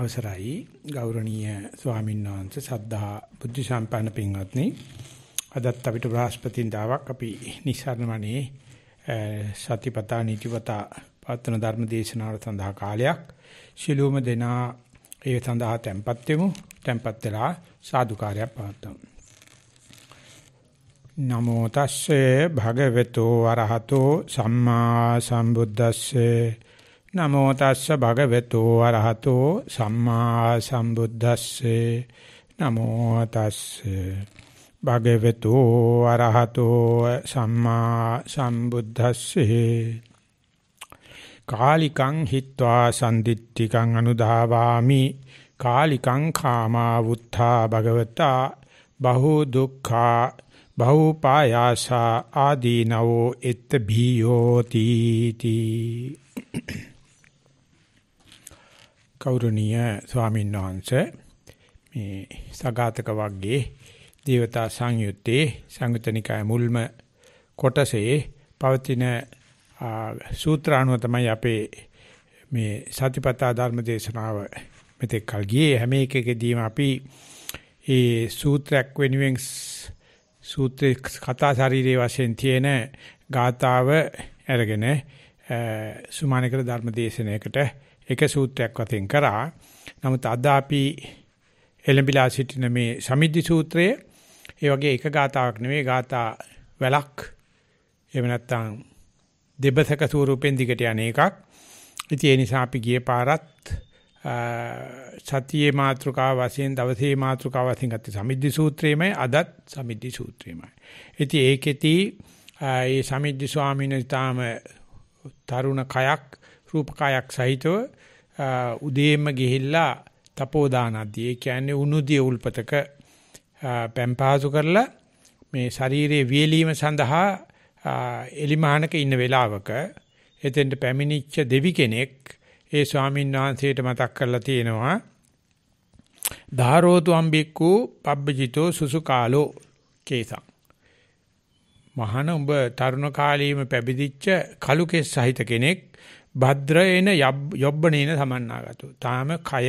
අවසරයි ගෞරවනීය ස්වාමීන් වහන්සේ සද්ධා බුද්ධ සම්පන්න පින්වත්නි අදත් අපිට බ්‍රහස්පතින් දාවක් අපි නිස්සාරණමණේ සතිපතා නිතිපතා පාත්‍රන ධර්ම දේශනාව සඳහා කාලයක් ශිලූම දෙනා ඒ සඳහා tempත් වෙමු tempත් වෙලා සාදුකාරයක් පවත්වමු නමෝ තස්සේ භගවතු අරහතෝ සම්මා සම්බුද්දස්සේ නමෝ තස්ස භගවතු අරහතෝ සම්මා සම්බුද්දස්සේ නමෝ තස්ස භගවතු අරහතෝ සම්මා සම්බුද්දස්සේ කාලිකං හිත්වා සම්දිත්තිකං අනුදාවාමි කාලිකං කාමා වුත්තා භගවතා බහූ දුක්ඛා බහූ පායාසා ආදීනවෝ එත් භීයෝති තී කෞරණීය ස්වාමීන් වහන්සේ මේ සගතක වර්ගයේ දේවතා සංයුත්තේ සංගතනිකාය මුල්ම කොටසේ පවතින සූත්‍ර අනුව තමයි අපේ මේ සතිපතා ධර්ම දේශනාව මෙතෙක් කල් ගියේ හැම එකකදීම අපි ඒ සූත්‍රයක් වෙනුවෙන් සූත්‍රේ කතා ශරීරයේ වශයෙන් තියෙන ගාතාව අරගෙන සුමානකර ධර්ම දේශනාවකට එක සූත්‍රයක් වශයෙන් කරා. නමුත් අද අපි එළඹිලා සිටින මේ සමිද්දි සූත්‍රය ඒ වගේ එක ගාතාවක් නෙවෙයි ගාතා වැලක්. එහෙම නැත්නම් දෙබසක ස්වරූපෙන් දිගට යන එකක්. ඉතින් ඒ නිසා අපි ගියේ පාරත් සතියේ මාත්‍රකාව වශයෙන් දවසේ මාත්‍රකාව වශයෙන් ගත්ත සමිද්දි සූත්‍රයමයි අදත් සමිද්දි සූත්‍රයමයි. ඉතින් ඒකෙති ඒ සමිද්දි ස්වාමීන් වහන්සේ තරුණ කයක් රූපකායක් සහිතව උදේම ගිහිල්ලා තපෝදානදී ඒ කියන්නේ උණුදිය උල්පතක පැම්පාසු කරලා මේ ශරීරයේ වියලීම සඳහා එලිමහනක ඉන්න වේලාවක එතෙන්ට පැමිණිච්ච දෙවි කෙනෙක් ඒ ස්වාමීන් වහන්සේට මතක් කරලා තියෙනවා ධාරෝතු අම්බික්කු පබ්බජිතෝ සුසුකාලෝ කේසං මහාන උඹ තරුණ කාලයේම පැවිදිච්ච කලු කෙස් සහිත කෙනෙක් භද්‍රේන යොබ්බනේන සමන්නාගතෝ. තාම කය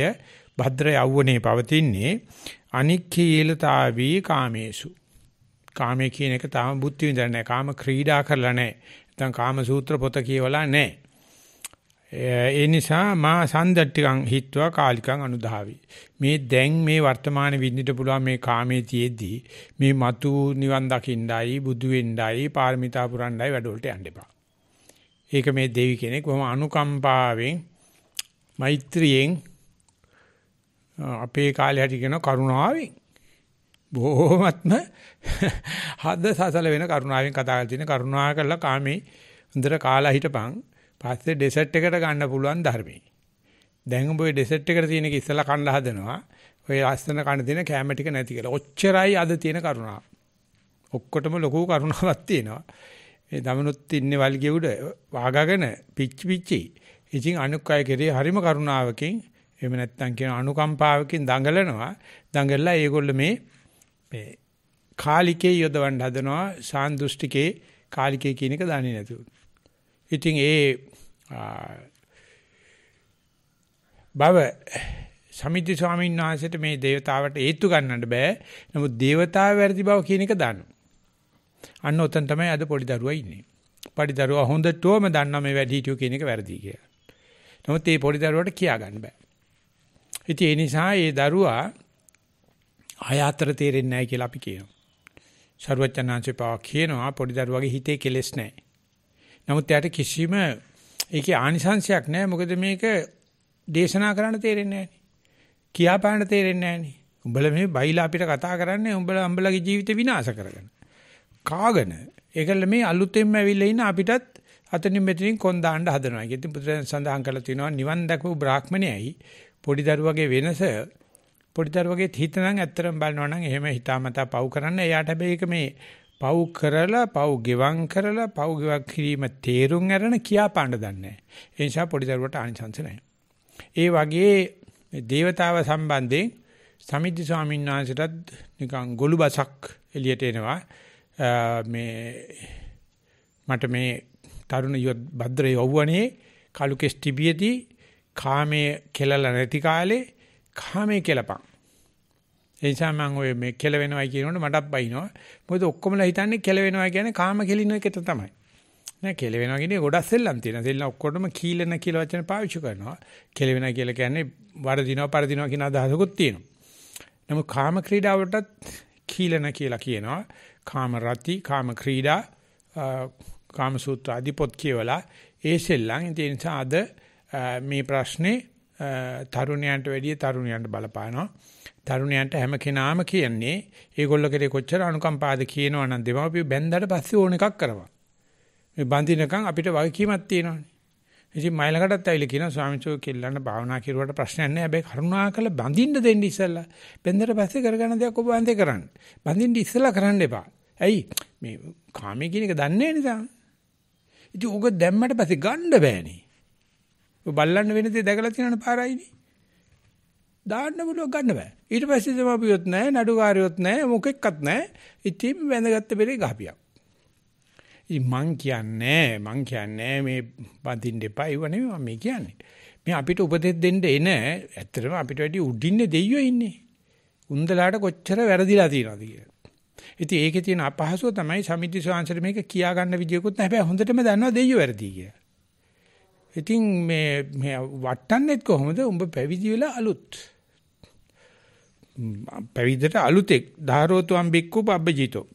භද්‍ර යවුනේ පවතින්නේ අනික්ඛීලතාවී කාමේසු. කාමයේ කියන එක තාම බුද්ධි විඳලා නැහැ. කාම ක්‍රීඩා කරලා නැහැ. නැත්නම් කාම සූත්‍ර පොත කියවලා නැහැ. ඒ නිසා මා සම්දට්ටිකං හිට්වා කාලිකං අනුධාවි. මේ දැන් මේ වර්තමාන විඳිට පුළුවන් මේ කාමයේ තියේදී මේ මතු නිවන් දකින්නයි බුදු වෙන්නයි පාරමිතා පුරන්නයි වැඩවලට යන්න එපා. ඒක මේ දෙවි කෙනෙක් බොහොම අනුකම්පාවෙන් මෛත්‍රියෙන් අපේ කාලේ හැටි කියන කරුණාවෙන් බොහොමත්ම හද සසල වෙන කරුණාවෙන් කතා කරලා තියෙන කරුණා කරලා කාමේ හොඳට කාලා හිටපන් පස්සේ ඩෙසර්ට් එකට ගන්න පුළුවන් ධර්මී දැන් ඔබ ඔය ඩෙසර්ට් එකට තියෙන එක ඉස්සලා කන්න හදනවා ඔය ආස්තන කන දෙන කැම ටික නැති කියලා. ඔච්චරයි අද තියෙන කරුණාව. ඔක්කොටම ලොකු කරුණාවක් තියෙනවා. ඒ දමනුත් ඉන්නේ වල්ගේ උඩ වහගගෙන පිච්චි පිච්චි. ඉතින් අනුක් අය කෙරේ හරිම කරුණාවකින් එහෙම නැත්නම් කියන අනුකම්පාවකින් දඟලනවා. දඟලලා ඒගොල්ල මේ මේ කාලිකේ යොදවන්න හදනවා සාන්දෘෂ්ටිකේ කාලිකේ කියන එක දන්නේ නැතුව. ඉතින් ඒ බව සමිද්දි ස්වාමීන් වහන්සේට මේ దేవතාවට හේතු ගන්නන්න බෑ. නමුත් దేవතාව වැඩි බව කියන එක දන්නවා. අන්න උතන් තමයි අද පොඩි දරුවා ඉන්නේ. පොඩි දරුවා හොඳටම දන්නා මේ වැඩි හිටියෝ කියන එක වැරදි කියලා. නමුත් මේ පොඩි දරුවාට කියා ගන්න බෑ. ඉතින් ඒ නිසා මේ දරුවා ආයතර තේරෙන්නේ නැහැ කියලා අපි කියනවා. ਸਰවඥාන්සේ පාව කියනවා පොඩි දරුවාගේ හිතේ කෙලෙස් නැහැ. නමුත් එයාට කිසිම ඒකේ ආනිසංශයක් නැහැ. මොකද මේක දේශනා කරන්න තේරෙන්නේ නැහැ. කියා පාන්න තේරෙන්නේ නැහැ. උඹලා මේ බයිලා අපිට කතා කරන්නේ උඹලා අම්බලගේ ජීවිත විනාශ කරගෙන. කාගෙන ඒකල මේ අලුතෙන්ම ඇවිල්ලා ඉන්න අපිටත් අතනින් මෙතනින් කොන් දාන්න හදනවා. ඉතින් බුදුරජාණන් සඳහන් කරලා තිනවා නිවන් දකපු බ්‍රාහ්මණයයි පොඩි දරුවගේ වෙනස පොඩි දරුවගේ හිතනම් ඇත්තටම බලනවා නම් එහෙම හිතාමතා පව් කරන්න එයාට හැබැයි ඒක මේ පව් කරලා පව් ගෙවම් කරලා පව් ගෙවක් කිරීම තේරුම් අරන කියා පාණ්ඩ දන්නේ. ඒ නිසා පොඩි දරුවට ආනිසංස නැහැ. ඒ වගේ දේවතාව සම්බන්ධයෙන් සමිද්දි ස්වාමීන් වහන්සේටත් නිකන් ගොළු බසක් එළියට එනවා. මේ මට මේ තරුණ යොත් භද්‍ර යෞවනයේ කලු කෙස් තිබියදී කාමයේ කෙලල නැති කාලේ කාමයේ කෙලපන්. ඒ නිසා මම ඔය මේ කෙල වෙනවා කියනකොට මටත් බයිනවා. මොකද ඔක්කොමලා හිතන්නේ කෙල වෙනවා කියන්නේ කාම කෙලින එකට තමයි. නෑ කෙල වෙනවා කියන්නේ ගොඩක් සෙල්ලම් තියෙනවා. සෙල්ලම් ඔක්කොටම කීලන කියලා වචන පාවිච්චි කරනවා. කෙල වෙනවා කියලා කියන්නේ වරදිනවා පරදිනවා කියන අදහසකුත් තියෙනවා. නමුත් කාම ක්‍රීඩාවටත් කීලන කියලා කියනවා. කාම රති, කාම ක්‍රීඩා, කාම සූත්‍ර ආදී පොත් කියවලා ඒ සෙල්ලම් ඒ නිසා අද මේ ප්‍රශ්නේ තරුණයන්ට වැඩිය තරුණයන්ට බලපානවා. තරුණයන්ට හැම කෙනාම කියන්නේ ඒගොල්ල කෙරේ කොච්චර අනුකම්පාද කියනවා නම් දෙමව්පිය බැන්දට පස්සේ ඕන එකක් කරනවා. මේ බඳිනකම් අපිට වගකීමක් තියෙනවානේ. ඉතින් මයි ළඟටත් ඇවිල්ලා කියනවා ස්වාමීන් වහන්සේ කෙල්ලන්න භාවනා කිරුවට ප්‍රශ්නයක් නැහැ. හැබැයි කරුණාකර බඳින්න දෙන්න ඉස්සලා. බෙන්දට පස්සේ කරගන්න දේක් ඔබ අන්තේ කරන්න. බඳින්න ඉස්සලා කරන්න එපා. ඇයි මේ කාමයේ කියන එක දන්නේ නැහැ ඉතින් ඕක දැම්මට පස්සේ ගන්න බෑනේ. ඔය බල්ලන්න වෙන දේ දැකලා තියෙනවනේ පාරයිනේ. දාන්න බලව ගන්න බෑ. ඊට පස්සේ දමපියොත් නැහැ, නඩුකාරියොත් නැහැ, මොකෙක්වත් නැහැ. ඉතින් වැඳගත්ත බෙරේ ගහපියක්. ඉතින් මං කියන්නේ මං කියන්නේ මේ බඳින්න එපා ඒව නෙමෙයි මම කියන්නේ. මේ අපිට උපදෙස් දෙන්න එන ඇත්තටම අපිට වැඩි උඩින්නේ දෙයියෝ ඉන්නේ. උන්දලාට කොච්චර වැරදිලා තියෙනවද කියලා. ඉතින් ඒකේ තියෙන අපහසුව තමයි සමිති ශාංශර මේක කියා ගන්න විදියකුත් නැහැ. හැබැයි හොඳටම දන්නවා දෙයියෝ වැරදි කියලා. ඉතින් මේ මේ වටන්නේත් කොහොමද? උඹ පැවිදි වෙලා අලුත්. පැවිද්දට අලුතෙක් ධාරෝතුම් බික්කු පබ්බජිතෝ.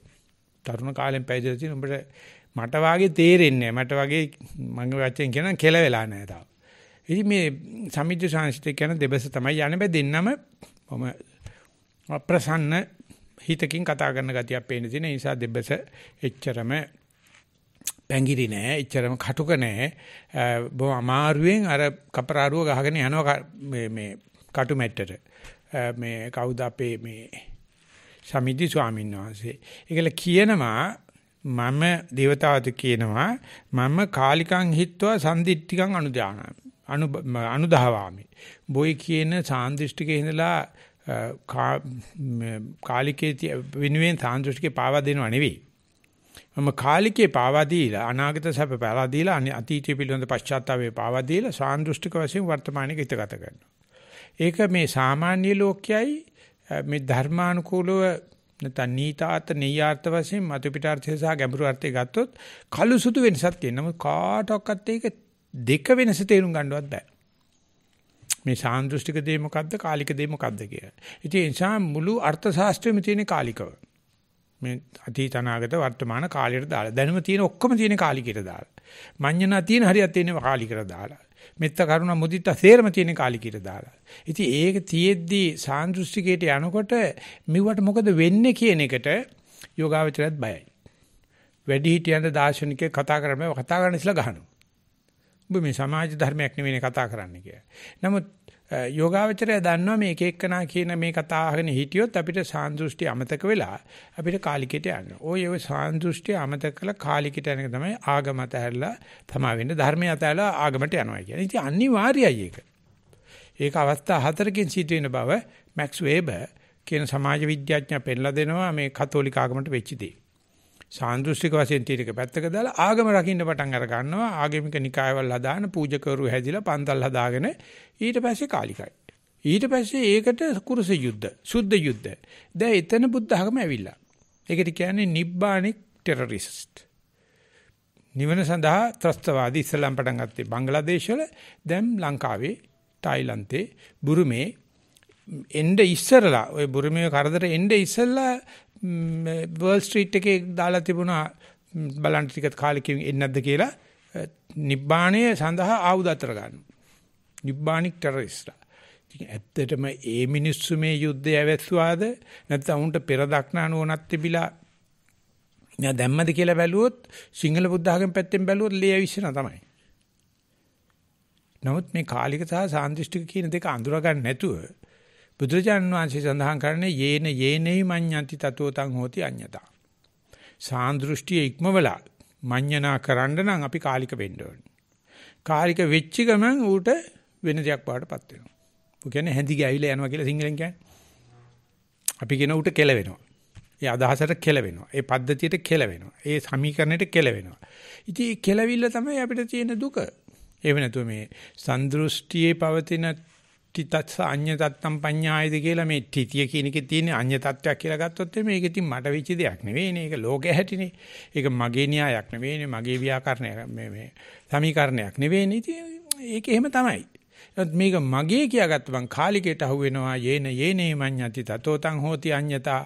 තරුණ කාලෙන් පැවිදිලා තියෙන උඹට මට වාගේ තේරෙන්නේ නැහැ. මට වාගේ මගේ වචෙන් කියනවා කෙල වෙලා නැහැ තාම. ඉතින් මේ සමිජ්ජ සංසිත කියන දෙබස තමයි යන්නේ බෑ දෙන්නම ඔම අප්‍රසන්න හිතකින් කතා කරන ගතියක් පේන දින නිසා දෙබස එච්චරම පැංගිරි නෑ එච්චරම කටුක නෑ බොහොම අමාරුවෙන් අර කපරාරුව ගහගෙන යනවා මේ මේ කටු මැට්ටට මේ කවුද අපේ මේ සමිදි ස්වාමීන් වහන්සේ ඒකල කියනවා මම దేవතාවතු කියනවා මම කාලිකං හිට්වා සම්දිට්ඨිකං අනුදානාමි. අනු අනුදහවාමි. බොයි කියන සාන්දිෂ්ඨිකේ ඉඳලා කාලිකේ වෙනුවෙන් සාන්දිෂ්ඨිකේ පාවා දෙනව නෙවෙයි. මම කාලිකේ පාවා දීලා අනාගත සැප පාවා දීලා අතීතය පිළිබඳ පශ්චාත්තාපය පාවා දීලා සාන්දෘෂ්ටික වශයෙන් වර්තමානයේ හිතගත කරනවා. ඒක මේ සාමාන්‍ය ලෝකයයි මේ ධර්මානුකූලව නැත්නම් නීතාර්ථ නීයාර්ථ වශයෙන් මතු පිටාර්ථය සහ ගැඹුරු අර්ථය ගත්තොත් කළු සුදු වෙනසක් තියෙනවා. නමුත් කාටවත් ඒක දෙක වෙනස තේරුම් ගන්නවත් බෑ. මේ සාන්දෘෂ්ටික දේ මොකද්ද කාලික දේ මොකද්ද කියලා. ඉතින් ඒ නිසා මුළු අර්ථ ශාස්ත්‍රෙම තියෙන කාලිකව. මේ අතීත අනාගත වර්තමාන කාලයට දාලා දැනුම තියෙන ඔක්කොම තියෙන කාලිකයට දාලා. මඤ්ඤණා තියෙන හරියක් තියෙන කාලිකයට දාලා. මෙත්ත කරුණ මුදිත සේරම තියෙන කාලිකීට දාලා. ඉතින් ඒක තියෙද්දී සාන්දෘෂ්ටිකයට යනකොට මෙවට මොකද වෙන්නේ කියන එකට යෝගාවචරයත් බයයි. වැඩි හිටියන්ට දාර්ශනිකය කතා කරන්නේ කතා කරන්න ඉස්සලා ගහනවා. ඔබ මේ සමාජ ධර්මයක් නෙවෙයි කතා කරන්න කියලා. නමුත් යෝගාවචරය දන්නවා මේක එක්කනා කියන මේ කතා අහගෙන හිටියොත් අපිට සාන්දෘෂ්ටි අමතක වෙලා අපිට කාලිකයට යන්න. ওই ඔය සාන්දෘෂ්ටි අමතක කළ කාලිකයට යන එක තමයි ආගම අතහැරලා තමයි වෙන්නේ ධර්මය අතහැරලා ආගමට යනවා කියන්නේ. ඉතින් අනිවාර්යයි ඒක. ඒක අවස්ථා හතරකින් සිද්ධ වෙන බව මැක්ස් වේබර් කියන සමාජ විද්‍යාඥයා පෙන්ලා දෙනවා මේ කතෝලික ආගමට වෙච්ච දේ. සාන්දෘෂ්ටික වශයෙන් ටික පැත්තක දාලා ආගම රකින්න පටන් අර ගන්නවා ආගමික නිකායවල් හදාන පූජකවරු හැදිලා පන්තල් හදාගෙන ඊට පස්සේ කාලිකයි ඊට පස්සේ ඒකට කුරුස යුද්ධ සුද්ධ යුද්ධ දැන් එතන බුද්ධ ධර්ම ඇවිල්ලා ඒකට කියන්නේ නිබ්බානික් ටෙරරිස්ට් නිවන සඳහා ත්‍රස්තවාදී ඉස්ලාම් පටන් ගත්තේ බංග්ලාදේශ වල දැන් ලංකාවේ තායිලන්තේ බුරුමේ එnde ඉස්සරලා ওই බුරුමේ කරදර එnde ඉස්සලා වර්ල් ස්ට්‍රීට් එකේ දාලා තිබුණා බලන්න ටික කාලෙකින් එන්නේ නැද්ද කියලා නිබ්බාණය සඳහා ආයුධ අතර ගන්න. නිබ්බාණික් ටෙරරිස්ට්ලා. ඉතින් ඇත්තටම ඒ මිනිස්සු මේ යුද්ධය ඇවැස්සුවාද නැත්නම් උන්ට පෙර දක්නා නුවණක් තිබිලා නෑ දැම්මද කියලා බැලුවොත් සිංහල බුද්ධ학ම පැත්තෙන් බැලුවොත් ලේ ඇවිස්සන තමයි. නමුත් මේ කාලික සහ සාන්දිෂ්ඨික කියන දෙක අඳුරගන්න නැතුව බුදුරජාණන් වහන්සේ සඳහන් කරන්නේ යේන යේනෙහි මඤ්ඤති තතෝ තං හෝති අඤ්ඤතා. සාන්දෘෂ්ටිය ඉක්මවලා මඤ්ඤනා කරන්න නම් අපි කාලික වෙන්න ඕනේ. කාලික වෙච්ච ගමන් ඌට වෙන දෙයක් පාටපත් වෙනවා. ඌ කියන්නේ හැඳි ගෑවිලා යනවා කියලා සිංහලෙන් කියන්නේ. අපි කියන ඌට කෙල වෙනවා. ඒ අදහසට කෙල වෙනවා. ඒ පද්ධතියට කෙල වෙනවා. ඒ සමීකරණයට කෙල වෙනවා. ඉතින් මේ කෙලවිල්ල තමයි අපිට තියෙන දුක. එහෙම නැතුව මේ සන්දෘෂ්ටියේ පවතින කිතත් අඤ්ඤ තත්තම් පඤ්ඤායද කියලා මේ තිතිය කියන එකේ තියෙන අඤ්ඤ තත්වයක් කියලා ගත්තොත් මේක ඉතින් මට වෙච්ච දෙයක් නෙවෙයිනේ. ඒක ලෝකේ හැටිනේ. ඒක මගේ න්‍යායක් නෙවෙයිනේ. මගේ ව්‍යාකරණයක් මේ මේ සමීකරණයක් නෙවෙයිනේ. ඉතින් ඒක එහෙම තමයි. නමුත් මේක මගේ කියාගත්ත මං කාලිකයට අහු වෙනවා යේන යේනේ මඤ්ඤති තතෝ තං හෝති අඤ්ඤතා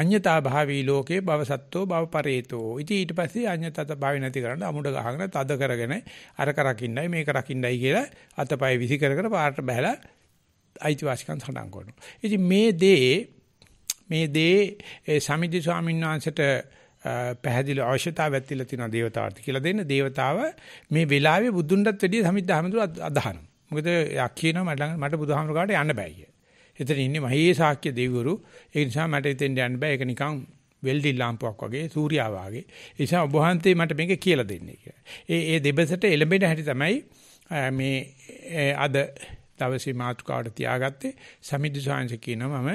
අඤ්ඤතා භාවී ලෝකේ භවසත්තෝ භවපරේතෝ ඉතින් ඊට පස්සේ අඤ්ඤතත භාවේ නැති කරන්න අමුඩ ගහගෙන තද කරගෙන අර කරකින්නයි මේක රකින්නයි කියලා අතපය විසි කර කර පාට බහැලා අයිතිවාසිකම් සඳහන් කරනවා. ඉතින් මේ දේ මේ දේ සමිදි ස්වාමීන් වහන්සේට පැහැදිලි අවශ්‍යතාවයක් තියලා තියෙනවා දේවතාවට කියලා දෙන්න. දේවතාව මේ වෙලාවේ බුදුන්ටත් වැඩිය සමිද්ද හැමතුර අදහනවා. මොකද යා කියනවා මට ළඟ මට බුදුහාමරකට යන්න බෑ කිය. එතන ඉන්නේ මහේ ශාක්‍ය දෙවිවරු. ඒ නිසා මට එතෙන් යන්න බෑ. ඒක නිකන් වෙල්ඩි ලාම්පුවක් වගේ සූර්යා වාගේ. ඒ නිසා ඔබ වහන්සේ මට මේක කියලා දෙන්නේ කියලා. ඒ ඒ දෙබසට එළඹෙන හැටි තමයි මේ අද දවසේ මාතුකාවට තියාගත්තේ සමිදි සාංශ කියනවා මම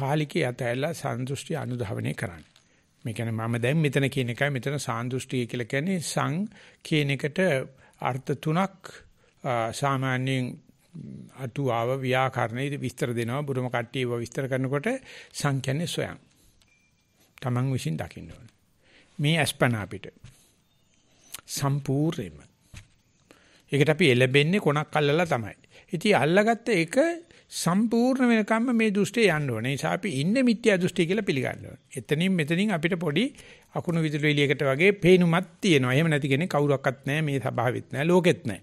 කාලිකේ යතැල්ලා සන්තුෂ්ටි අනුධාවනය කරන්න. මේ කියන්නේ මම දැන් මෙතන කියන එකයි මෙතන සාන්තුෂ්ටිය කියලා කියන්නේ සං කියන එකට අර්ථ තුනක් සාමාන්‍යයෙන් අටුවාව ව්‍යාකරණයේ විස්තර දෙනවා බුරුම කට්ටියව විස්තර කරනකොට සං කියන්නේ සොයන්. Taman විසින් දකින්න ඕනේ. මේ අස්පන අපිට සම්පූර්ණයෙන්ම ඒකට අපි එළබෙන්නේ කොනක් අල්ලලා තමයි. ඉතින් අල්ලගත්ත එක සම්පූර්ණ වෙනකම්ම මේ දෘෂ්ටිය යන්න ඕනේ. ඒ නිසා අපි ඉන්නේ මිත්‍යා දෘෂ්ටි කියලා පිළිගන්න ඕනේ. එතනින් මෙතනින් අපිට පොඩි අකුණු විදුලි එළියකට වගේ පේනුමක් තියෙනවා. එහෙම නැති කෙනෙක් කවුරක්වත් නැහැ. මේ ස්වභාවෙත් නැහැ. ලෝකෙත් නැහැ.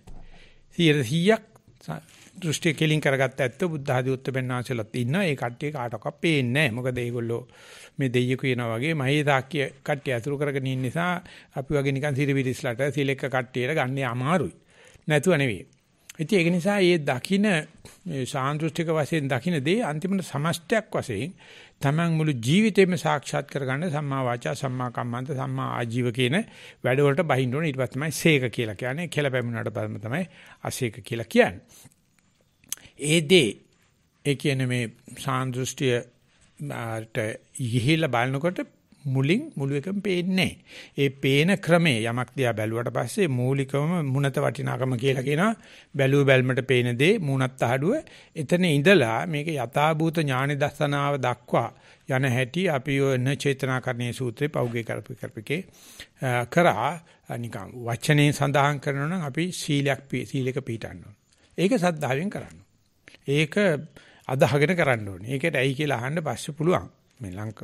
100ක් දෘෂ්ටි කෙලින් කරගත්ත ඇත්ත බුද්ධ ආදී උත්තරපෙන්නාසලත් ඉන්නවා. ඒ කට්ටිය කාටවත් පේන්නේ නැහැ. මොකද ඒගොල්ලෝ මේ දෙයියු කියනවා වගේ මහේදාක්‍ය කට්ටිය අතුරු කරගෙන ඉන්න නිසා අපි වගේ නිකන් සිරිවිරිස්ලට සිලෙක්ක කට්ටියට ගන්න අමාරුයි. නැතුව නෙවෙයි. ඉතින් ඒක නිසා මේ දකින සාන්දෘෂ්ටික වශයෙන් දකින දේ අන්තිමට සමස්තයක් වශයෙන් තමන් මුළු ජීවිතේම සාක්ෂාත් කරගන්න සම්මා වාචා සම්මා කම්මන්ත සම්මා ආජීව කියන වැඩවලට බහින්න ඕනේ ඊට පස්සේ තමයි සීක කියලා කියන්නේ කියලා පැමිණුණාට පස්සේ තමයි අසීක කියලා කියන්නේ ඒ දේ ඒ කියන්නේ මේ සාන්දෘෂ්ටිය ට ඉහිලා බලනකොට මුලින් මුළු එකම පේන්නේ ඒ පේන ක්‍රමේ යමක් දිහා බැලුවට පස්සේ මූලිකවම මුණත වටිනාකම කියලා කියනවා. බැලුව බැල්මට පේන දේ මුණත් අහඩුව එතන ඉඳලා මේක යථාභූත ඥාන දර්ශනාව දක්වා යන හැටි අපි ඔන චේතනාකරණයේ සූත්‍රේ පෞගේ කරපු කරපිකේ කරා නිකන් වචනේ සඳහන් කරනවා නම් අපි සීලයක් සීලයක පිළිටන්න ඕන. ඒක සද්ධායෙන් කරන්න. ඒක අදහගෙන කරන්න ඕනේ. ඒකට ඇයි කියලා අහන්න පස්සේ පුළුවන්. මේ ලංක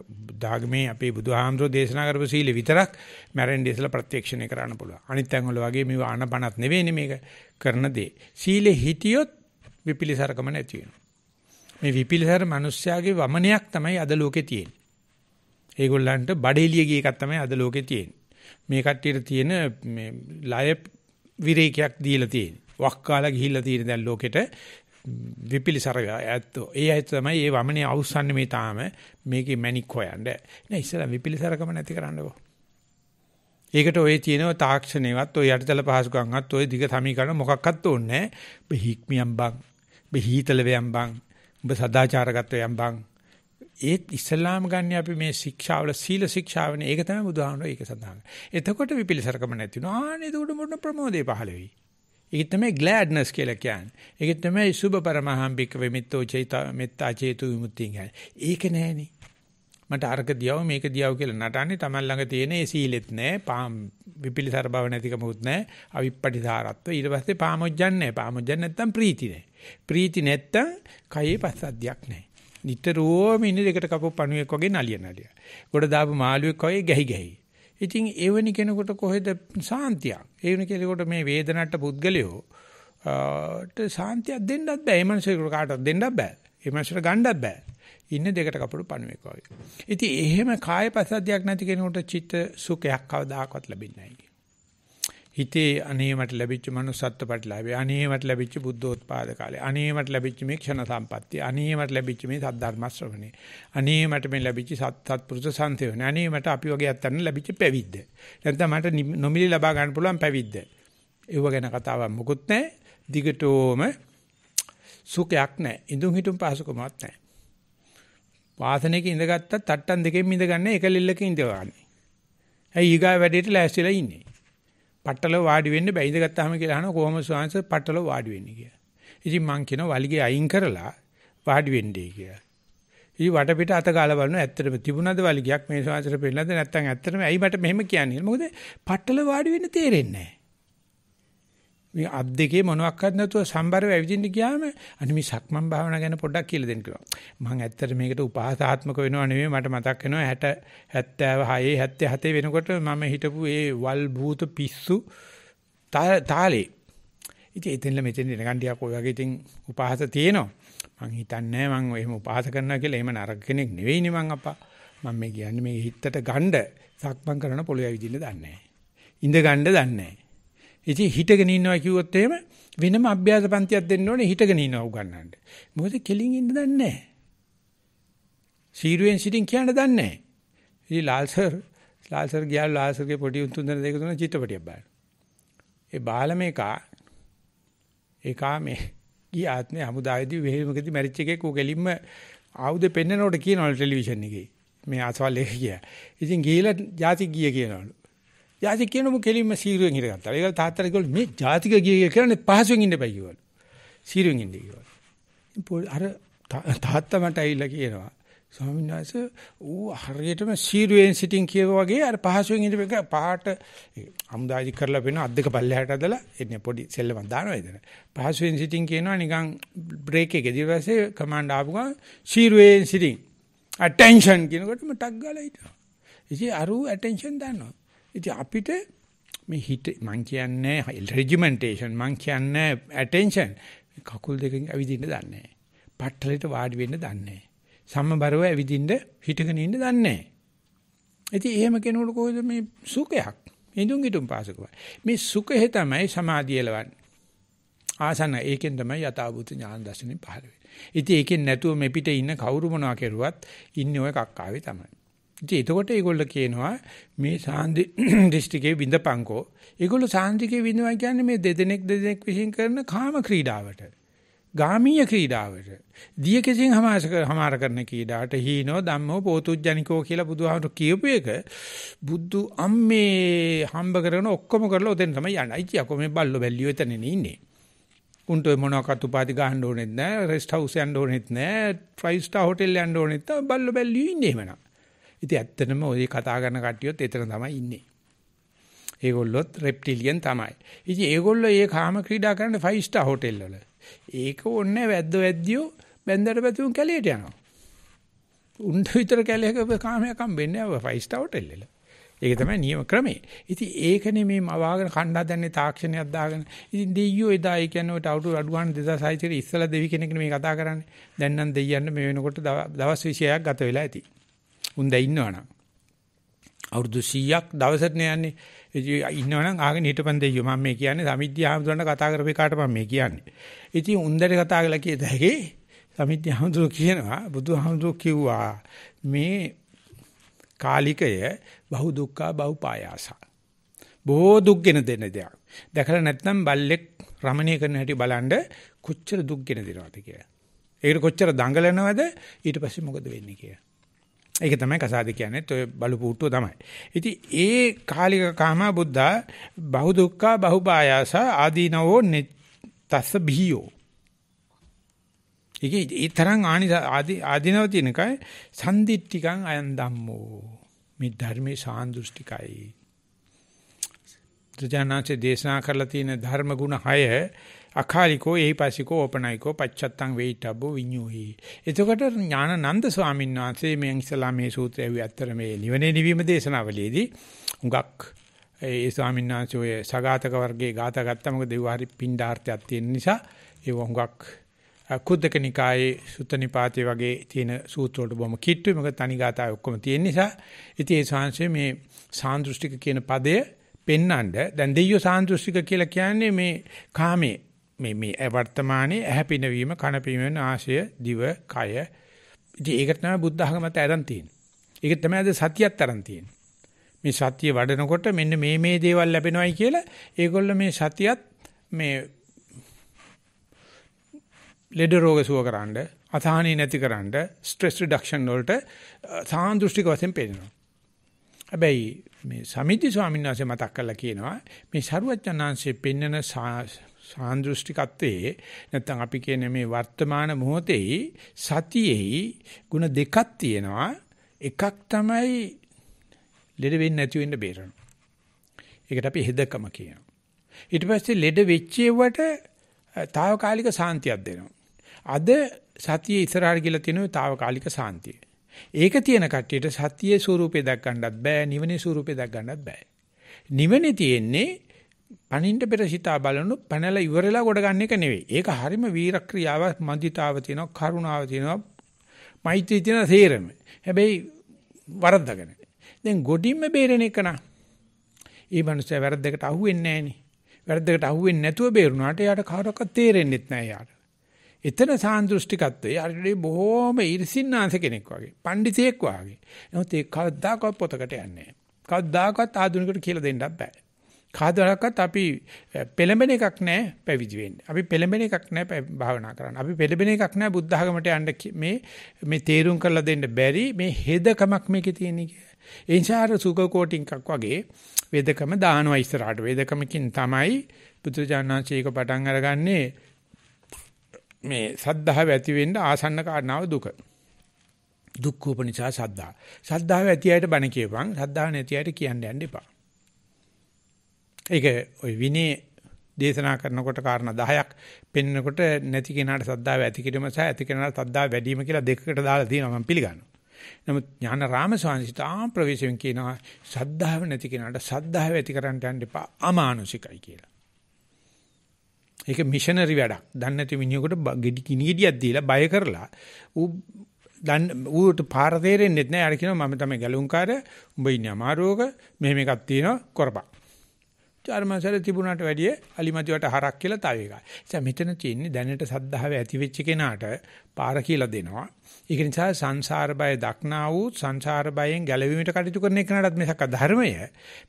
දාගමේ අපේ බුදුහාමරෝ දේශනා කරපු සීල විතරක් මැරෙන්නේ ඉස්සලා ප්‍රත්‍යක්ෂණය කරන්න පුළුවන්. අනිත් තැන් වල වගේ මේව ආනපනත් නෙවෙයි මේක කරන දේ. සීලේ හිටියොත් විපිලිසරකම නැති වෙනවා. මේ විපිලිසර මිනිස්යාගේ වමනයක් තමයි අද ලෝකේ තියෙන්නේ. ඒගොල්ලන්ට බඩේලිය ගිය එකක් තමයි අද ලෝකේ තියෙන්නේ. මේ කට්ටියට තියෙන මේ ලය විරේකයක් දීලා තියෙන්නේ. වක්කාලා ගිහිල්ලා තියෙන දැන් ලෝකෙට විපිලිසර ඇත්තෝ. ඒ ඇත්ත තමයි මේ වමනේ අවස්සන්නේ මේ තාම මේකේ මැණික් හොයන්න. නෑ ඉස්සලා විපිලිසරකම නැති කරන්නකෝ. ඒකට ඔය තියෙන තාක්ෂණේවත් ඔය යටිතල පහසුකම්වත් ඔය දිග සමීකරණ මොකක්වත් ඕනේ නෑ. ඔබ හික්මියම් බං. ඔබ හීතල වේම් බං. ඔබ සදාචාරගත වේම් බං. ඒත් ඉස්ලාම් ගන්න අපි මේ ශික්ෂාවල සීල ශික්ෂාවනේ ඒක තමයි බුදුහාමුදුරුවෝ ඒක සඳහන්. එතකොට විපිලිසරකම නැති වෙනවා. ආනේ එතකොට මොන ප්‍රමෝදේ පහළ වෙයි. ඒක තමයි ග්ලෑඩ්නස් කියලා කියන්නේ. ඒක තමයි සුභ පරමහම්බික වෙමිත්තෝ චේත මෙත්තා චේතු විමුක්තිය කියන්නේ. ඒක නෑනේ. මට අරක දියව මේක දියව කියලා නටන්නේ Taman ළඟ තියෙන ඒ සීලෙත් නෑ, පාම් විපිලිසර බව නැතිකමුත් නෑ, අවිප්පටිසාරත්ව. ඊට පස්සේ පාමොජ්ජන් නෑ. පාමොජ්ජන් නැත්තම් ප්‍රීති නෑ. ප්‍රීති නැත්තම් කයේ පස්සද්ධියක් නෑ. නිතරම ඉන්නේ දෙකට කපපු පණුවෙක් වගේ නලිය නලිය. ගොඩ දාපු මාළුවෙක් වගේ ගැහි ගැහි. ඉතින් එවැනි කෙනෙකුට කොහෙද සාන්තියක්? එවැනි කෙනෙකුට මේ වේදනට පුද්ගලයෝ ට සාන්තියක් දෙන්නත් බෑ. ඒ මනුස්සයෙකුට කාටවත් දෙන්නත් බෑ. ඒ මනුස්සයට ගන්නත් බෑ. ඉන්නේ දෙකට කපුරු පණුවෙක් වගේ. ඉතින් එහෙම කාය ප්‍රසද්ධියක් නැති කෙනෙකුට චිත්ත සුඛයක් කවදාකවත් ලැබෙන්නේ නැහැ. හිතේ අනේ මට ලැබිච්ච manussත්ත්ව ප්‍රතිලාභය අනේ මට ලැබිච්ච බුද්ධෝත්පාද කාලය අනේ මට ලැබිච්ච මේ ක්ෂණ සම්පත්තිය අනේ මට ලැබිච්ච මේ සද්ධර්ම ශ්‍රවණේ අනේ මට මේ ලැබිච්ච සත්පුරුෂ සංතේවන අනේ මට අපි වගේ අත්තන්න ලැබිච්ච පැවිද්ද නැත්නම් මට නොමිලි ලබා ගන්න පුළුවන් පැවිද්ද ඒව ගැන කතාවක් මොකුත් නැහැ දිගටම සුඛයක් නැහැ ඉඳුන් හිටුන් පහසුකමක් නැහැ වාසනයක ඉඳගත්තත් තට්ටන් දෙකෙන් ඉඳගන්නේ එකලෙල්ලක ඉඳවන්නේ ඇයි ඊගා වැඩේට ලෑස්තිලා ඉන්නේ පට්ටල වාඩි වෙන්න බැයිද ගත්තාම කියලා අහනවා කොහොම ස්වාංශ පට්ටල වාඩි වෙන්නේ කියලා. ඉතින් මං කියනවා වලිගේ අයින් කරලා වාඩි වෙන්නේ කියලා. ඉතින් වටපිට අත ගාලා බලනවා ඇත්තටම තිබුණද වලිගයක් මේ ස්වාංශට පෙන්නද නැත්නම් ඇත්තටම ඇයි මට මෙහෙම කියන්නේ? මොකද පට්ටල වාඩි වෙන්න තේරෙන්නේ නැහැ. මේ අත් දෙකේ මොනවත් නැතුව සම්බරව ඇවිදින්න ගියාම අනේ මේ සක්මන් භාවනා ගැන පොඩ්ඩක් කියලා දෙන්න කිව්වා. මම ඇත්තට මේකට උපහාසාත්මක වෙනව නෙමෙයි මට මතක් වෙනවා 60 76 77 වෙනකොට මම හිටපු ඒ වල් භූත පිස්සු තාලේ. ඉතින් එතනල මෙතන ඉඳන් ටිකක් ඔය වගේ ඉතින් උපහාස තියෙනවා. මං හිතන්නේ මං එහෙම උපහාස කරනවා කියලා එහෙම නරක කෙනෙක් නෙවෙයිනේ මං අප්පා. මම මේ කියන්නේ මේ හිතට ගණ්ඩ සක්මන් කරන පොළොය ඇවිදින්න දන්නේ නැහැ. ඉඳ ගණ්ඩ දන්නේ නැහැ. ඉතින් හිටගෙන ඉන්නවා කිව්වොත් එහෙම වෙනම අභ්‍යාස පන්තියක් දෙන්න ඕනේ හිටගෙන ඉන්නවා උගන්නන්න. මොකද කෙලින් ඉන්න දන්නේ නැහැ. සීරුවෙන් සිටින් කියන්න දන්නේ නැහැ. ඉතින් ලාල් සර් ලාල් සර් ගියා ලාල් සර්ගේ පොඩි උන් තුන් දෙනා දෙක තුන චිත්‍රපටියක් බලන්න. ඒ බාලම එකා ඒකා මේ ගිය ආත්මේ හමුදාවේදී වෙහෙමකදී මැරිච් එකෙක් ඌ ගෙලින්ම ආයුධ පෙන්නනකොට කියනවලු ටෙලිවිෂන් එකේ. මේ අසවල් එක ගියා. ඉතින් ගිහිලා ಜಾති ගිය කියනවලු. යාති කියනමු කෙලින්ම සීරුවෙන් හිරගත්තා. ඒකල තාත්තට කිව්වලු මේ ජාතික ගියේ කියන්නේ පහසුවෙන් ඉන්න බෑ කිව්වලු. සීරුවෙන් ඉන්න කිව්වලු. අර තාත්තා මට ඇවිල්ලා කියනවා ස්වාමීන් වහන්සේ ඌ හරියටම සීරුවෙන් සිටින් කියව වගේ අර පහසුවෙන් ඉන්න එක පහට අමුදාජි කරලා වෙන අද්දක පල්ලෙහාට ඇදලා එන්නේ පොඩි සෙල්ලමක් දානවා එතන. පහසුවෙන් සිටින් කියනවා නිකන් බ්‍රේක් එකේදී ඊපස්සේ කමාන්ඩ් ආපු ගමන් සීරුවෙන් සිටින් attention කියනකොටම ටක් ගාලා හිටිනවා. ඉතින් අර ඌ attention දානවා. ඉතින් අපිට මේ හිත මං කියන්නේ රෙජිමෙන්ටේෂන් මං කියන්නේ ඇටෙන්ෂන් කකුල් දෙකකින් ඇවිදින්න දන්නේ නැහැ. පට්ටලෙට වාඩි වෙන්න දන්නේ නැහැ. සම්මබරව ඇවිදින්න හිටගෙන ඉන්න දන්නේ නැහැ. ඉතින් එහෙම කෙනෙකුට කොහොමද මේ සුඛයක්? ඉඳුන් හිටුම් පාසකව. මේ සුඛය තමයි සමාධිය ලවන්නේ. ආසන ඒකෙන් තමයි යථාභූත ඥාන දර්ශනේ පහළ වෙන්නේ. ඉතින් ඒකෙන් නැතුව මේ පිටේ ඉන්න කවුරු මොනවා කෙරුවත් ඉන්නේ ওই කක්කාවේ තමයි. ඉතින් එතකොට ඒගොල්ලෝ කියනවා මේ සාන්දි දිස්ත්‍රික්කයේ විඳපංකෝ. ඒගොල්ලෝ සාන්දිකේ විඳනවා කියන්නේ මේ දෙදෙනෙක් දෙදෙනෙක් විශ්ින් කරන කාම ක්‍රීඩාවට. ගාමීය ක්‍රීඩාවට. දිය කෙසින් හමාස හමාර කරන කීඩාට හීනෝ ධම්මෝ පෝතුජ්ජනිකෝ කියලා බුදුහාමුදුරු කියපු එක බුදු අම්මේ හම්බ කරගෙන ඔක්කොම කරලා උදෙන් තමයි යන්නේ. අයිති යකෝ මේ බල්ලෝ බැල්ලියෝ එතනනේ ඉන්නේ. උන්ට ඔය මොනවාකට උපාධි ගන්න ඕනෙත් නැහැ, රෙස්ට් හවුස් යන්න ඕනෙත් නැහැ, ෆයිව් ස්ටාර් හෝටල් යන්න ඕනෙත් නැහැ. බල්ලෝ බැල්ලියෝ ඉන්නේ එහෙමනම්. ඉතින් ඇත්තටම ওই කතා කරන කට්ටියොත් එතන තමයි ඉන්නේ. ඒගොල්ලොත් රෙප්ටිලියන් තමයි. ඉතින් ඒගොල්ලෝ මේ කාම ක්‍රීඩා කරන 5 star hotel වල. ඒක ඕන්නේ වැද්ද වැද්දියෝ බෙන්දට පැතුම් කැලේට යනවා. උන්ට විතර කැලේක කාමයක් හම්බෙන්නේ නැහැ 5 star hotel වල. ඒක තමයි නියම ක්‍රමය. ඉතින් ඒකනේ මේ මවාගෙන කණ්ඩා දැන්නේ තාක්ෂණයක් දාගෙන. ඉතින් දෙයියෝ එදා ඒ කියන්නේ ඔය අවුරුදු අඩු ගන්න 2600 ඉස්සලා දෙවි කෙනෙක්නේ මේ කතා කරන්නේ. දැන් නම් දෙයියන් මේ වෙනකොට දවස් 26ක් ගත වෙලා ඇති. උන්ද ඉන්නවනම් අවුරුදු 100ක් දවසට යන්නේ. ඉන්නවනම් ආගෙන හිටපන් දෙයියෝ මම මේ කියන්නේ සමිද්ධි ආමතුරන්ට කතා කරපේ කාට මම මේ කියන්නේ. ඉතින් උන්දට කතා කළා කියද හැකි සමිද්ධි ආමතුරු කියනවා බුදුහාමුදුරු කිව්වා මේ කාලිකය බහු දුක්ඛා බහු පායාසා. බොහෝ දුක්ගෙන දෙන දෙයක්. දැකලා නැත්නම් බල්ලෙක් රමණීය කරන හැටි බලන්න කොච්චර දුක්ගෙන දෙනවද කියලා. ඒකට කොච්චර දඟලනවද ඊට පස්සේ මොකද වෙන්නේ කියලා. ඒක තමයි කසාද කියන්නේ ඔය බලු පුට්ටුව තමයි. ඉතින් ඒ කාලික කාමා බුද්ධා බහු දුක්ඛා බහු පායාස ආදීනවෝ තස්ස බිහියෝ. ඒකේ ඒ තරම් ආනි ආදීනව තියෙනකයි සම්දිට්ඨිකං අයන් ධම්මෝ. මේ ධර්මේ සාන්දෘෂ්ටිකයි. ත්‍රිජානාචේ දේශනා කරලා තියෙන ධර්ම ගුණ 6 අකාලිකෝ ඒහිපසිකෝ ඕපනයිකෝ පච්චත්තං වේිටබ්බෝ විඤ්ඤෝහි. එතකොට ඥානানন্দ ස්වාමීන් වහන්සේ මේ ඉස්ලාම මේ සූත්‍රය ඇත්තට මේ නිවනේ නිවීම දේශනාවලේදී හුඟක් ඒ ස්වාමීන් වහන්සේ ඔය සගතක වර්ගයේ ગાත ගත්තා මොකද ඒව හරි පින්ඩාර්ථයක් තියෙන නිසා ඒව හුඟක් කුද්දක නිකායේ සුත්තනිපාතේ වගේ තියෙන සූත්‍ර වලට බොහොම කිට්ටුයි මොකද තනි ગાතාවේ ඔක්කොම තියෙන නිසා ඉතින් ඒ ශාංශයේ මේ සාන්දෘෂ්ටික කියන පදය පෙන්නඳ දැන් දෙයියෝ සාන්දෘෂ්ටික කියලා කියන්නේ මේ කාමයේ මේ මේ වර්තමානයේ ඇහැපින වීම කන පීම නාසය දිව කය ඉතින් ඒකට තමයි බුද්ධ ධර්මත ඇරන් තියෙන්නේ ඒක තමයි අද සතියත් අරන් තියෙන්නේ මේ සතිය වඩනකොට මෙන්න මේ මේ දේවල් ලැබෙනවයි කියලා ඒගොල්ල මේ සතියත් මේ ලෙඩ රෝග සුවකරන්න අසහනී නැතිකරන්න ස්ට්‍රෙස් රිඩක්ෂන් වලට සාන්දෘෂ්ටික වශයෙන් පෙන්නනවා හැබැයි මේ සමිති ස්වාමීන් වහන්සේ මතක් කරලා කියනවා මේ සරුවචනාංශයේ පෙන්වන සාන්දෘෂ්ටිකත්වයේ නැත්නම් අපි කියන මේ වර්තමාන මොහොතේ සතියේ ಗುಣ දෙකක් තියෙනවා එකක් තමයි ලෙඩ වෙන්නේ නැති වෙන්න බේරන. ඒකට අපි හෙදකම කියනවා. ඊට පස්සේ ලෙඩ වෙච්චේවට తాවකාලික සාන්තියක් දෙනවා. අද සතියේ ඉස්සරහට ගිහලා තියෙනවා తాවකාලික සාන්තිය. ඒක තියෙන කට්ටියට සතියේ ස්වරූපේ දැක් ගන්නත් බෑ නිවනේ ස්වරූපේ දැක් ගන්නත් බෑ. නිවනේ තියෙන්නේ පණින්න පෙර හිතා බලනු පැනලා ඉවරලා ගොඩ ගන්න එක නෙවෙයි. ඒක හරීම වීරක්‍රියාව, මධිතාව තියෙනවා, කරුණාව තියෙනවා, මෛත්‍රී තියෙනවා තේරෙම. හැබැයි වරද්දගෙන. දැන් ගොඩින්ම බේරෙන එක නා. ඒ මනුස්සයා වැරද්දකට අහු වෙන්නේ නැහනේ. වැරද්දකට අහු වෙන්නේ නැතුව බේරුණාට එයාට කාටවත් තේරෙන්නෙත් නැහැ එයාට. එතන සාන්දෘෂ්ටිකත්වයේ හරියට බොහෝම ඉරිසින්නාංශ කෙනෙක් වගේ, පඬිතෙක් වගේ. නමුත් ඒ කවදාකවත් පොතකට යන්නේ නැහැ. කවදාකවත් ආධුනිකට කියලා දෙන්නත් බෑ. කාදාලක්වත් අපි පෙළඹෙන එකක් නැහැ පැවිදි වෙන්න. අපි පෙළඹෙන එකක් නැහැ භාවනා කරන්න. අපි පෙළඹෙන එකක් නැහැ බුද්ධ ධර්මයට යන්න මේ මේ තේරුම් කරලා දෙන්න බැරි මේ හෙදකමක් මේකේ තියෙන කිය. එන්ෂාර සුඛ කෝටින්කක් වගේ වේදකම දානවා ඉස්සරහට. වේදකමකින් තමයි බුදුජානනාංශය එක පටන් අරගන්නේ මේ සද්ධාව ඇති වෙන්න ආසන්න කාරණාව දුක. දුක්ඛ උපනිසා සද්ධා. සද්ධාව ඇති අයට බණ කියපන්. සද්ධාව නැති අයට කියන්න යන්න එපා. ඒක ওই විනේ දේශනා කරනකොට කාරණා 10ක් පෙන්නකොට නැති කෙනාට සද්දාව ඇති කිරීම සහ ඇති කෙනාට සද්දාව වැඩි වීම කියලා දෙකකට දාලා තියෙනවා මම පිළිගන්නවා. නමුත් ඥානරාම ස්වාමීන් ප්‍රවේශයෙන් කියනවා සද්දාව නැති කෙනාට සද්දාව ඇති කරන්න යන්න එපා අමානුෂිකයි කියලා. ඒක මිෂනරි වැඩක්. දන්නේ නැති මිනිහෙකුට ගෙඩි කිනිගෙඩියක් දීලා බය කරලා ඌ දන් ඌට පාර තේරෙන්නේ නැහැ. අර කියනවා මම තමයි ගැලුම්කාර. උඹ ඉන්නේ අමාරුවක මෙහෙම එකක් තියෙනවා කරපන්. චර්මසර තිබුණාට වැඩිය අලිමතිවට හරක් කියලා තව එකක්. ඉතින් මෙතන තියෙන්නේ දැනට සද්ධාව ඇති වෙච්ච කෙනාට පාර කියලා දෙනවා. ඒක නිසා සංසාර බය දක්නා වූ සංසාර බයෙන් ගැලවීමට කටයුතු කරන එකනටත් මේක ධර්මය.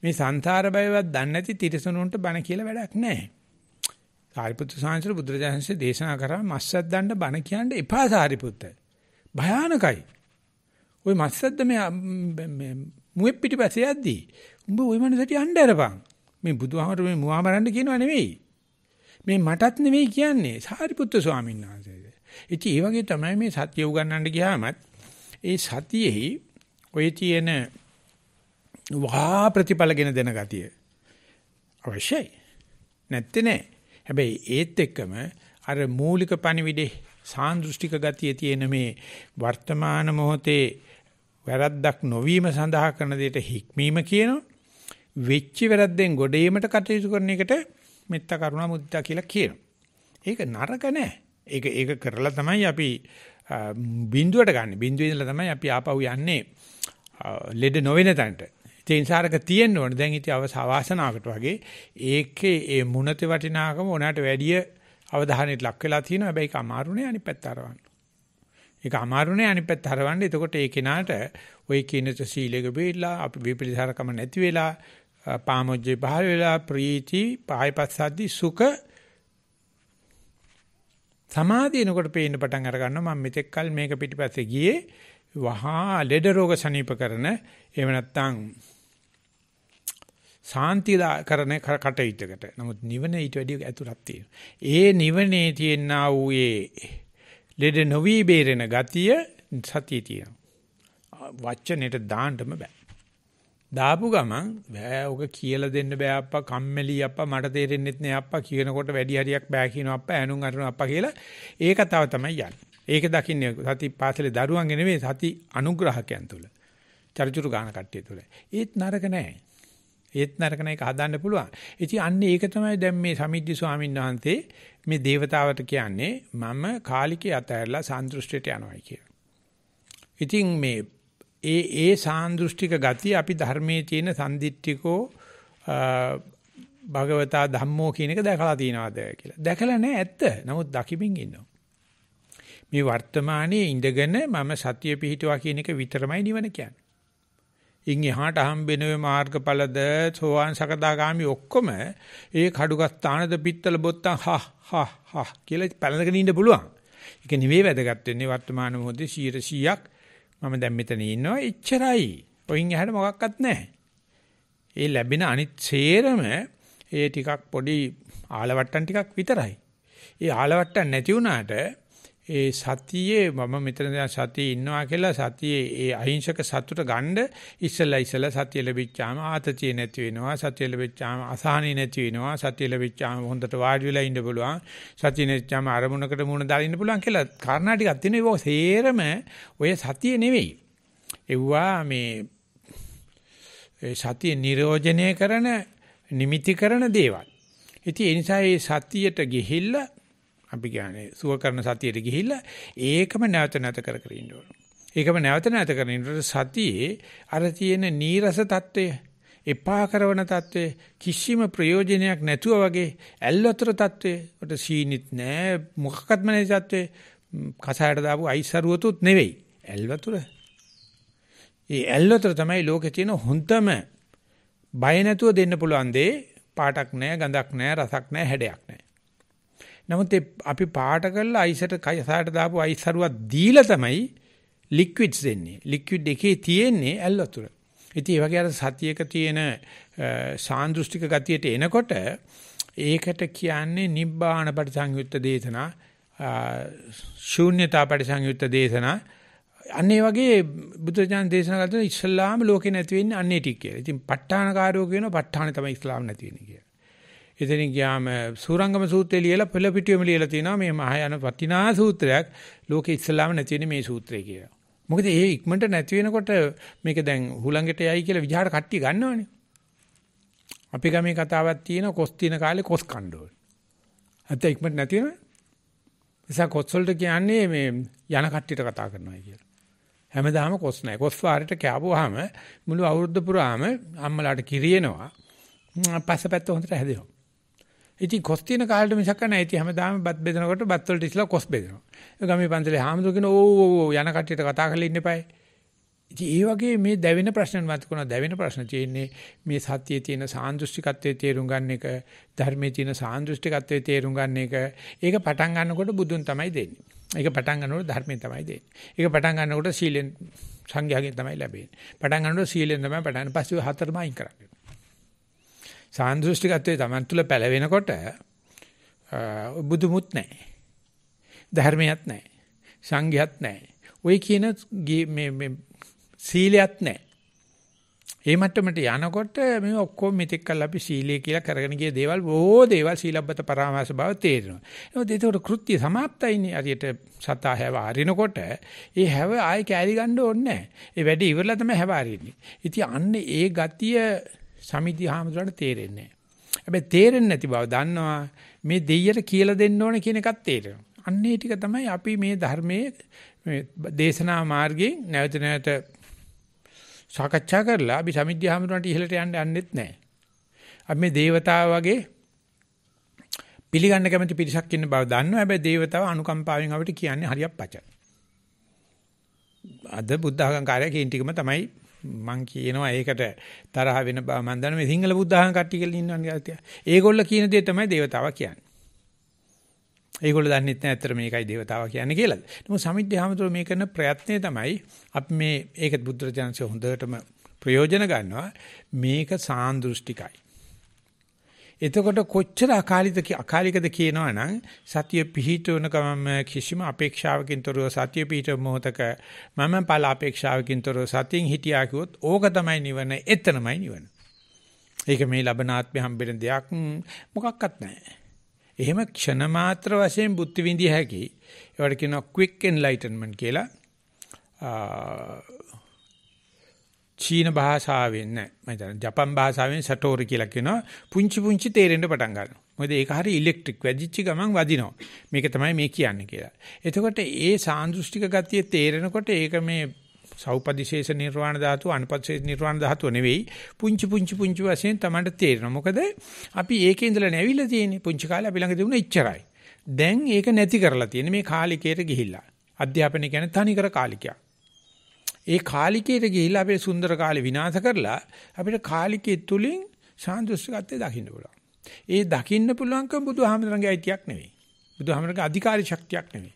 මේ සංසාර බයවත් දන්නේ නැති තිරසනුන්ට බණ කියලා වැඩක් නැහැ. සාරිපුත්‍ර සාංශර බුදුරජාණන්සේ දේශනා කරා මස්සද්දන්ට බණ කියන්න එපා සාරිපුත්‍ර. භයානකයි. ওই මස්සද්ද මේ මුවෙප් පිටිපස්සේ යද්දී උඹ ওই මනසට යන්න අරපන්. මේ බුදුහාමර මේ මුවා මරන්න කියනවා නෙවෙයි. මේ මටත් නෙවෙයි කියන්නේ සාරිපුත්තු ස්වාමීන් වහන්සේට. ඉතින් ඒ වගේ තමයි මේ සත්‍ය උගන්වන්න ගියාමත් ඒ සතියෙහි ඔය තියෙන වහා ප්‍රතිඵලගෙන දෙන ගතිය අවශ්‍යයි. නැත්තේ නෑ. හැබැයි ඒත් එක්කම අර මූලික පණිවිඩේ සාන්දෘෂ්ටික ගතිය තියෙන මේ වර්තමාන මොහොතේ වැරද්දක් නොවීම සඳහා කරන දෙයට හික්මීම කියනවා. වෙච්චි වැරද්දෙන් ගොඩ ඒමට කටයුතු කරන එකට මෙත්ත කරුණා මුදිතා කියලා කියනවා. ඒක නරක නෑ. ඒක ඒක කරලා තමයි අපි බිඳුවට ගන්න. බිඳුවේ ඉඳලා තමයි අපි ආපහු යන්නේ ලෙඩ නොවෙන තැනට. ඒ නිසාරක තියෙන්න ඕනේ. දැන් ඉතින් අවස වාසනාවකට වගේ ඒකේ ඒ මුණතේ වටිනාකම උනාට වැඩිය අවධානයට ලක් වෙලා තියෙනවා. හැබැයි ඒක අමාරුනේ අනිත් පැත්ත හරවන්න. ඒක අමාරුනේ අනිත් පැත්ත හරවන්න. එතකොට ඒ කෙනාට ওই කිනත සීලෙක බෙල්ලා අපි විපිලිසරකම නැති වෙලා පාමොජ්ජේ පහළ වෙලා ප්‍රීති පායපස්සද්දි සුඛ සමාධිය එනකොට පේන්න පටන් අර ගන්නවා මම මෙතෙක් කල මේක පිටිපස්සේ ගියේ වහා ලෙඩ රෝග සනීප කරන එහෙම නැත්නම් සාන්තිලා කරන කටයුත්තකට. නමුත් නිවන ඊට වැඩිය ඇතුළක් තියෙනවා. ඒ නිවනේ තියෙනා වූ ඒ ලෙඩ නොවි බේරෙන ගතිය සතිය තියෙනවා. වචනෙට දාන්නම බෑ. දාපු ගමන් බෑ ඔක කියලා දෙන්න බෑ අප්පා කම්මැලි අප්පා මට තේරෙන්නෙත් නෑ අප්පා කියනකොට වැඩි හරියක් බෑ කියනවා අප්පා ඈනුන් අරන අප්පා කියලා ඒ කතාව තමයි යන්නේ. ඒක දකින්නේ සති පාසලේ දරුවන්ගේ නෙමෙයි සති අනුග්‍රහකයන් තුල. චරිචුරු ගාන කට්ටිය තුල. ඒත් නරක නෑ. ඒත් නරක නෑ ඒක හදන්න පුළුවන්. ඉතින් අන්න ඒක තමයි දැන් මේ සමිද්දි ස්වාමීන් වහන්සේ මේ దేవතාවට කියන්නේ මම කාලිකේ අතහැරලා සන්තුෂ්ටියට යනවායි කියලා. ඉතින් මේ ඒ ඒ සාන්දෘෂ්ටික ගති අපි ධර්මයේ තියෙන සම්දිත්තිකෝ භගවතා ධම්මෝ කියන එක දැකලා තියනවාද කියලා. දැකලා නැහැ ඇත්ත. නමුත් දකිමින් ඉන්නවා. මේ වර්තමානයේ ඉඳගෙන මම සතිය පිහිටුවා කියන එක විතරමයි නිවන කියන්නේ. ඉන් එහාට හම්බෙනවේ මාර්ගඵලද සෝවාන් සකදාගාමි ඔක්කොම ඒ කඩුගස් තානද පිත්තල බොත්තම් හා හා හා කියලා පැලඳගෙන ඉන්න පුළුවන්. ඒක නෙවෙයි වැදගත් වෙන්නේ වර්තමාන මොහොතේ 100ක් මම දැන් මෙතන ඉන්නවා එච්චරයි. ඔයින් එහාට මොකක්වත් නැහැ. ඒ ලැබෙන අනිත් සේරම ඒ ටිකක් පොඩි ආලවට්ටම් ටිකක් විතරයි. ඒ ආලවට්ටම් නැති වුණාට ඒ සතියේ මම මෙතන දැන් සතියේ ඉන්නවා කියලා සතියේ ඒ අහිංසක සතුට ගන්න ඉස්සලා ඉස්සලා සතිය ලැබිච්චාම ආතතිය නැති වෙනවා සතිය ලැබිච්චාම අසහනෙ නැති වෙනවා සතිය ලැබිච්චාම හොඳට වාඩි වෙලා ඉන්න පුළුවන් සතිය නැතිවම අරමුණකට මුණ දාලා ඉන්න පුළුවන් කියලා කාරණා ටිකක් තියෙනවා ඒක සේරම ඔය සතිය නෙවෙයි එව්වා මේ සතිය නිරෝජනය කරන නිමිති කරන දේවල් ඉතින් ඒ නිසා මේ සතියට ගිහිල්ලා අපි කියන්නේ සුව කරන සතියට ගිහිල්ලා ඒකම නැවත නැවත කර කර ඉන්න ඕන. ඒකම නැවත නැවත කරන ඉන්නකොට සතියේ අර තියෙන නීරස తত্ত্বය, එපා කරන తত্ত্বය, කිසිම ප්‍රයෝජනයක් නැතුව වගේ ඇල්වතර తত্ত্বය, කොට සීනිත් නැහැ, මොකක්වත්ම නැති తত্ত্বය, කසහයට දාපු අයිසරුවතුත් නෙවෙයි. ඇල්වතර. ඒ ඇල්වතර තමයි ලෝකේ තියෙන හොඳම බය නැතුව දෙන්න පුළුවන් දේ. පාටක් නැහැ, ගඳක් නැහැ, රසක් නැහැ, හැඩයක් නැහැ. නමුත් අපි පාට කරලා අයිසට කයසාට දාපු අයිස් හරුවක් දීලා තමයි ලික්විඩ්ස් දෙන්නේ. ලික්විඩ් එකේ තියෙන්නේ ඇල් වතුර. ඉතින් ඒ වගේ අර සතියක තියෙන සාන්දෘෂ්ටික ගතියට එනකොට ඒකට කියන්නේ නිබ්බාන පරිසංයුක්ත දේශනා ශූන්‍යතා පරිසංයුක්ත දේශනා අන්න ඒ වගේ බුදුචාන් දේශනා කරලා ඉස්ලාම ලෝකේ නැති වෙන්නේ අන්නේ ටික කියලා. ඉතින් ප ဋ ාණකාරයෝ කියනවා ප ဋ ාණේ තමයි ඉස්ලාම නැති වෙන්නේ කියලා. එතනින් ගියාම සූරංගම සූත්‍රය ලියලා පෙළ පිටියෙම ලියලා තිනවා මේ මහායාන වටිනා සූත්‍රයක් ලෝකෙ ඉස්සලාම නැති මේ සූත්‍රය කියලා. මොකද ඒ ඉක්මනට නැති වෙනකොට මේක දැන් හුලඟට යයි කියලා විජහාට කට්ටි ගන්නවනේ. අපි ගමේ කතාවක් තියෙන කොස් තින කාලේ කොස් කණ්ඩෝල්. අත ඉක්මනට නැති වෙනවනේ. නිසා කොස්වලට කියන්නේ මේ යන කට්ටියට කතා කරනවා කියලා. හැමදාම කොස් නැහැ. කොස් වාරයට කෑවුවාම මුළු අවුරුද්ද පුරාම අම්මලාට කිරියනවා. පස්සපැත්ත හොඳට හැදෙනවා. ඉතින් කොස් තියෙන කාලෙට මිසක් නැහැ. ඉතින් හැමදාම බත් බෙදනකොට බත් වලට ඉස්සලා කොස් බෙදනවා. ගමේ පන්සලේ හාමුදුරු කියන ඕ ඕ යන කට්ටියට කතා කරලා ඉන්න එපායි. ඉතින් ඒ වගේ මේ දැවෙන ප්‍රශ්න මතකුණා දැවෙන ප්‍රශ්න තියෙන්නේ මේ සත්‍යයේ තියෙන සාන්දෘෂ්ටිකත්වයේ තේරුම් ගන්න එක ධර්මයේ තියෙන සාන්දෘෂ්ටිකත්වයේ තේරුම් ගන්න එක ඒක පටන් ගන්නකොට බුදුන් තමයි දෙන්නේ. ඒක පටන් ගන්නකොට ධර්මයෙන් තමයි දෙන්නේ. ඒක පටන් ගන්නකොට සීලෙන් සංඝයාගෙන් තමයි ලැබෙන්නේ. පටන් ගන්නකොට සීලෙන් තමයි පටන් පස්සේ හතරම අයින් කරන්නේ. සාන්දෘෂ්ටිකත්වයේ Taman තුල පැලවෙනකොට බුදුමුත් නැහැ. ධර්මයක් නැහැ. සංඝයත් නැහැ. ওই කියන මේ මේ සීලයක් නැහැ. ඒ මට්ටමට යනකොට මේ ඔක්කොම මෙතෙක් කල් අපි සීලය කියලා කරගෙන ගිය දේවල් බොහෝ දේවල් සීලබ්බත පරාමාස බව තේරෙනවා. ඒකත් ඒකට කෘත්‍ය સમાප්තයිනේ. හරියට සතා හැව අරිනකොට ඒ හැව ආයෙ කෑලි ගන්න ඕනේ නැහැ. ඒ වැඩේ ඉවරලා තමයි හැව අරින්නේ. ඉතින් අන්න ඒ ගතිය සමිති හාමුදුරන්ට තේරෙන්නේ නැහැ. හැබැයි තේරෙන්නේ නැති බව දන්නවා මේ දෙයියට කියලා දෙන්න ඕන කියන එකත් තේරෙනවා. අන්නේ ටික තමයි අපි මේ ධර්මයේ මේ දේශනා මාර්ගයෙන් නැවත නැවත සාකච්ඡා කරලා අපි සමිද්ධි හාමුදුරන්ට ඉහළට යන්න යන්නෙත් නැහැ. අපි මේ దేవතාව වගේ පිළිගන්න කැමති පිරිසක් ඉන්න බව දන්නවා. හැබැයි దేవතාව අනුකම්පාවෙන් අපිට කියන්නේ හරියක් පච. අද බුද්ධ ආගම් කාර්යයේ කේන්තිකම තමයි මං කියනවා ඒකට තරහ වෙන බව මං දන්නේ මේ සිංහල බුද්ධහන් කට්ටිය කියලා ඉන්නවනේ. ඒගොල්ල කියන දේ තමයි దేవතාවා කියන්නේ. ඒගොල්ල දන්නේ නැහැ ඇත්තට මේකයි దేవතාවා කියන්නේ කියලාද. නමුත් සමිද්ධාමතුල මේ කරන ප්‍රයත්නය තමයි අපි මේ ඒක බුද්ධ ජනසය හොඳටම ප්‍රයෝජන ගන්නවා. මේක සාන්දෘෂ්ටිකයි. එතකොට කොච්චර අකාලිද අකාලිකද කියනවනම් සතිය පිහිටවන ගමම කිසිම අපේක්ෂාවකින් තොරව සතිය පිහිටව මොහතක මම පල අපේක්ෂාවකින් තොරව සතියෙන් හිටියා කිව්වොත් ඕක තමයි නිවන එතනමයි නිවන. ඒක මේ ලබනාත්මය හම්බෙන දෙයක් මොකක්වත් නැහැ. එහෙම ක්ෂණ මාත්‍ර වශයෙන් බුද්ධ විඳිය හැකි. ඒවට කියනවා quick enlightenment කියලා. චීන භාෂාවෙන් නෑ මම හිතන්නේ ජපන් භාෂාවෙන් සටෝරි කියලා කියනවා පුංචි පුංචි තේරෙන්න පටන් ගන්නවා මොකද ඒක හරි ඉලෙක්ට්‍රික් වැඩිච්ච ගමන් වදිනවා මේක තමයි මේ කියන්නේ කියලා එතකොට ඒ සාන්දෘෂ්ටික ගතිය තේරෙනකොට ඒක මේ සෞපදිශේෂ නිර්වාණ ධාතු අනුපදිශේෂ නිර්වාණ ධාතු නෙවෙයි පුංචි පුංචි පුංචි වශයෙන් තමයි තේරෙනවා මොකද අපි ඒකේ ඉඳලා නැවිලා තියෙන්නේ පුංචි කාලේ අපි ළඟ තිබුණ ඉච්චරයි දැන් ඒක නැති කරලා තියෙන්නේ මේ කාලිකයට ගිහිල්ලා අධ්‍යාපනය කියන්නේ තනිකර කාලිකයක් ඒ කාලිකයට ගිහිල්ලා අපේ සුන්දර කාලේ විනාශ කරලා අපිට කාලිකයේ තුලින් සාන්දෘෂ්ටිකත්වය දකින්න පුළුවන්. ඒ දකින්න පුළුවන්කම බුදුහාමරගේ අයිතියක් නෙවෙයි. බුදුහාමරගේ අධිකාරී ශක්තියක් නෙවෙයි.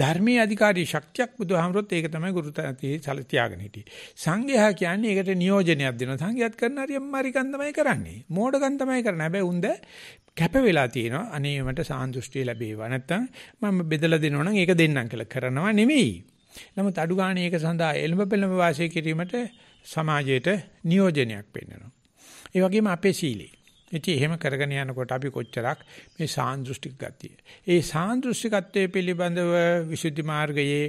ධර්මයේ අධිකාරී ශක්තියක් බුදුහාමරොත් ඒක තමයි ගුරුතනතියේ සල තියාගෙන හිටියේ. සංඝයා කියන්නේ ඒකට නියෝජනයක් දෙනවා. සංඝයාත් කරන හරියම මරිකන් තමයි කරන්නේ. මෝඩකම් තමයි කරන්නේ. හැබැයි උන්ද කැප වෙලා තියෙනවා. අනේ මට සාන්දෘෂ්ටිය ලැබේවා. නැත්තම් මම බෙදලා දෙනවා නම් ඒක දෙන්නම් කියලා කරනවා නෙමෙයි. නමුත් අඩු ගාණේ ඒක සඳහා එළඹ පෙළඹ වාසය කිරීමට සමාජයට නියෝජනයක් පෙන්වනවා. ඒ වගේම අපේ සීලය. ඉතින් එහෙම කරගෙන යනකොට අපි කොච්චරක් මේ සාන්දෘෂ්ටික ගතිය. ඒ සාන්දෘෂ්ටිකත්වයේ පිළිබඳව විසුද්ධි මාර්ගයේ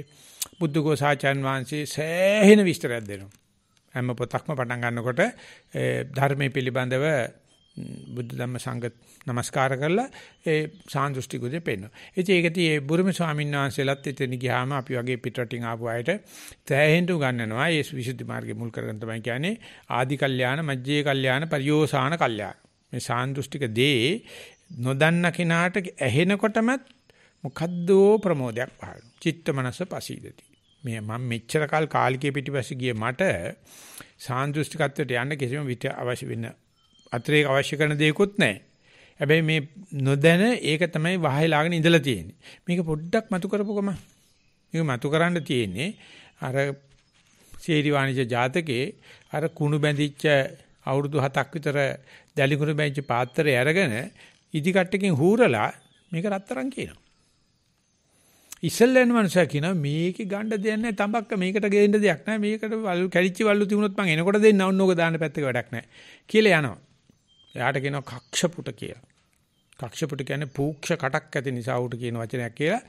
බුද්ධඝෝසාචාන් වහන්සේ සෑහෙන විස්තරයක් දෙනවා. හැම පොතක්ම පටන් ගන්නකොට ධර්මයේ පිළිබඳව බුද්ධ ධම්ම සංඝ නමස්කාර කරලා ඒ සාන්දෘෂ්ටිකුදේ පෙන්වනවා. ඉතින් ඒකදී ඒ බුරුම ස්වාමීන් වහන්සේලාත් එතන ගියාම අපි වගේ පිට රටින් ආපු අයට තැහෙන්න උගන්වනවා. ඒ විසුද්ධි මාර්ගේ මුල් කරගෙන තමයි කියන්නේ ආදි කල්යාණ, මජ්ජේ කල්යාණ, පරියෝසాన කල්යාණ. මේ සාන්දෘෂ්ටික දේ නොදන්න කෙනාට ඇහෙනකොටමත් මොකද්ද ප්‍රමෝදයක් පහළ චිත්ත මනස පසීදති. මේ මම මෙච්චර කල් කාලිකේ පිටිපස්සේ ගිය මට සාන්දෘෂ්ටිකත්වයට යන්න කිසිම විට අවශ්‍ය වෙන්නේ අතරේ අවශ්‍ය කරන දේකුත් නැහැ. හැබැයි මේ නොදැන ඒක තමයි වහේ ලාගෙන ඉඳලා තියෙන්නේ. මේක පොඩ්ඩක් මතු කරපුවම මේක මතු කරන්න තියෙන්නේ අර සේරි වාණිජ ජාතකයේ අර කුණු බැඳිච්ච අවුරුදු 7ක් විතර දැලිකුණු බැඳිච්ච පාත්‍රය අරගෙන ඉදි කට්ටකින් හූරලා මේක රත්තරන් කියනවා. ඉස්සල්ලෙන් මනුස්සයා කියනවා මේකේ ගණ්ඩ දෙයක් නැහැ තඹක්ක මේකට ගේන්න දෙයක් නැහැ මේකට කැලිච්චි වල්ලු තිබුණොත් මං එනකොට දෙන්න ඕන ඕක දාන්න පැත්තක වැඩක් නැහැ කියලා යනවා. එයාට කියනවා කක්ෂපුට කියලා. කක්ෂපුට කියන්නේ පූක්ෂ කටක් ඇති නිසා උට කියන වචනයක් කියලා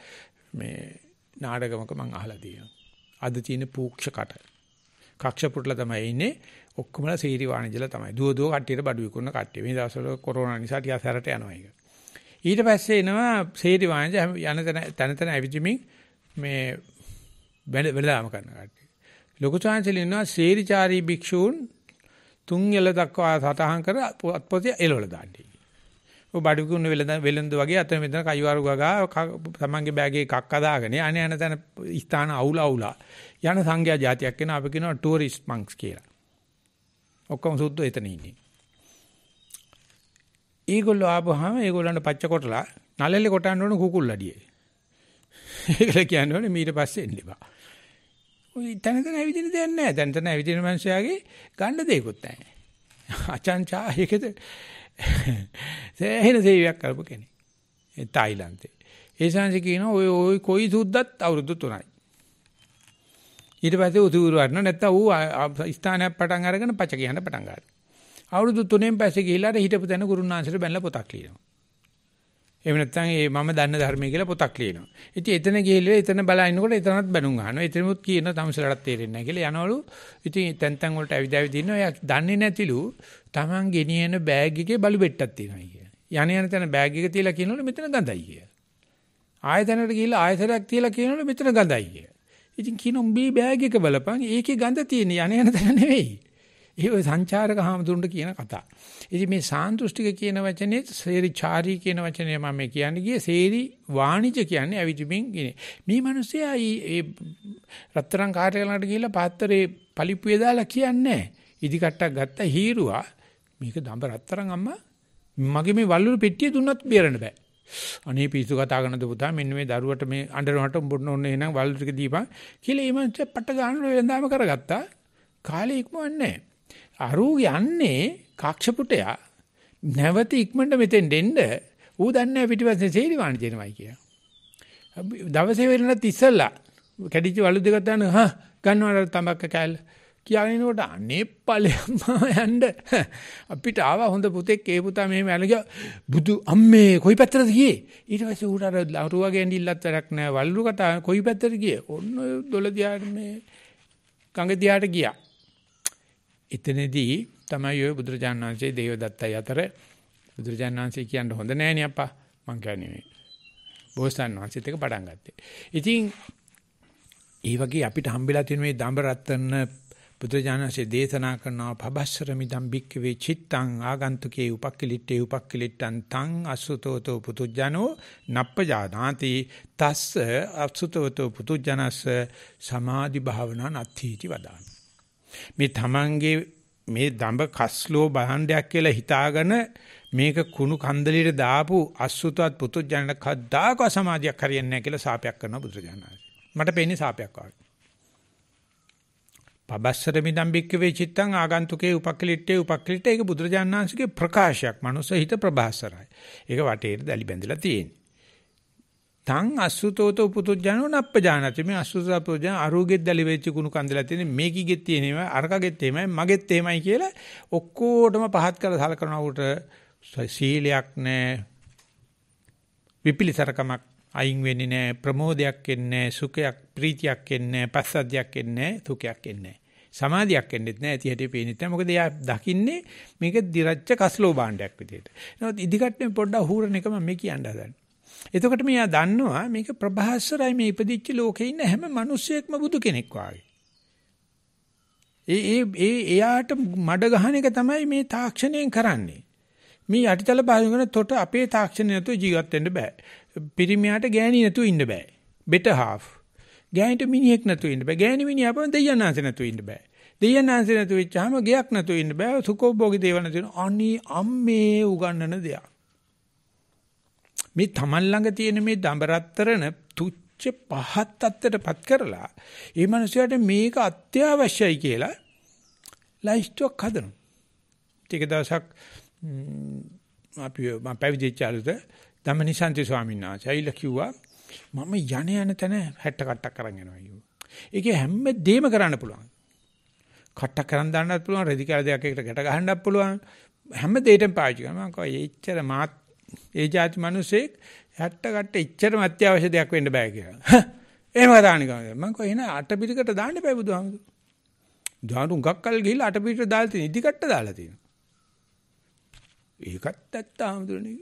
මේ නාඩගමක මම අහලා තියෙනවා. අද තියෙන පූක්ෂ කට. කක්ෂපුටලා තමයි ඉන්නේ. ඔක්කොමලා සීරි වාණිජලා තමයි. දුව දුව කට්ටියට බඩු විකුණන කට්ටිය. මේ දවස්වල කොරෝනා නිසා ටිකක් හැරට යනවා ඒක. ඊට පස්සේ එනවා සීරි වාණිජ යන තැන තැන ඇවිදිමින් මේ වෙලාම කරන කට්ටිය. ලොකු chance ඉන්නවා සීරිචාරී භික්ෂූන් තුන් එළ දක්වා සටහන් කර පොතේ එළවල දාන්නේ. ඔය බඩුකුණ වෙලඳ වෙලඳ වගේ අතන මෙතන කයිවාරු ගගා තමන්ගේ බෑගේ කක්ක දාගෙන අනේ යන තැන ස්ථාන අවුල අවුලා යන සංඝයා జాතියක් වෙන අපි කියනවා ටුවරිස්ට් මන්ක්ස් කියලා. ඔක්කොම සුද්ධ එතන ඉන්නේ. ඊගොල්ලෝ ආපුවාම ඒගොල්ලන්ට පච්ච කොටලා නලලේ කොටන්න ඕන කුකුල් අඩියේ. ඒකල කියන්නේ ඊට පස්සේ එන්න එපා. ඔය තන තන ඇවිදින දෙයක් නැහැ. තන තන ඇවිදින මිනිස්යාගේ ගන්න දෙයක්වත් නැහැ. අචංචා ඒකද සෑහෙන සේවයක් කරපු කෙනෙක්. ඒ තායිලන්තේ. ඒ සංසි කියනවා ඔය ඔය කොයි සුද්දත් අවුරුදු 3යි. ඊට පස්සේ උතුරු වරන නැත්තම් ඌ ස්ථානයක් පටන් අරගෙන පච කියන පටන් ගන්නවා. අවුරුදු 3න් පස්සේ ගිහිල්ලා හිටපු තැන ගුරුනාංශයට බැනලා පොතක් ලියනවා. එහෙම නැත්නම් ඒ මම දන්න ධර්මය කියලා පොතක් ලියනවා. ඉතින් එතන ගිහිල්ලා එතන බලා ඉන්නකොට එතනත් බැනුම් අහනවා. එතනමුත් කියන තමසලටත් තේරෙන්නේ නැහැ කියලා යනවලු. ඉතින් තැන් තැන් වලට ඇවිද ඇවිද ඉන්නවා. එයා දන්නේ නැතිලු Taman ගෙනියන බෑග් එකේ බලු පෙට්ටක් තියෙනවා කියලා. යන යන තැන බෑග් එක තියලා කියනවලු මෙතන ගඳයි කියලා. ආයතනකට ගිහිල්ලා ආයතනයක් තියලා කියනවලු මෙතන ගඳයි කියලා. ඉතින් කියන උඹේ බෑග් එක බලපන් ඒකේ ගඳ තියෙන යන යන තැන නෙවෙයි. ඒ ඔය සංචාරක හාමුදුරන්ට කියන කතා. ඉතින් මේ සාන්තුෂ්ටික කියන වචනේ සේරිචාරී කියන වචනේ මම කියන්නේ ගියේ සේරි වාණිජ කියන්නේ ඇවිදිමින් කියන්නේ. මේ මිනිස්සයා මේ රත්තරන් කාර්ය ළඟට ගිහිල්ලා පාත්‍රේ පලිප්පුවේ දාලා කියන්නේ ඉදි කට්ටක් ගත්ත හීරුවා මේක දඹ රත්තරන් අම්මා මගේ මේ වල්ලුරු පෙට්ටිය දුන්නත් බේරන්න බෑ. අනේ පිස්සු කතා කරනද පුතා මෙන්න මේ දරුවට මේ අඬනවට උඹන්න ඕනේ එහෙනම් වල්ලුරු ටික දීපන් කියලා ඒ මනුස්සයා පට ගන්න වෙලාවම කරගත්තා. කාලේ ඉක්මවන්නේ නැහැ. අරු යන්නේ කාක්ෂපුටයා නැවත ඉක්මනට මෙතෙන් දෙන්න ඌ දන්නේ පිටිපස්සේ සේරිවාණි දෙනවයි කියලා. දවසේ වෙරළත් ඉස්සලා කැඩිච්ච වළු දෙක ගන්න හා ගන්නවට තඹක්ක කෑල්ල කියන්නේ නෝට අනේ ඵලයම්මා යන්න අපිට ආවා හොඳ පුතෙක් ඒ පුතා මෙහෙම ඇලගිය බුදු අම්මේ කොයි පැත්තටද ගියේ ඊට පස්සේ ඌට අර ලරුවගේ ඇඳිල්ලත් වැඩක් නැහැ වළු කතා කොයි පැත්තට ගියේ ඔන්න 12 දිහාට මේ ගඟ දිහාට ගියා එතනදී තමයි ඔය බුදුරජාණන් වහන්සේ දේවදත්තයි අතර බුදුරජාණන් වහන්සේ කියන්න හොඳ නැහැ නේ අප්පා මං කියන්නේ බෝසතාණන් වහන්සේත් එක පටන් ගත්තේ. ඉතින් ඒ වගේ අපිට හම්බෙලා තියෙන මේ දඹ රත්තරන බුදුජානසේ දේශනා කරනවා පබස්සරමි දම්බික්ක වේ චිත්තං ආගන්තුකේ උපක්ඛලිට්ඨේ උපක්ඛලිට්ඨං තං අසුතෝතෝ පුතුජනෝ නප්පජානාති තස්ස අසුතෝතෝ පුතුජනස්ස සමාධි භාවනා නත්ථීති වදාන මේ තමන්ගේ මේ දඹ කස්ලෝ බහණ්ඩයක් කියලා හිතාගෙන මේක කුණු කන්දලීට දාපු අසුතවත් පුතුජනන කද්දාක සමාජයක් හරියන්නේ නැහැ කියලා සාපයක් කරනවා බුදුරජාණන් මට පේන්නේ සාපයක් වගේ. පබස්සර මිදම්බික්ක වේ චිත්තං ආගන්තුකේ උපක්කලිට්ටේ උපක්කලිට ඒක බුදුරජාණන් වහන්සේගේ ප්‍රකාශයක්. මනුස්ස හිත ප්‍රභාසරයි. ඒක වටේට දැලි බැඳලා තියෙන්නේ. තං අසුතෝත උපුතුජානෝ නප්පජානති මේ අසුතෝත පුජාන අරුගෙත් දැලි වෙච්ච කුණු කන්දලා තියෙන මේකිගෙත් තියෙනවා අරකගෙත් එහෙමයි මගෙත් එහෙමයි කියලා ඔක්කොටම පහත් කරලා සලකනවා උට සීලයක් නැහැ විපිලිසරකමක් අයින් වෙන්නේ නැහැ ප්‍රමෝදයක් එන්නේ සුඛයක් ප්‍රීතියක් එන්නේ පස්සද්ධියක් එන්නේ දුකයක් එන්නේ සමාධියක් එන්නෙත් නැහැ ඇති හැටි පේන්නෙත් නැහැ මොකද එයා දකින්නේ මේක දිරච්ච කස්ලෝ භාණ්ඩයක් විදියට. නමුත් ඉදිකට්ටේ පොඩ්ඩක් හූරන එක මම මේ කියන්න හදන්නේ. එතකොට මෙයා දන්නවා මේක ප්‍රභාස්වරයි මේ ඉපදිච්ච ලෝකේ ඉන්න හැම මිනිසෙක්ම බුදු කෙනෙක් වාගේ. ඒ ඒ ඒ එයාට මඩ ගහන එක තමයි මේ තාක්ෂණයෙන් කරන්නේ. මේ යටිතල භාවිතන තොට අපේ තාක්ෂණය නැතුව ජීවත් වෙන්න බෑ. පිරිමියාට ගෑණි නැතුව ඉන්න බෑ. better half. ගෑණිට මිනිහෙක් නැතුව ඉන්න බෑ. ගෑණි මිනිහා බව දෙයන්නාස නැතුව ඉන්න බෑ. දෙයන්නාස නැතුව ඉච්චාම ගයක් නැතුව ඉන්න බෑ. සුඛෝභෝගී දේවල් නැතුව අනි අම්මේ උගන්නන දෙයක්. මේ Taman ළඟ තියෙන මේ දඹරත්තරන තුච්ච පහත් අත්තටපත් කරලා ඒ මිනිසයාට මේක අත්‍යවශ්‍යයි කියලා ලයිස්ට්ුවක් හදනවා. ටික දවසක් අපි මම පැවිදිච්චාලුද ධම්මනිසන්ති ස්වාමීන් වහන්සේ ඇවිල්ලා කිව්වා මම යණ යන තැන 60 කට්ටක් අරන් යනවා අයියෝ. ඒකේ හැම දෙම කරන්න පුළුවන්. කට්ටක් කරන් දාන්නත් පුළුවන්, රෙදි කැල දෙයක් එකට ගැට ගහන්නත් පුළුවන්. හැම දෙයකටම පාවිච්චි කරනවා. මම කිව්වා එච්චර මාත් ඒ જાති මිනිස්සෙක් හැට්ට කට්ට ඉච්චරම අත්‍යවශ්‍ය දෙයක් වෙන්න බෑ කියලා. එහෙම කතානි කම. මම කෝ එහෙනම් අටපිරිකට දාන්න එපා බුදුහාමුදුරු. ජානුන් ගක්කල් ගිහිල්ලා අටපිරිට දාලා තියෙන ඉදි කට්ට දාලා තියෙනවා. ඒකත් ඇත්ත හාමුදුරනේ.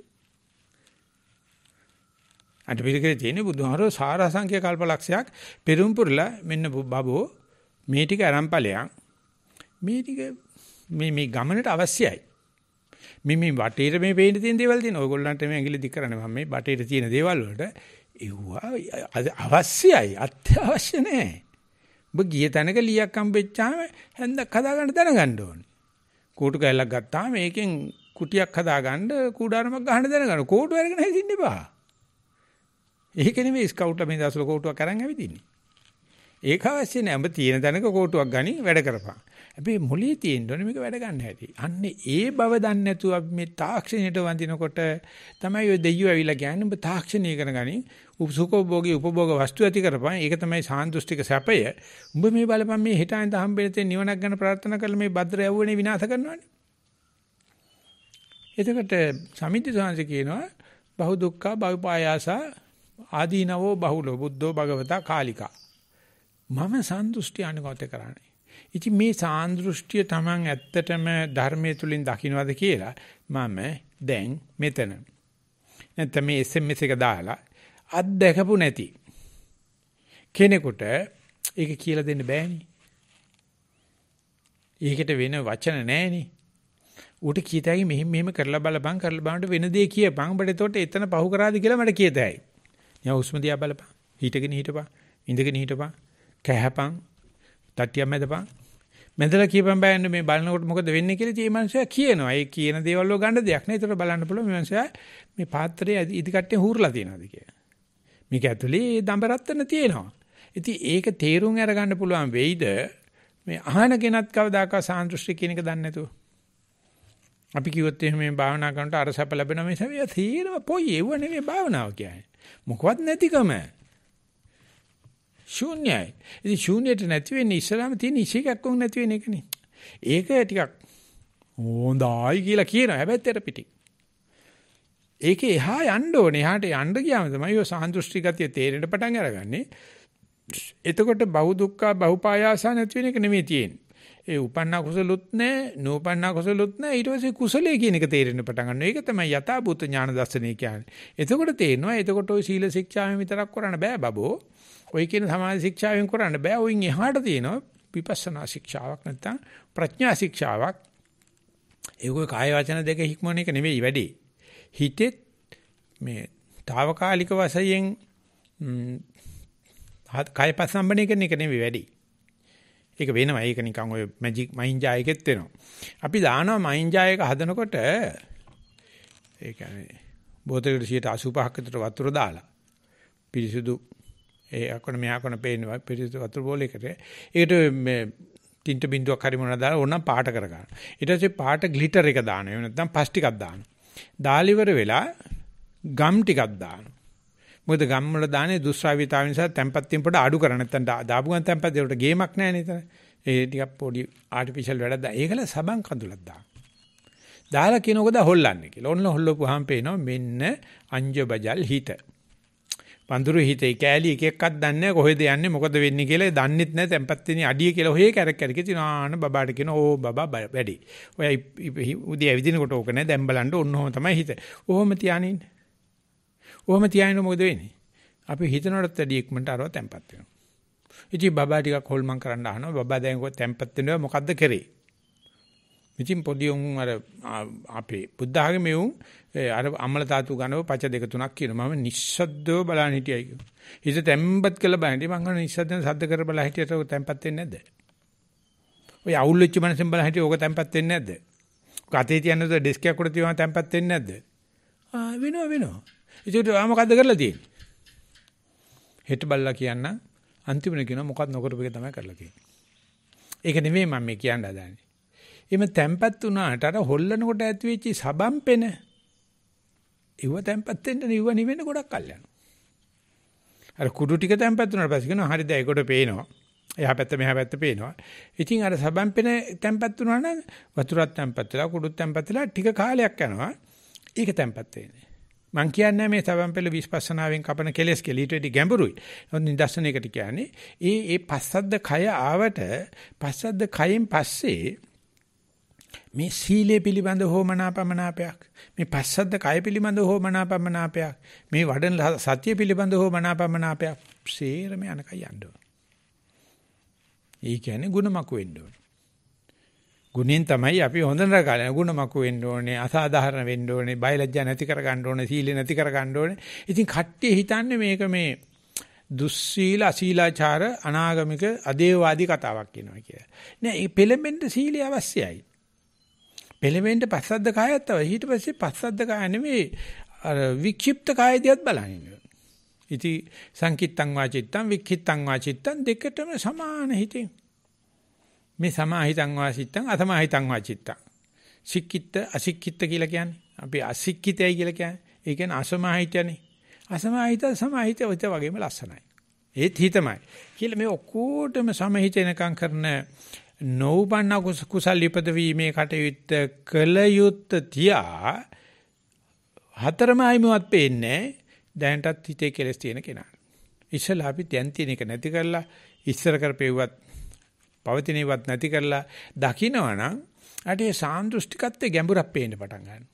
අටපිරිකේ තියෙන බුදුහාරෝ සාරාංශික කල්පලක්ෂයක් පෙරම්පුරලා මෙන්න බබෝ මේ ටික අරන් ඵලයන් මේ ටික මේ මේ ගමනට අවශ්‍යයි. මේ මේ වටේට මේ පේන තියෙන දේවල් තියෙන. ඔයගොල්ලන්ට මේ ඇඟිලි දික් කරන්නේ මම මේ බටේට තියෙන දේවල් වලට ඒවා අවශ්‍යයි. අත්‍යවශ්‍ය නැහැ. ඔබ ගිය තැනක ලියක් හම්බෙච්චාම හැන්දක් හදාගන්න දැනගන්න ඕනේ. කෝටු කැල්ලක් ගත්තාම ඒකෙන් කුටියක් හදාගන්න කූඩාරමක් ගන්න දැනගන්න. කෝටු අරගෙන හැදින්න එපා. ඒක නෙමෙයි ස්කවුට්ලා මේ දවස්වල කෝටුවක් අරන් ඇවිදින්නේ. ඒක අවශ්‍ය නැහැ. ඔබ තියෙන තැනක කෝටුවක් ගනි වැඩ කරපන්. හැබැයි මොලේ තියෙන්න ඕනේ මේක වැඩ ගන්න හැටි. අන්නේ ඒ බව දන්නේ නැතුව අපි මේ තාක්ෂණයට වඳිනකොට තමයි ඔය දෙයියෝ ඇවිල්ලා කියන්නේ ඔබ තාක්ෂණීය කරගනි. උපසුකෝභෝගී උපභෝග වස්තු ඇති කරපන්. ඒක තමයි සාන්දෘෂ්ටික සැපය. උඹ මේ බලපන් මේ හිතාන ද හම්බෙන්න තියෙන නිවනක් ගැන ප්‍රාර්ථනා කරලා මේ භද්‍ර යවුවනේ විනාශ කරනවානේ. එතකොට සමිද්ද සාංශ කියනවා බහු දුක්ඛ බහුපායාස ආදීනවෝ බහුලෝ බුද්ධෝ භගවතා කාලිකා මම සන්තුෂ්ටි අනුගත කරන්නේ ඉතින් මේ සාන්දෘෂ්ටිය Taman ඇත්තටම ධර්මයේ තුලින් දකින්නවද කියලා මම දැන් මෙතන නැත්නම් මේ SMS එක දාලා අත් දැකපු නැති කෙනෙකුට ඒක කියලා දෙන්න බෑනේ. ඒකට වෙන වචන නැහැනේ. ඌට කීතයි මෙහෙම මෙහෙම කරලා බලපන් කරලා බලන්න වෙන දේ කියපන්. බට එතකොට එතන පහු කරාද කියලා මට කීතයි. න්යා හුස්ම දිහා බලපන්. හිටගෙන හිටපන්. ඉඳගෙන හිටපන්. කැහපන්. තට්ටියක් මැදපන්. මැදලා කියපන් බෑන්නේ මේ බලනකොට මොකද වෙන්නේ කියලා ඉතින් මේ මනුස්සයා කියනවා. ඒ කියන දේවල් වල ගන්න දෙයක් නෑ. ඒතර බලන්න පුළුවන් මේ මනුස්සයා මේ පාත්‍රයේ ඉදි කට්ටේ හූරලා තියෙනවාද කියලා. මේක ඇතුලේ දඹ රත්තරන් තියෙනවා. ඉතින් ඒක තේරුම් අරගන්න පුළුවන් වෙයිද මේ අහන කෙනත් කවදාකවත් සාන්දෘෂ්ටි කියන එක දන්නේ නැතුව. අපි කිව්වොත් එහෙම මේ භාවනා කරනකොට අරසප ලැබෙනවා මේ සවිය තියෙනවා. පොයි ඒව නෙවෙයි භාවනාව කියන්නේ. මොකවත් නැතිකම. ශූන්‍යයි. ඉතින් ශූන්‍යයට නැති වෙන්නේ ඉස්සලාම තියෙන ඉසිකක් වොන් නැති වෙන එකනේ. ඒක ටිකක් හොඳයි කියලා කියනවා. හැබැයි තෙරපිටික්. ඒකේ එහා යන්න ඕනේ. එහාට යන්න ගියාම තමයි ඔය සාන්දෘෂ්ටි ගතිය තේරෙන්න පටන් අරගන්නේ. එතකොට බහු දුක්ඛ බහු පායාස නැති වෙන එක නෙමෙයි තියෙන්නේ. ඒ උපන්න කුසලුත් නැහැ, නූපන්න කුසලුත් නැහැ. ඊට පස්සේ කුසලයේ කියන එක තේරෙන්න පටන් ගන්නවා. ඒක තමයි යථාභූත ඥාන දර්ශනය කියන්නේ. එතකොට තේරෙනවා එතකොට ওই සීල ශික්ෂාවෙන් විතරක් කරන්න බෑ බබෝ. ඔය කියන සමාධි ශික්ෂාවෙන් කරන්න බෑ. ඔයින් එහාට තියෙනවා විපස්සනා ශික්ෂාවක් නැත්නම් ප්‍රඥා ශික්ෂාවක්. ඒකේ කාය වචන දෙක හික්මන එක නෙවෙයි වැඩේ. හිතෙත් මේ తాවකාලික වශයෙන් කායපස් සම්බන්ධ කරන එක නෙවෙයි වැඩේ. ඒක වෙනවා. ඒක නිකන් ඔය මැජික් මයින්ජා එකෙත් වෙනවා. අපි දානවා මයින්ජා එක හදනකොට ඒ කියන්නේ බෝතලෙට 85ක් විතර වතුර දාලා පිරිසිදු ඒ අකොන මෙහා කොන පේන පිරිසිදු වතුර බෝලයකට. ඒකට මේ තින්ට බින්දුවක් හරි මොනවා දාලා ඕනම් පාට කර ගන්න. ඊට පස්සේ පාට ග්ලිටර් එක දානවා. එහෙම නැත්නම් පස් ටිකක් දානවා. දාලිවර වෙලා ගම් ටිකක් දානවා. මොකද ගම් වල දාන්නේ දුස්සාවිතාව නිසා තැම්පත්තියෙන් පොඩ අඩු කර නැත්නම් දාපු ගමන් තැම්පත් වලට ගේමක් නැහැ නේද? ඒ ටිකක් පොඩි ආටිෆිෂල් වැඩක් දා. ඒකල සබන් කඳුලක් දානවා. දාලා කියනකොද හොල්ලන්නේ කියලා. ඔන්න හොල්ලපුවාම පේනවා මෙන්න අංජබජල් හිත. වඳුරු හිතේ කෑලි එක එකක්වත් දන්නේ නැහැ කොහෙද යන්නේ මොකද වෙන්නේ කියලා දන්නෙත් නැහැ තැම්පත් වෙන්නේ අඩිය කියලා ඔහේ කැරක් කැරක තිනාන බබාට කියන ඕ බබා වැඩි. ඔය උදේ ඇවිදිනකොට ඕක නැහැ දැන් බලන්න ඔන්නෝම තමයි හිත. ඕම තියානින්න. ඕම තියානින්න මොකද වෙන්නේ? අපි හිතනකොටත් වැඩි ඉක්මනට අරව තැම්පත් වෙනවා. ඉතින් බබා ටිකක් හොල්මන් කරන්න අහනවා බබා දැන් කො තැම්පත් වෙනවා මොකද්ද කරේ? ඉතින් පොඩි උන් අර අපේ බුද්ධ ආගමේ උන් අර අමල ධාතු ගණව පච දෙක තුනක් කියනවා මම නිස්සද්දව බලන්න හිටියයි කියනවා. හිත තැම්පත් කරලා බලන්නේ මං අහන නිස්සද්දෙන් සද්ද කර බලා හිටියට ඔක තැම්පත් වෙන්නේ නැද්ද? ඔය අවුල් වෙච්ච මනසෙන් බලා හිටිය ඕක තැම්පත් වෙන්නේ නැද්ද? ඔක අතේ තියනද ඩෙස්ක් එකක් උඩ තියවම තැම්පත් වෙන්නේ නැද්ද? ආ වෙනවා වෙනවා. ඒකට ආ මොකද්ද කරලා තියෙන්නේ? හෙට බල්ලා කියන්න අන්තිමන කියන මොකක් නොකරපු එක තමයි කරලා තියෙන්නේ. ඒක නෙමෙයි මම මේ කියන්න හදන්නේ. එimhe තැම්පත් වුණාට අර හොල්ලනකොට ඇති වෙච්ච සබම්පෙන ඉව තැම්පත් වෙන්න නිව නිවෙන්න ගොඩක් කල් යනවා. අර කුඩු ටික තැම්පත් වුණාට පස්සේ කියනවා හරි දැන් ඒකට පේනවා. එහා පැත්ත මෙහා පැත්ත පේනවා. ඉතින් අර සබම්පෙන තැම්පත් වුණා නම් වතුරත් තැම්පත් වෙලා කුඩුත් තැම්පත් වෙලා ටික කාලයක් යනවා. ඒක තැම්පත් වෙන්නේ. මං කියන්නේ මේ සබම්පෙල විස්පස්සනාවෙන් කපන කෙලස් කෙලීට වැඩි ගැඹුරුයි. නමුත් නිදර්ශනයකට කියන්නේ ඒ ඒ පස්සද්ද කය ආවට පස්සද්ද කයෙන් පස්සේ මේ සීලය පිළිබඳ හෝමනාපමනාපයක් මේ පස්සද්ද කය පිළිබඳ හෝමනාපමනාපයක් මේ වඩන සත්‍ය පිළිබඳ හෝමනාපමනාපයක් සේරම යනකයි යන්න ඕන. ඒ කියන්නේ ಗುಣමකු වෙන්න ඕන. ගුණෙන් තමයි අපි හොඳ නරකලා ගුණමකු වෙන්න ඕනේ අසාධාරණ වෙන්න ඕනේ බයලජ්ජා නැති කර ගන්න ඕනේ සීල නැති කර ගන්න ඕනේ. ඉතින් කට්ටිය හිතන්නේ මේක මේ දුස්සීල අශීලාචාර අනාගමික අදේවාදී කතාවක් කියනවා කියලා. නෑ මේ පෙළඹෙන්න සීලය අවශ්‍යයි. පෙළවෙන්න පස්සද්ද කායයක් තමයි. ඊට පස්සේ පස්සද්ද කාය නෙමෙයි අර වික්ෂිප්ත කායදියත් බලන්නේ. ඉති සංකිට්තං වාචිත්තං වික්ඛිත්තං වාචිත්තං දෙකටම සමාන හිතෙන්. මේ සමාහිතං වාචිත්තං අසමාහිතං වාචිත්තං. සික්කිට අසික්කිට කියලා කියන්නේ අපි අසික්කිතයි කියලා කියන්නේ. ඒ කියන්නේ අසමාහිතයනේ. අසමාහිත සමාහිත ඔය වගේම ලස්සනයි. ඒත් හිතමයි. කියලා මේ ඔක්කොටම සමහිත වෙනකම් කරන නෝපන්න කුසල් ඉපද වීමේ කටයුත්ත කළ යුත්ත තියා හතරම ආයිමවත් පේන්නේ දැනටත් හිතේ කෙලස් තියෙන කෙනා. ඉස්සලා අපි දැන් තියෙන එක නැති කරලා ඉස්සර කරපෙව්වත් පවතිනේවත් නැති කරලා දකිනවනම් අට ඒ සාන්දෘෂ්ටිකත්වයේ ගැඹුරක් පේන්න පටන් ගන්නවා.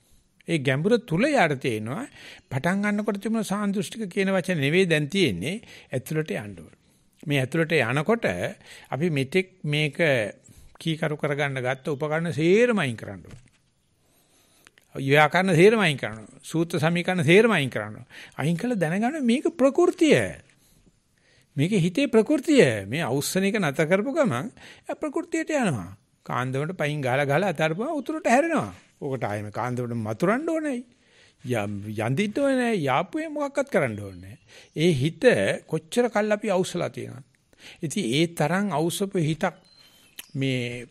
ඒ ගැඹුර තුල යාර තේනවා පටන් ගන්නකොට තිබුණ සාන්දෘෂ්ටික කියන වචනේ නෙවෙයි දැන් තියෙන්නේ ඇතුළට යන්න ඕන. මේ ඇතුළට යනකොට අපි මෙතෙක් මේක කීකරු කරගන්න ගත්ත උපකරණ සේරම අයින් කරන්න ඕනේ. ව්‍යාකරණ සේරම අයින් කරනවා. සූත්‍ර සමීකරණ සේරම අයින් කරනවා. අයින් කළා දැනගන්න මේක ප්‍රകൃතිය. මේක හිතේ ප්‍රകൃතිය. මේ අවුස්සන එක නැත කරපු ගමන් ප්‍රകൃතියට යනවා. කාන්දමට පයින් ගහලා ගහලා අතාරපුවා උතුරට හැරෙනවා. ඕකට ආයෙම කාන්දමට මතුරන්න ඕනේ. යඳින්න ඕනේ නැහැ. යාපුවේ මොකක්වත් කරන්න ඕනේ ඒ හිත කොච්චර කල් අපි අවශ්‍යලා තියෙනවා. ඉතින් ඒ තරම් අවශ්‍යපු හිතක් මේ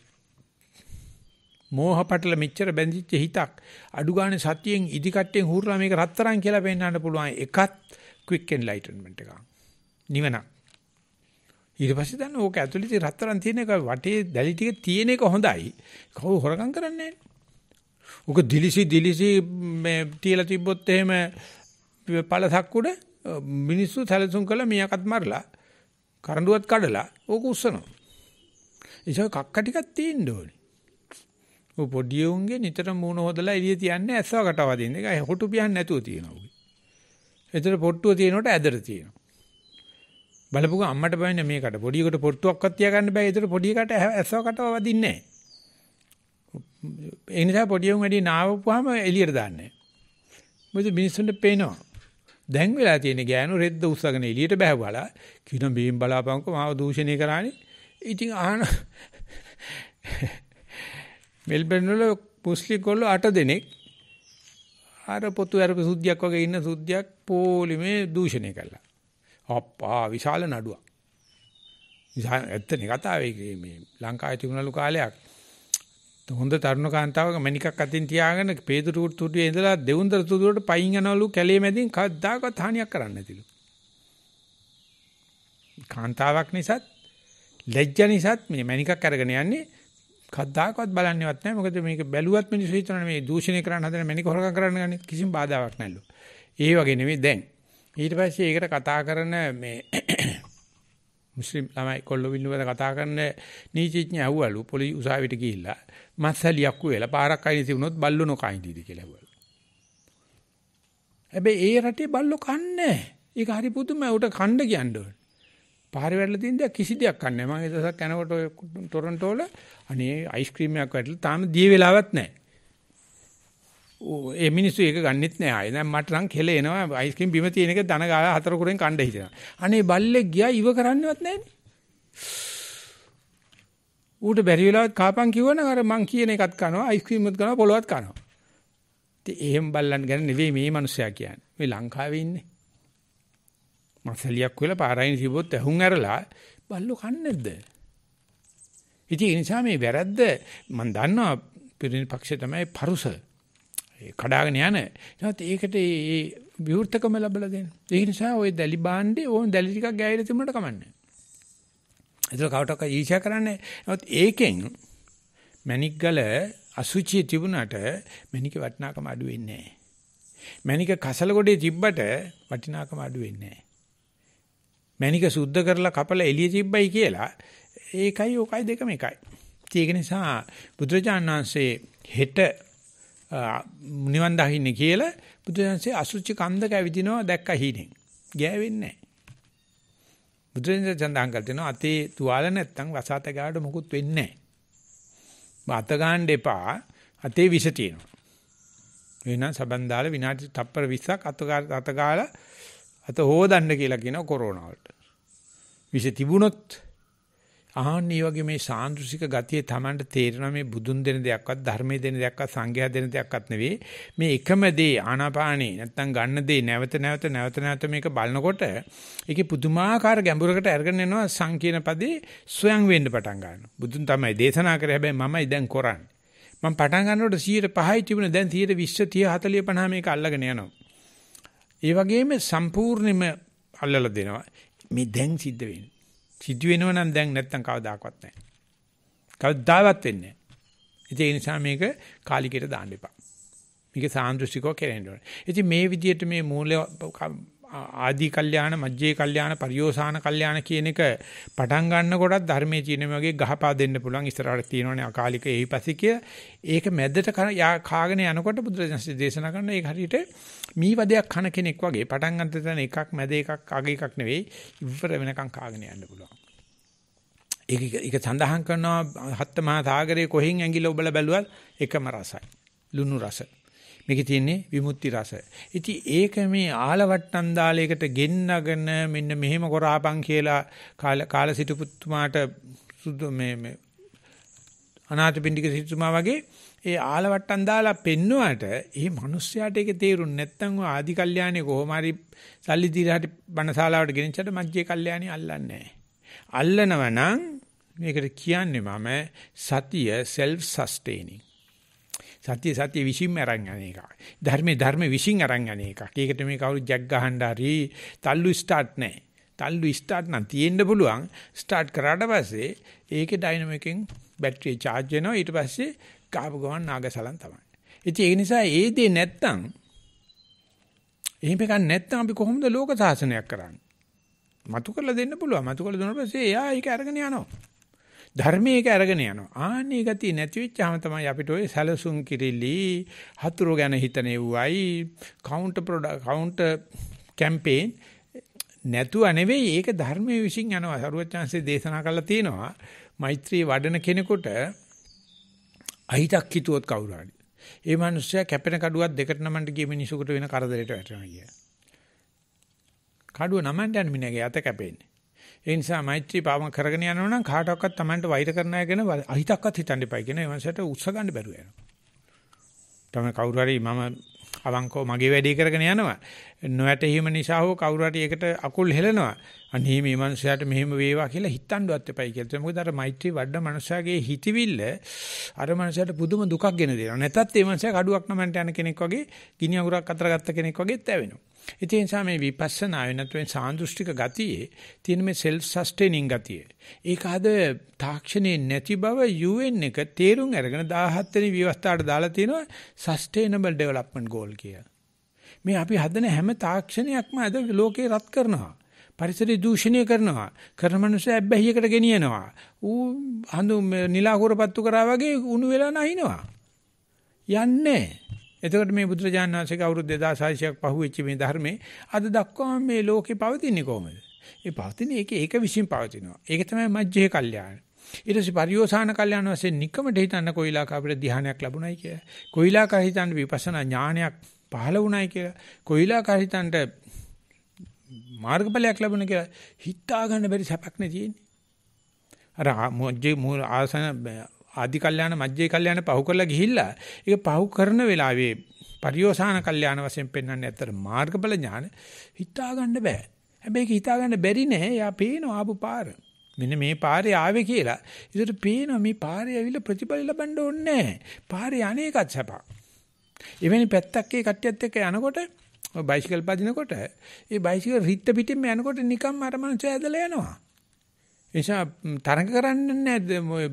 මෝහපටල මෙච්චර බැඳිච්ච හිතක් අඩු ගන්න සතියෙන් ඉදි කට්ටෙන් හුරලා මේක රත්තරන් කියලා පෙන්වන්න පුළුවන් එකත් quick enlightenment එකක්. නිවනක්. ඊට පස්සේ දන්න ඕක ඇතුළේ රත්තරන් තියෙන එක වටේ දැලි ටික තියෙන එක හොඳයි. කවුරු හොරගම් කරන්නේ නැහැ. උක දිලිසි දිලිසි මේ තියලා තිබ්බොත් එහෙම පළසක් උඩ මිනිස්සු සැලසුම් කළා මියාකත් මරලා කරඬුවත් කඩලා ඕක උස්සනවා. ඒසාව කක්ක ටිකක් තියෙන්න ඕනේ. ඔය පොඩි උන්ගේ නිතර මූණ හොදලා එළිය තියන්නේ ඇස්සව කටව දෙන්න. ඒක හොටු පියන්නේ නැතුව තියෙනවා උගේ. ඒතර පොට්ටුව තියෙනකොට ඇදට තියෙනවා. බලපුවා අම්මට බයින්නේ මේකට පොඩි එකට පොට්ටුවක්වත් තියාගන්න බෑ. ඒතර පොඩි එකට ඇස්සව කටව වදින්නේ නැහැ. ඒ නිසා පොඩි උන් වැඩි නාවපුවාම එළියට දාන්නේ. මොකද මිනිස්සුන්ට පේනවා. දැන් වෙලා තියෙන ගෑනු රෙද්ද උස්සගෙන එළියට බහැවලා කින බීම් බලාපංකෝ මාව දූෂණය කරානේ. ඉතින් ආන මෙල්බර්න් වල මුස්ලිම් ගොල්ලෝ 8 දෙනෙක් අර පොතු අරපු සුද්ධියක් වගේ ඉන්න සුද්ධියක් පොලිමේ දූෂණය කළා. අප්පා විශාල නඩුවක්. විශාල ඇත්තනේ කතාවේ මේ ලංකාවේ තිබුණලු කාලයක් හොඳ තරුණ කාන්තාවක මණිකක් අතින් තියාගෙන පේදුරු තුඩුවේ ඉඳලා දෙවුන්දර තුඩුවට පයින් යනවලු කැලේ මැදින් කවදාකවත් හානියක් කරන්නේ නැතිලු. කාන්තාවක් නිසාත් ලැජ්ජ නිසාත් මේ මණිකක් අරගෙන යන්නේ කවදාකවත් බලන්නේවත් නැහැ. මොකද මේක බැලුවත් මිනිස්සු හිතනවා මේ දූෂණය කරන්න හදන මණික හොරකම් කරන්න ගන්නේ කිසිම බාධාවක් නැල්ලු. ඒ වගේ නෙමෙයි දැන්. ඊට පස්සේ ඒකට කතා කරන මේ මුස්ලිම් ළමයි කොල්ලෝ විල්ලුවද කතා කරන නීතිඥය ඇහුවලු පොලිස් උසාවියට ගිහිල්ලා මස්සලියක් වෙලා පාරක් අයිනේ තිබුණොත් බල්ලෝ නොකයින්දීද කියලා ඇහුවලු. හැබැයි ඒ රටේ බල්ලෝ කන්නේ ඒක හරි පුදුමයි උට කණ්ඩ කියන්නේ. පාරේ වැටලා තියෙන දේ කිසි දෙයක් කන්නේ නැහැ. මම ඒ දවසක් යනකොට ඔය ටොරන්ටෝ වල අනේ අයිස්ක්‍රීම් එකක් වැටලා තාම දිය වෙලාවක් නැහැ. ඒ මිනිස්සු ඒක ගන්නෙත් නෑ ආයේ. දැන් මට නම් කෙල එනවා අයිස්ක්‍රීම් බිම තියෙන එක දන ගාලා හතර කුරෙන් කණ්ඩ හිතෙනවා. අනේ බල්ලෙක් ගියා ඉව කරන්නවත් නෑනේ. ඌට බැරි වෙලාවත් කාපන් කිව්වනම් අර මං කියන එකත් කනවා අයිස්ක්‍රීම්ත් කනවා පොලවත් කනවා. ඉතින් එහෙම බල්ලන් ගැන නෙවෙයි මේ මිනිස්සයා කියන්නේ. මේ ලංකාවේ ඉන්නේ. මස්සලියක් වෙලා පාරයින් තිබොත් ඇහුම් ඇරලා බල්ලෝ කන්නේ නැද්ද? ඉතින් ඒ නිසා මේ වැරද්ද මම දන්නවා පිරිණි පක්ෂේ තමයි පරුස කඩාගෙන යන. ඒත් ඒකට ඒ විවෘතකම ලැබලා දෙන්න. ඒ නිසා ওই දැලි බාණ්ඩේ ඕන දැලි ටිකක් ගෑවිලා තිබුණට කමන්නේ. ඒක කවටක ඊර්ෂ්‍යා කරන්නේ. නමුත් ඒකෙන් මණික් ගල අසුචිය තිබුණාට මණික වටිනාකම අඩු වෙන්නේ නැහැ. මණික කසල ගොඩේ තිබ්බට වටිනාකම අඩු වෙන්නේ නැහැ. මණික සුද්ධ කරලා කපලා එළිය තිබ්බයි කියලා ඒකයි ඕකයි දෙකම එකයි. ඒක නිසා බුදුරජාණන් වහන්සේ හෙට නිවන් දකින්නේ කියලා බුදුරජාන්සේ අසුචි කන්දක ඇවිදිනවා දැක්ක හීනෙන්. ගෑවෙන්නේ නැහැ. බුදුරජාන්සේ සඳහන් කරනවා අතේ තුවාල නැත්තම් වසాత ගාඩ මොකුත් වෙන්නේ නැහැ. අත ගන්න එපා අතේ විෂ තියෙනවා. එහෙනම් සබන් දාලා විනාඩි තප්පර 20ක් අත අත ගාලා අත හොදන්න කියලා කියනවා කොරෝනා වලට. විෂ තිබුණොත් ආහන් මේ වගේ මේ සාන්දෘශික ගතිය Tamanට තේරෙනවා මේ බුදුන් දෙන දෙයක්වත් ධර්මයේ දෙන දෙයක්වත් සංඝයා දෙන දෙයක්වත් නෙවෙයි මේ එකම දේ ආනාපානේ නැත්තම් ගන්න දේ නැවත නැවත නැවත නැවත මේක බලනකොට ඒකේ පුදුමාකාර ගැඹුරකට අරගෙන යනවා සංකීර්ණ පදේ සොයන් වෙන්න පටන් ගන්නවා බුදුන් තමයි දේශනා කරේ හැබැයි මමයි දැන් කරන්නේ මම පටන් ගන්නකොට 105යි තිබුණේ දැන් 120 30 40 50 මේක අල්ලගෙන යනවා ඒ වගේම සම්පූර්ණයෙන්ම අල්ලලා දෙනවා මේ දැන් සිද්ධ වෙන්නේ සිදු වෙනව නම් දැන් නැත්තම් කවදාකවත් නැහැ. කවදාවත් වෙන්නේ නැහැ. ඒ නිසා මේක කාලිකයට දාන්න එපා. මේක සාන්දෘෂ්ටිකව කෙරෙන්න ඕනේ. ඉතින් මේ විදිහට මේ මූල ආදී කල්යාණ මජ්ජේ කල්යාණ පරියෝසాన කල්යාණ කියන එක පටන් ගන්නකොටත් ධර්මයේ තියෙන මේ වගේ ගහපා දෙන්න පුළුවන් ඉස්සරහට තියෙනවනේ අකාලික එහිපසිකය ඒක මැද්දට කාගෙන යනකොට බුදුරජාණන් දේශනා කරන ඒක හරියට මීවදයක් කන කෙනෙක් වගේ පටන් ගන්න තැන එකක් මැද එකක් අග එකක් නෙවෙයි ඉවර වෙනකන් කාගෙන යන්න පුළුවන් ඒක ඒක සඳහන් කරනවා හත් මහා සාගරයේ කොහෙන් ඇඟිල්ල ඔබලා බැලුවත් එකම රසයි ලුණු රසයි මේකේ තියෙන්නේ විමුක්ති රස. ඉතින් ඒක මේ ආලවට්ටම් දාලයකට ගෙන්නගෙන මෙන්න මෙහෙම කරාපන් කියලා කාල සිටුපුතුමාට සුදු මේ මේ අනාථපිණ්ඩික සිටුමා වගේ ඒ ආලවට්ටම් දාලා පෙන්නුවාට ඒ මිනිස්යාට ඒක තේරුන්නේ නැත්නම් ඔය ආදි කල්යාණේ කොහොම හරි සල්ලි දීලාට බණශාලාවට ගෙනිච්චට මජ්ජේ කල්යාණේ අල්ලන්නේ නැහැ. අල්ලනවා නම් මේකට කියන්නේ මම සතිය self sustaining සත්‍ය සත්‍ය විසින්ම අරන් යන එකක්. ධර්මේ ධර්ම විසින් අරන් යන එකක්. ඒකට මේ කවුරු ජැක් ගහන්න හරි තල්ලු ස්ටාර්ට් නැහැ. තල්ලු ස්ටාර්ට් නම් තියෙන්න පුළුවන්. ස්ටාර්ට් කරාට පස්සේ ඒකේ ඩයිනමිකෙන් බැටරිය charge වෙනවා. ඊට පස්සේ ගහපු ගමන් නාගසලන් තමයි. ඉතින් ඒ නිසා ඒ දේ නැත්තම් එහෙම එකක් නැත්තම් අපි කොහොමද ලෝක සාසනයක් කරන්නේ? මතු කරලා දෙන්න පුළුවන්. මතු කරලා දුන්නා පස්සේ එයා ඒක අරගෙන යනවා. ධර්මයේක අරගෙන යනවා ආන්නේ ගතිය නැති වෙච්චාම තමයි අපිට ওই සැලසුම් කිරිලි හතුරු ගැන හිතන එව්වයි කවුන්ටර් ප්‍රොඩක්ට් කවුන්ටර් කැම්පේන් නැතුව නෙවෙයි ඒක ධර්මයේ විසින් යනවා සරුවත් chance දේශනා කරලා තියෙනවා මෛත්‍රී වඩන කෙනෙකුට අහිතක් හිතුවොත් කවුරු හරි ඒ මනුස්සයා කැපෙන කඩුවක් දෙකට නමන්න ගිය මිනිසෙකුට වෙන කරදරයට වැටෙනවා කිය. කඩුව නමන්න යන මිනිහගේ අත කැපෙන්නේ. ඒ නිසා මෛත්‍රී පාවම කරගෙන යනවා නම් කාටවත් Tamanට වෛර කරන අය ගැන අහිතක්වත් හිතන්න එපා කියන එවන්සට උස්ස ගන්න බැරුව යනවා. තමයි කවුරු හරි මම අවංකව මගේ වැඩේ කරගෙන යනවා. නොඇට හිම නිසා හෝ කවුරු හරි ඒකට අකුල් හෙලනවා. අනේ මේ මනුස්සයාට මෙහෙම වේවා කියලා හිතන්නවත් එපයි කියලා. ඒක මොකද අර මෛත්‍රී වඩන මනුස්සයාගේ හිතවිල්ල අර මනුස්සයාට පුදුම දුකක් ගෙන දෙනවා. නැතත් ඒ මනුස්සයා කඩුවක් නමන්ට යන කෙනෙක් වගේ ගිනි අඟුරක් අතර ගත්ත කෙනෙක් වගේත් ඇවෙනවා. ඒ නිසා මේ විපස්සනා වෙනත්වෙන් සාන්දෘෂ්ටික ගතියේ තියෙන මේ self sustaining ගතිය. ඒක අද තාක්ෂණයේ නැති බව UN එක තේරුම් අරගෙන 17 වෙනි විවස්ථාවට දාලා තියෙනවා sustainable development goal කියලා. මේ අපි හදන හැම තාක්ෂණයක්ම අද ලෝකේ රත් කරනවා. පරිසරය දූෂණය කරනවා. කරන මිනිස්සු ඇබ්බැහියකට ගෙනියනවා. ඌ හඳු නිලාකෝර පත්තු කරා වගේ උණු වෙලා නැහිනවා. යන්නේ. එතකොට මේ බුදුරජාණන් වහන්සේගේ අවුරුදු 2600ක් පහුවෙච්ච මේ ධර්මයේ අද දක්වා මේ ලෝකේ පවතින්නේ කොහොමද? ඒ පවතින එක ඒක විශ්ින් පවතිනවා. ඒක තමයි මජ්ජේ කල්යාණ. ඊට පස්සේ පරියෝසాన කල්යාණ වශයෙන් নিকමට හිතන්න කොයිලාක අපිට ධ්‍යානයක් ලැබුණයි කියලා. කොයිලාක හිතන්න විපස්සනා ඥානයක් පහළ වුණයි කියලා. කොයිලාක හිතන්න මාර්ගඵලයක් ලැබුණ කියලා හිතා ගන්න බැරි සැපක් නේ තියෙන්නේ. අර මොජ්ජේ මූල ආසන ආදි කල්යාණ මජ්ජේ කල්යාණ පහු කරලා ගිහිල්ලා ඒක පහු කරන වෙලාවේ පරියෝසాన කල්යාණ වශයෙන් පෙන්වන්නේ අතර මාර්ගඵල ඥාන හිතා ගන්න බෑ. හැබැයි ඒක හිතා ගන්න බැරි නෑ. යා පේන ආපු පාර. මෙන්න මේ පාරේ ආවේ කියලා. ඒකට පේනවා මේ පාරේ ඇවිල්ලා ප්‍රතිඵල ලබන්න ඕනේ නෑ. පාරේ අනේකත් සැපක්. එවැනි පැත්තක් ඒ කට්ටියත් එක්ක යනකොට ඔය බයිසිකල් පදිනකොට ඒ බයිසිකල් රිට පිටින්ම යනකොට නිකම්ම අර මනුස්සය ඇදලා යනවා. එනිසා තරඟ කරන්නේ නැහැ ඔය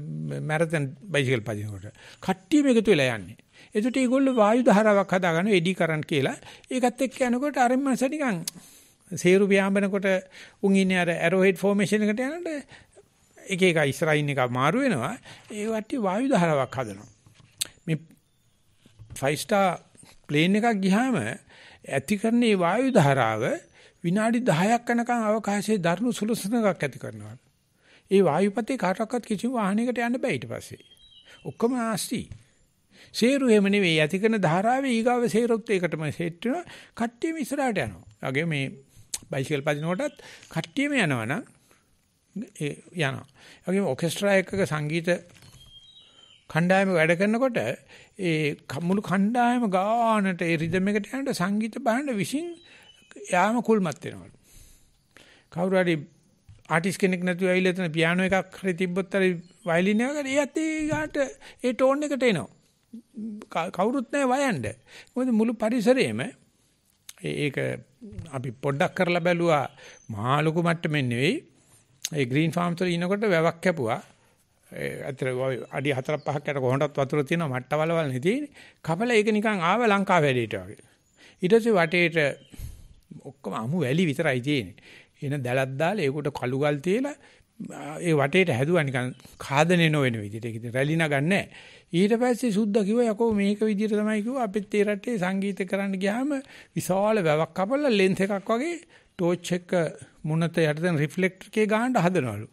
මැරතන් බයිසිකල් පදිනකොට. කට්ටියම එකතු වෙලා යන්නේ. එතකොට ඒගොල්ලෝ වායු ධාරාවක් හදාගන්න එඩි කරන්ට් කියලා. ඒකත් එක්ක යනකොට අර මනුස්ස නිකන් සේරු ව්‍යාඹනකොට උන් ඉන්නේ අර ඇරෝ හෙඩ් ෆෝමේෂන් එකට යනකොට එක එක ඉස්රායින් එක මාරු වෙනවා. ඒ වටේ වායු ධාරාවක් හදනවා. මේ 5 star plane එකක් ගියාම ඇති කරන මේ වායු ධාරාව විනාඩි 10ක් යනකම් අවකාශයේ දරුණු සුළසනකක් ඇති කරනවා. ඒ වායුපතේ කාටවත් කිසිම වාහනයකට යන්න බෑ ඊට පස්සේ. ඔක්කොම ආස්ති. සේරු එහෙම නෙවෙයි ඇති කරන ධාරාවේ ඊගාව සේරුත් ඒකටම සෙට් වෙනවා. කට්ටියම ඉස්සරහට යනවා. වගේ මේ බයිසිකල් පදිනකොටත් කට්ටියම යනවනම් ඒ යනවා. වගේම ඔකෙස්ට්‍රා එකක සංගීත කණ්ඩායම වැඩ කරනකොට ඒ මුළු කණ්ඩායම ගානට ඒ රිද්ම් එකට යන සංගීත බහන විසින් යාම කුල්මත් වෙනවා. කවුරු හරි ආටිස්ට් කෙනෙක් නැතුව ඇවිල්ලා එතන පියානෝ එකක් හරි තිබ්බොත් හරි වයලින් එකක් එයත් ඒ ගාට ඒ ටෝන් එකට එනවා. කවුරුත් නැහැ වයන්න. මොකද මුළු පරිසරයේම ඒක අපි පොඩ්ඩක් කරලා බැලුවා මහා ලොකු මට්ටමෙන් නෙවෙයි. ඒ ග්‍රීන් ෆාම්ස් වල ඉනකොට වැවක් කැපුවා. අතර අඩි 4 5ක් යට කොහොමදත් වතුර තියෙනවා මට්ටවල වල නේ තියෙන්නේ. කපල ඒක නිකන් ආව ලංකාව වැඩේට වගේ. ඊට පස්සේ වටේට ඔක්කොම අමු වැලි විතරයි තියෙන්නේ. එන දැලක් දාලා ඒකට කළු ගල් තියලා ඒ වටේට හැදුවා නිකන් කාදනේ නොවන විදිහට. ඒක ඉතින් රැලි නගන්නේ ඊට පස්සේ සුද්දා කිව්වා යකෝ මේක විදිහට තමයි කිව්වා අපිත් ඒ රටේ සංගීත කරන්න ගියාම විශාල වැවක් කපලා ලෙන්ස් එකක් වගේ ටෝච් එක මුණත යටතෙන් රිෆ්ලෙක්ටර් එකේ ගහන්න හදනවලු.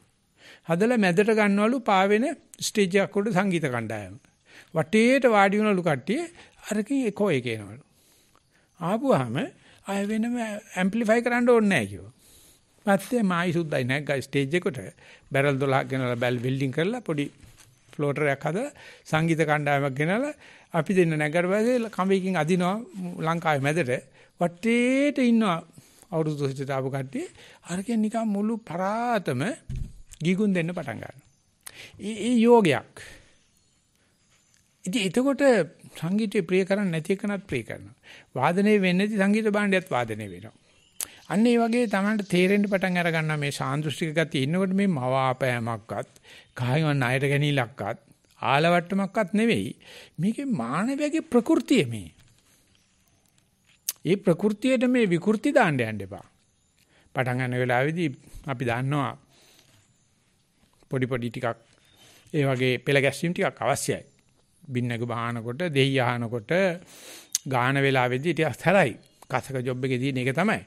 හදලා මැදට ගන්නවලු පාවෙන ස්ටේජ් එකක් උඩ සංගීත කණ්ඩායම. වටේට වාඩි වුණලු කට්ටිය අරකින් එකෝ එකේනවලු. ආපුවාම ආය වෙනම ඇම්ප්ලිෆයි කරන්න ඕනේ නැහැ කිව්වා. පස්සේ මායි සුද්දයි නැග්ගා ස්ටේජ් එකට බැරල් 12ක් ගෙනලා බැල් වෙල්ඩින් කරලා පොඩි ෆ්ලෝටරයක් හදලා සංගීත කණ්ඩායමක් ගෙනලා අපි දෙන්න නැගලා පස්සේ කම්බියකින් අදිනවා ලංකාවේ මැදට වටේට ඉන්නවා අවුරුදු 200ට ආපු කට්ටිය අරකින් නිකන් මුළු පරාතම ගිගුන් දෙන්න පටන් ගන්නවා. යෝගයක්. ඉතින් එතකොට සංගීතය ප්‍රිය කරන්නේ නැති එකනත් ප්‍රිය කරනවා. වාදනය වෙන්නේ නැති සංගීත භාණ්ඩයත් වාදනය වෙනවා. අන්න ඒ වගේ තමයි තේරෙන්න පටන් අර ගන්නවා මේ සාන්දෘෂ්ටික ගතිය ඉන්නකොට මේ මව ආපෑමක්වත් කායිම ණයට ගැනීමක්වත් ආලවට්ටමක්වත් නෙවෙයි මේකේ මානවයාගේ ප්‍රകൃතිය මේ. ඒ ප්‍රകൃතියට මේ විකෘති දාන්න යන්න එපා. පටන් ගන්න වෙලාවේදී අපි දන්නවා පොඩි පොඩි ටිකක් ඒ වගේ පෙළ ගැස්වීම් ටිකක් අවශ්‍යයි. බින්නක බහනකොට, දෙහි අහනකොට, ගාන වේලාවේදී ටිකක් තරයි. කසක ජොබ් එකේ තියෙන එක තමයි.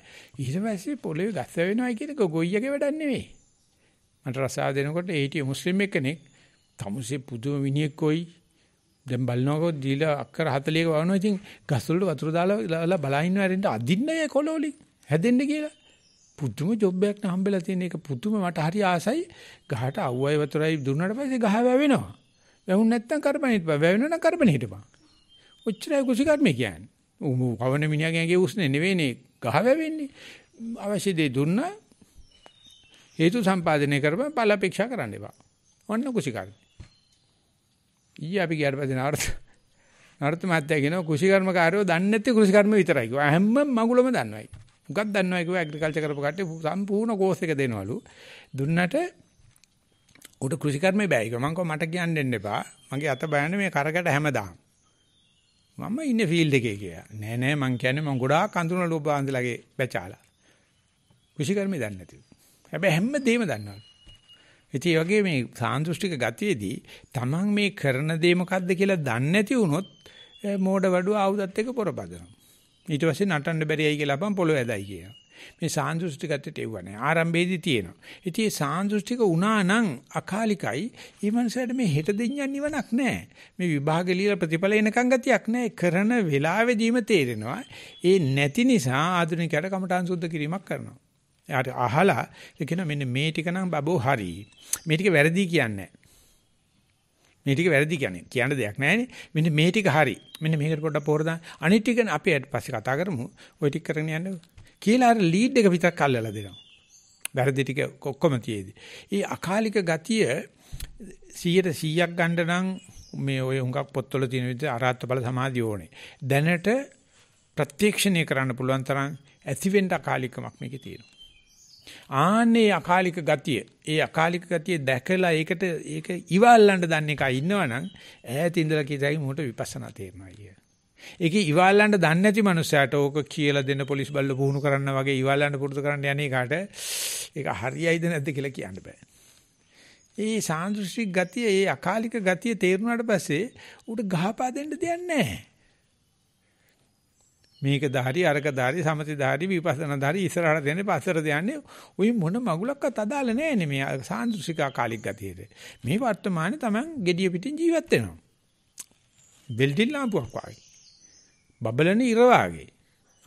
ඊට පස්සේ පොළවේ ගස්ස වෙනවයි කියන එක ගොයියගේ වැඩක් නෙවෙයි. මට රසා දෙනකොට ඒටි මුස්ලිම් කෙනෙක් තමුසේ පුදුම මිනිහෙක් කොයි දැන් බලනකොට දීලා අක්කර 40ක වවනවා ඉතින් ගස් වලට වතුර දාලා බලා ඉන්න හැරෙන්න අදින්නේ කොළොලි හැදෙන්න කියලා පුදුම ජොබ් එකක් න හම්බෙලා තියෙන එක පුදුම මට හරි ආසයි. ගහට අවුවයි වතුරයි දුන්නාට පස්සේ ගහ වැවෙනවා. වැහුන් නැත්තම් කරබන හිටපන්. වැවෙනවා නම් කරබන හිටපන්. ඔච්චරයි කුසිකර්මේ කියන්නේ. උඹ කවන මිනිහාගේ උස්නේ නෙවෙයිනේ ගහ වැවෙන්නේ. අවශ්‍ය දේ දුන්නා හේතු සම්පාදනය කරපන් ඵල අපේක්ෂා කරන්න එපා. ඔන්න කුසිකර්ම. ඊයේ අපි ගියාට පස්සේ නාර්ථ නාර්ථ මාත්‍යා කියනවා කුසිකර්ම කාර්යෝ දන්නේ නැති කුසිකර්ම විතරයි කිව්වා. හැම මගුලම දන්නවයි. මුගක් දන්නවා කිව්වා ඇග්‍රිකල්චර් කරපු කට්ටිය සම්පූර්ණ කෝස් එක දෙනවලු. දුන්නට උට කෘෂිකර්මේ බෑ කිව්වා. මං කිව්වා මට කියන්න දෙන්න එපා. මගේ අත බයන්නේ මේ කරකට හැමදාම. මම ඉන්නේ ෆීල්ඩ් එකේ කියලා. නෑ නෑ මං කියන්නේ මං ගොඩාක් අඳුන ලෝබ ආන්දලගේ බැචාලා. කෘෂිකර්මේ දන්නේ නැතිව. හැබැයි හැමදේම දන්නවා. ඉතින් ඒ වගේ මේ සාන්දෘෂ්ටික ගතියේදී Taman මේ කරන දේ මොකද්ද කියලා දන්නේ නැති වුණොත් මෝඩ වැඩුව ආයුධත් එක්ක පොරපදනවා. ඊට පස්සේ නටන්න බැරියයි කියලා අපම් පොළොව ඇදයි කියනවා. මේ සාන්දෘෂ්ටිකත්වයට එවුවා නෑ. ආරම්භයේදී තියෙනවා. ඉතින් මේ සාන්දෘෂ්ටික වුණා නම් අකාලිකයි. ඊමණසයට මේ හෙට දෙඤ්ඤන් නිවනක් නෑ. මේ විභාග ලියලා ප්‍රතිඵල එනකන් ගතියක් නෑ. කරන වෙලාවෙදීම තේරෙනවා. ඒ නැති නිසා ආධුනිකයට කමඨාන් සුද්ධ කිරීමක් කරනවා. එයාට අහලා කියන මෙන්න මේ ටික නම් බබෝ හරි. මේ ටික වැරදි කියන්නේ නෑ. මේ ටික වැරදි කියන්නේ. කියන්න දෙයක් නැහැනේ. මෙන්න මේ ටික හරි. මෙන්න මේකට පොඩ්ඩක් පොර දාන්න. අනිත් ටික අපි ඊට පස්සේ කතා කරමු. ওই ටික කරගෙන යන්න. කියලා අර ලීඩ් එක විතරක් අල්ලලා දෙනවා. වැරදි ටික ඔක්කොම තියේදී. ඊ අකාලික ගතිය 100ට 100ක් ගන්න නම් මේ ඔය හුඟක් පොත්වල තියෙන විදිහට අරහත් බල සමාධිය ඕනේ. දැනට ප්‍රත්‍යක්ෂණය කරන්න පුළුවන් තරම් ඇතිවෙන්න අකාලිකමක් මේකේ තියෙනවා. ආන්නේ අකාලික ගතිය. ඒ අකාලික ගතිය දැකලා ඒකට ඒක ඉවල්ලන්න දන්න එක ඉන්නවනම් ඈත ඉඳලා කියතයි මොකට විපස්සනා තේරෙනවා කිය. ඒක ඉවල්ලන්න දන්නේ නැති මනුස්සයාට ඕක කියලා දෙන්න පොලිස් බල්ල පුහුණු කරන්න වගේ ඉවල්ලන්න පුරුදු කරන්න යන්නේ කාට ඒක හරියයිද නැද්ද කියලා කියන්න බෑ. ඒ සාන්දෘෂ්ටික ගතිය, ඒ අකාලික ගතිය තේරුණාට පස්සේ උට ගහපා දෙන්න දෙයක් නැහැ. මේක ධාරි අරක ධාරි සමති ධාරි විපස්සනා ධාරි ඉස්සරහට දෙන්නේ පස්සට දෙන්නේ ওই මොන මගුලක්වත් අදාළ නැහැ නේ මේ සාන්දෘෂිකා කාලික ගතියේ මේ වර්තමානයේ Taman gediya pitin ජීවත් වෙනවා බෙල්ටිල් ලාම්පුවක් වගේ බබලන ඉර වගේ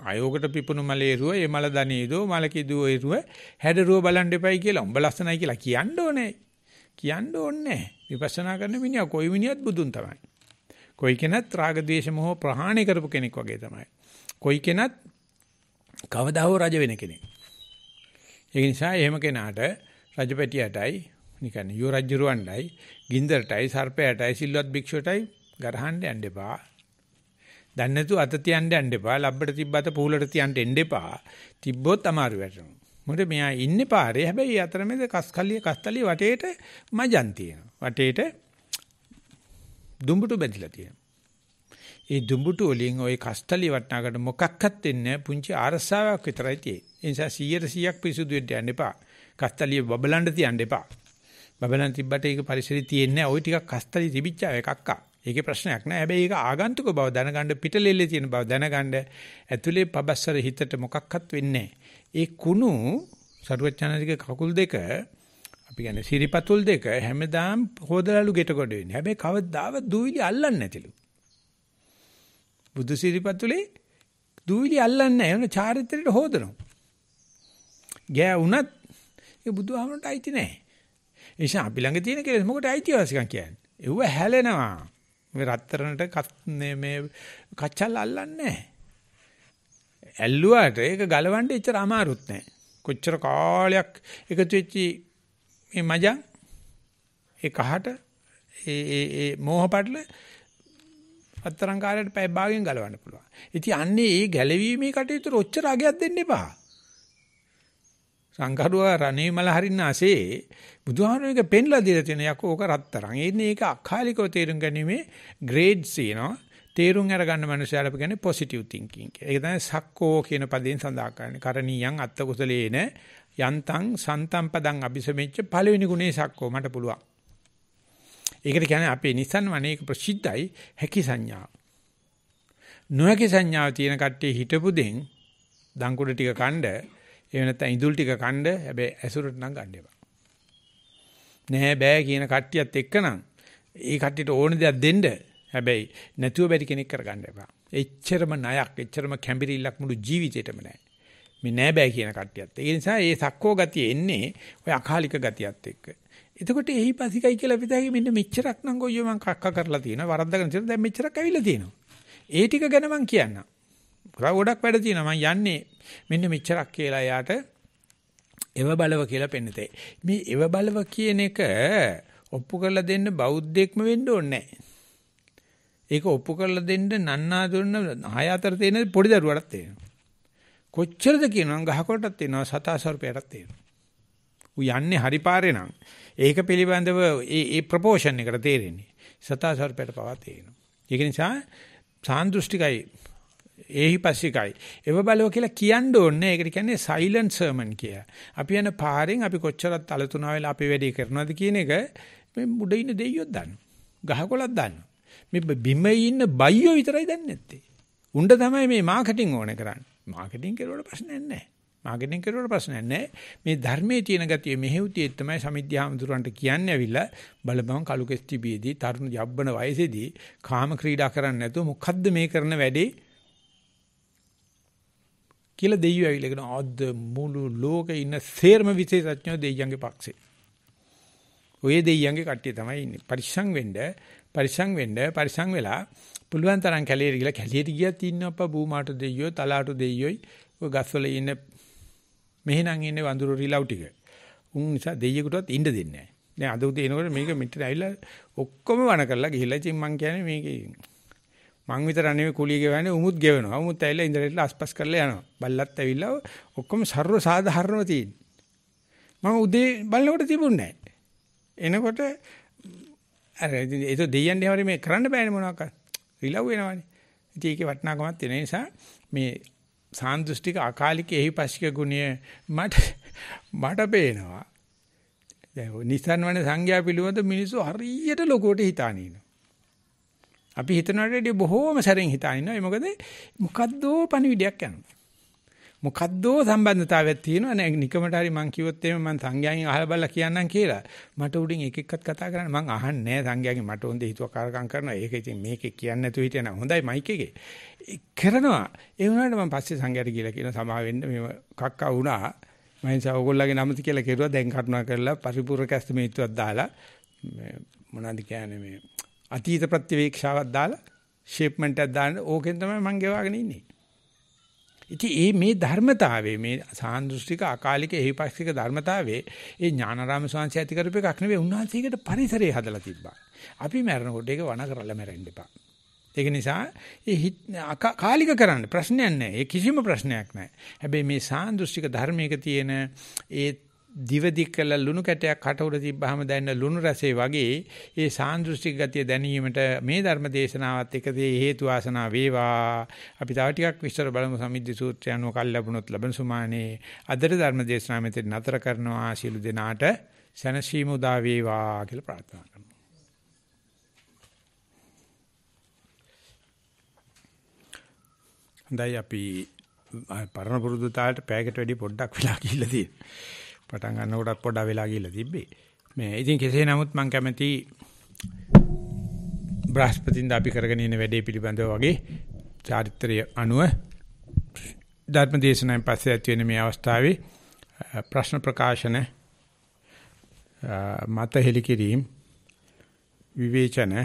ආයෝගට පිපුණු මලේරුව ඒ මල දනේදෝ මල කිදුව එරුව හැඩරුව බලන් දෙපයි කියලා උඹ ලස්සනයි කියලා කියන්න ඕනේ කියන්න ඕනේ විපස්සනා කරන මිනිහා කොයි මිනිහත් බුදුන් තමයි කොයි කෙනත් රාග ද්වේෂ මොහ ප්‍රහාණය කරපු කෙනෙක් වගේ තමයි කොයි කෙනත් කවදා හෝ රජ වෙන කෙනෙක්. ඒ නිසා එහෙම කෙනාට රජපැටියටයි නිකන් යෝ රජුරවණ්ඩයි ගින්දරටයි සර්පයාටයි සිල්වත් භික්ෂුවටයි ගරහන්න යන්න එපා. දැන් නැතු අත තියන්න යන්න එපා. ලබ්බට තිබ්බත පූලට තියන්න එන්න එපා. තිබ්බොත් අමාරු වැටෙනවා. මොකද මෙයා ඉන්නේ පාරේ. හැබැයි අතරමැද කස්කල්ලිය කස්තලිය වටේට මජන් තියෙනවා. වටේට දුඹුටු බැඳිලා තියෙනවා. ඒ දුඹුටු වලින් ওই කස්තලි වටනකට මොකක්වත් වෙන්නේ පුංචි ආරසාවක් විතරයි තියෙන්නේ. ඒ නිසා 100%ක් පිරිසුදු වෙන්න යන්න එපා. කස්තලිය බබලන්න තියන්න එපා. බබලන් තිබ්බට ඒක පරිසරي තියෙන්නේ නැහැ. ওই ටිකක් කස්තලි තිබිච්චා එකක් ආ. ඒකේ ප්‍රශ්නයක් නෑ. හැබැයි ඒක ආගන්තුක බව දැනගන්න පිටලෙල්ලේ තියෙන බව දැනගන්න ඇතුලේ පබස්සර හිතට මොකක්වත් වෙන්නේ ඒ කුණු සරුවචනාධික කකුල් දෙක අපි කියන්නේ සිරිපතුල් දෙක හැමදාම හොදලාලු ගෙට කොට වෙන්නේ. හැබැයි කවදාවත් දූවිලි අල්ලන්නේ නැතිලු. බුදු සිරිපතුලේ දූවිලි අල්ලන්නේ නැහැ. චාරිත්‍රයට හොදනවා. ගෑ වුණත් ඒ බුදුහාමරට අයිති නැහැ. ඒ නිසා අපි ළඟ තියෙන කෙලෙස් මොකට අයිතිවාසිකම් කියන්නේ? ඒව හැලෙනවා. මේ රත්තරණට මේ කච්චල් අල්ලන්නේ නැහැ. ඇල්ලුවාට ඒක ගලවන්න එච්චර අමාරුත් නැහැ. කොච්චර කාලයක් එකතු වෙච්චි මේ මජං ඒ කහට ඒ ඒ ඒ මෝහපටල අත්තරන් කාර්යයට පැය භාගෙන් ගලවන්න පුළුවන්. ඉතින් අන්නේ ඒ ගැලවීමේ කටයුතු ඔච්චර අගයක් දෙන්න එපා. සංකරුව රණේ මල හරින්න ASCII බුදුහාමුදුරුවෝ පෙන්ලා දීලා තියෙන යකෝ ඕක රත්තරන්. ඒන්නේ ඒක අකාලිකව තේරුම් ගැනීමේ ග්‍රේඩ්ස් තියෙනවා. තේරුම් අරගන්න මනුස්සයල අපි කියන්නේ පොසිටිව් තින්කින් කියලා. ඒක තමයි සක්කෝ කියන පදයෙන් සඳහන් කරන්නේ. කරණීයන් අත්ත කුසලේන යන්තං සන්තම් පදං අபிසමෙච්ච පළවෙනි ගුණේ සක්කෝ මට පුළුවන්. ඒකට කියන්නේ අපේ Nissan වනේක ප්‍රසිද්ධයි හැකි සංඥාව. නොහැකි සංඥාව තියෙන කට්ටිය හිටපු දෙන් දංකුඩ ටික කණ්ඩ එහෙම නැත්නම් ඉඳුල් ටික කණ්ඩ හැබැයි ඇසුරට නම් ගන්න එපා. නෑ බෑ කියන කට්ටියත් එක්කනම් ඒ කට්ටියට ඕන දෙයක් දෙන්න හැබැයි නැතුව බැරි කෙනෙක් කරගන්න එපා. එච්චරම ණයක්, එච්චරම කැඹිරිල්ලක් මුළු ජීවිතේටම නෑ. මේ නෑ බෑ කියන කට්ටියත්. ඒ නිසා මේ සක්කෝ ගතිය එන්නේ ওই අකාලික ගතියත් එක්ක. එතකොට එහි පසිකයි කියලා අපි දැන් මෙන්න මෙච්චරක් නම් ගොයියෝ මං කක්ක කරලා තියෙනවා වරද්දගෙන තියෙනවා දැන් මෙච්චරක් ඇවිල්ලා තියෙනවා. ඒ ටික ගැන මං කියන්නම්. ගොඩක් වැඩ තියෙනවා මං යන්නේ මෙන්න මෙච්චරක් කියලා යාට එව බලව කියලා පෙන්නතේ. මේ එව බලව කියන එක ඔප්පු කරලා දෙන්න බෞද්ධෙක්ම වෙන්න ඕනේ ඒක ඔප්පු කරලා දෙන්න නන්නා දුන්න හය අතර තියෙන පොඩි දරුවටත් තියෙනවා. කොච්චරද කියනවා ගහකොටත් තියෙනවා සතා සර්පයටත් තියෙනවා. ඌ යන්නේ හරි පාරේ නම් ඒක පිළිබඳව ඒ ඒ ප්‍රොපෝෂන් එකට තේරෙන්නේ. සතා සර්පයට පවා තේරෙනවා. ඒක නිසා සාන්දෘෂ්ටිකයි ඒහිපස්සිකයි. එව බලව කියලා කියන්න ඕනේ. ඒකට කියන්නේ සයිලන්ට් සර්මන් කියලා. අපි යන පාරෙන් අපි කොච්චරක් තල තුනා වෙලා අපි වැඩේ කරනවද කියන එක මේ උඩ ඉන්න දෙයියොත් දන්නවා. ගහකොලක් දන්නවා. මේ බිමේ ඉන්න බයියෝ විතරයි දන්නේ නැත්තේ. උණ්ඩ තමයි මේ මාකටිං ඕනේ කරන්නේ. මාකටිං කරුවට ප්‍රශ්නයක් නැහැ. මාගණෙන් කරුවට ප්‍රශ්නයක් නැහැ. මේ ධර්මයේ තියෙන ගතිය මෙහෙවුතිය තමයි සමිද්ධාමඳුරන්ට කියන්නේ ඇවිල්ලා බලපං කලු කෙස් තිබියේදී තරුණ යබ්බන වයසේදී කාම ක්‍රීඩා කරන්නේ නැතුව මොකද්ද මේ කරන වැඩේ කියලා දෙයියෝ ඇවිල්ලා කියන අද මුළු ලෝකේ ඉන්න සේරම විශේෂඥයෝ දෙයියන්ගේ පක්ෂේ. ඔය දෙයියන්ගේ කට්ටිය තමයි ඉන්නේ. පරිස්සම් වෙන්න පරිසං වෙන්න පරිසං වෙලා පුළුවන් තරම් කැලේට ගිහලා කැලේට ගියත් ඉන්න අප්පා බූමාට දෙයියෝ තලාට දෙයියෝයි ඔය ගස්වල ඉන්න මෙහෙනම් ඉන්නේ වඳුරු රිලව් ටික. උන් නිසා දෙයියෙකුටවත් ඉන්න දෙන්නේ නැහැ. දැන් අද උදේ එනකොට මේක මෙතන ඇවිල්ලා ඔක්කොම වණ කරලා ගිහිල්ලා ඉතින් මං කියන්නේ මේකේ මං විතර නෙවෙයි කුලිය ගෙවන්නේ උමුත් ගෙවනවා. උමුත් ඇවිල්ලා ඉඳලා අස්පස් කරලා යනවා. බල්ලත් ඇවිල්ලා ඔක්කොම ਸਰව සාධාරණව තියෙන්නේ. මම උදේ බලනකොට තිබුණේ නැහැ. එනකොට අර ඒක දෙයියන් හැමරේ මේ කරන්න බෑනේ මොනවාක්වත්. රිලව් වෙනවානේ. ඉතින් ඒකේ වටිනාකමක් තියෙන නිසා මේ සාන්දෘෂ්ටික අකාලික එහිපස්සික ගුණය මට මට පේනවා. දැන් නිසන් වන සංඥා පිළිබඳ මිනිස්සු හරියට ලොකෝට හිතාන ඉන්නවා. අපි හිතනට වඩා බොහෝම සැරෙන් හිතාන ඉන්නවා. ඒ මොකද මොකද්දෝ පණිවිඩයක් යනවා. මොකද්දෝ සම්බන්ධතාවයක් තියෙනවා නේ නිකමට හරි මං කිව්වොත් එහෙම මං සංඥාගෙන් අහලා බලලා කියන්නම් කියලා මට උඩින් එක එකක්වත් කතා කරන්න මං අහන්නේ නැහැ සංඥාගෙන් මට හොඳ හිතුවක්කාරකම් කරනවා ඒක ඉතින් මේකේ කියන්නේ නැතුව හිටියනම් හොඳයි මයික් එකේ කරනවා. ඒ වුණාට මම පස්සේ සංඝයාට කියලා කියන සමා වෙන්න මේ කක්කා වුණා. මම නිසා ඕගොල්ලගේ නමති කියලා කෙරුවා දැන් කරුණා කරලා පරිපූර්ණ කැස්තමීත්වයක් දාලා මොනවද කියන්නේ මේ අතීත ප්‍රතිවේක්ෂාවක් දාලා ෂේප්මන්ට් එකක් දාන්න ඕකෙන් තමයි මම ගෙවාගෙන ඉන්නේ. ඉතින් මේ මේ ධර්මතාවයේ මේ සාන්දෘෂ්ටික අකාලික එහිපක්ෂික ධර්මතාවයේ ඒ ඥානාරාම ස්වාමීන් වහන්සේ ඇති කරපු එකක් නෙවෙයි උන්වහන්සේකට පරිසරය හදලා තිබ්බා. අපි මැරෙනකොට ඒක වණ කරලා මැරෙන්න එපා. ඒක නිසා ඒ කාලික කරන්න ප්‍රශ්නයක් නැහැ. ඒ කිසිම ප්‍රශ්නයක් නැහැ. හැබැයි මේ සාන්දෘෂ්ටික ධර්මයක තියෙන ඒ දිවදික් කළ ලුණු කැටයක් කට උඩ තිබ්බහම දැනෙන ලුණු රසයේ වගේ ඒ සාන්දෘෂ්ටික ගතිය දැනීමට මේ ධර්ම දේශනාවත් එකදී හේතු ආසනා වේවා. අපි තව ටිකක් විස්තර බලමු සමිද්දි සූත්‍රය අනුව කල් ලැබුණොත් ලබන සුමානේ අදට ධර්ම දේශනාව මෙතන නතර කරනවා ආශිලු දෙනාට සනසීම උදා වේවා කියලා ප්‍රාර්ථනා කරනවා. හඳයි අපි පරණ පුරුදු තාලට පැයකට වැඩි පොඩ්ඩක් වෙලා ගිහිල්ලා තියෙනවා. පටන් ගන්නකොට පොඩ්ඩක් වෙලා ගිහිල්ලා තිබ්බේ. මේ ඉතින් කෙසේ නමුත් මම කැමති බ්‍රහස්පතින්ද අපි කරගෙන ඉන්න වැඩේ පිළිබඳව වගේ චාරිත්‍රය අනුව ධර්ම දේශනාවෙන් පස්සේ ඇති වෙන මේ අවස්ථාවේ ප්‍රශ්න ප්‍රකාශන මත හෙලිකිරීම විවේචන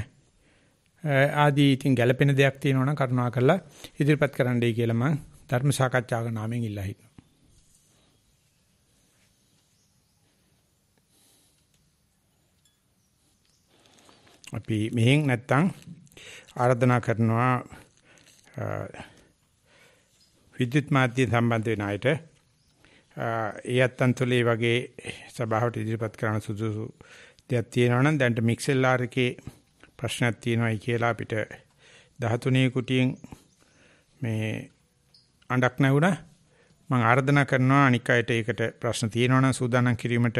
ආදී ඉතින් ගැළපෙන දෙයක් තියෙනවා නම් කරුණා කරලා ඉදිරිපත් කරන්නයි කියලා මම ධර්ම සාකච්ඡාවක නාමයෙන් ඉල්ලා හිටිනවා. අපි මෙහෙන් නැත්තම් ආරාධනා කරනවා විද්‍යුත් මාධ්‍ය සම්බන්ධ වෙන අයට ඒ අත්තන්තුලේ වගේ සභාවට ඉදිරිපත් කරන සුදුසු දෙයක් තියෙනවා නම් දැන්ට මික්සෙල් ආර් එකේ ප්‍රශ්නක් තියෙනවායි කියලා අපිට 13 කුටියෙන් මේ අඬක් නැවුණා. මම ආර්දනා කරනවා අනික් අයට ඒකට ප්‍රශ්න තියෙනවා නම් සූදානම් කිරීමට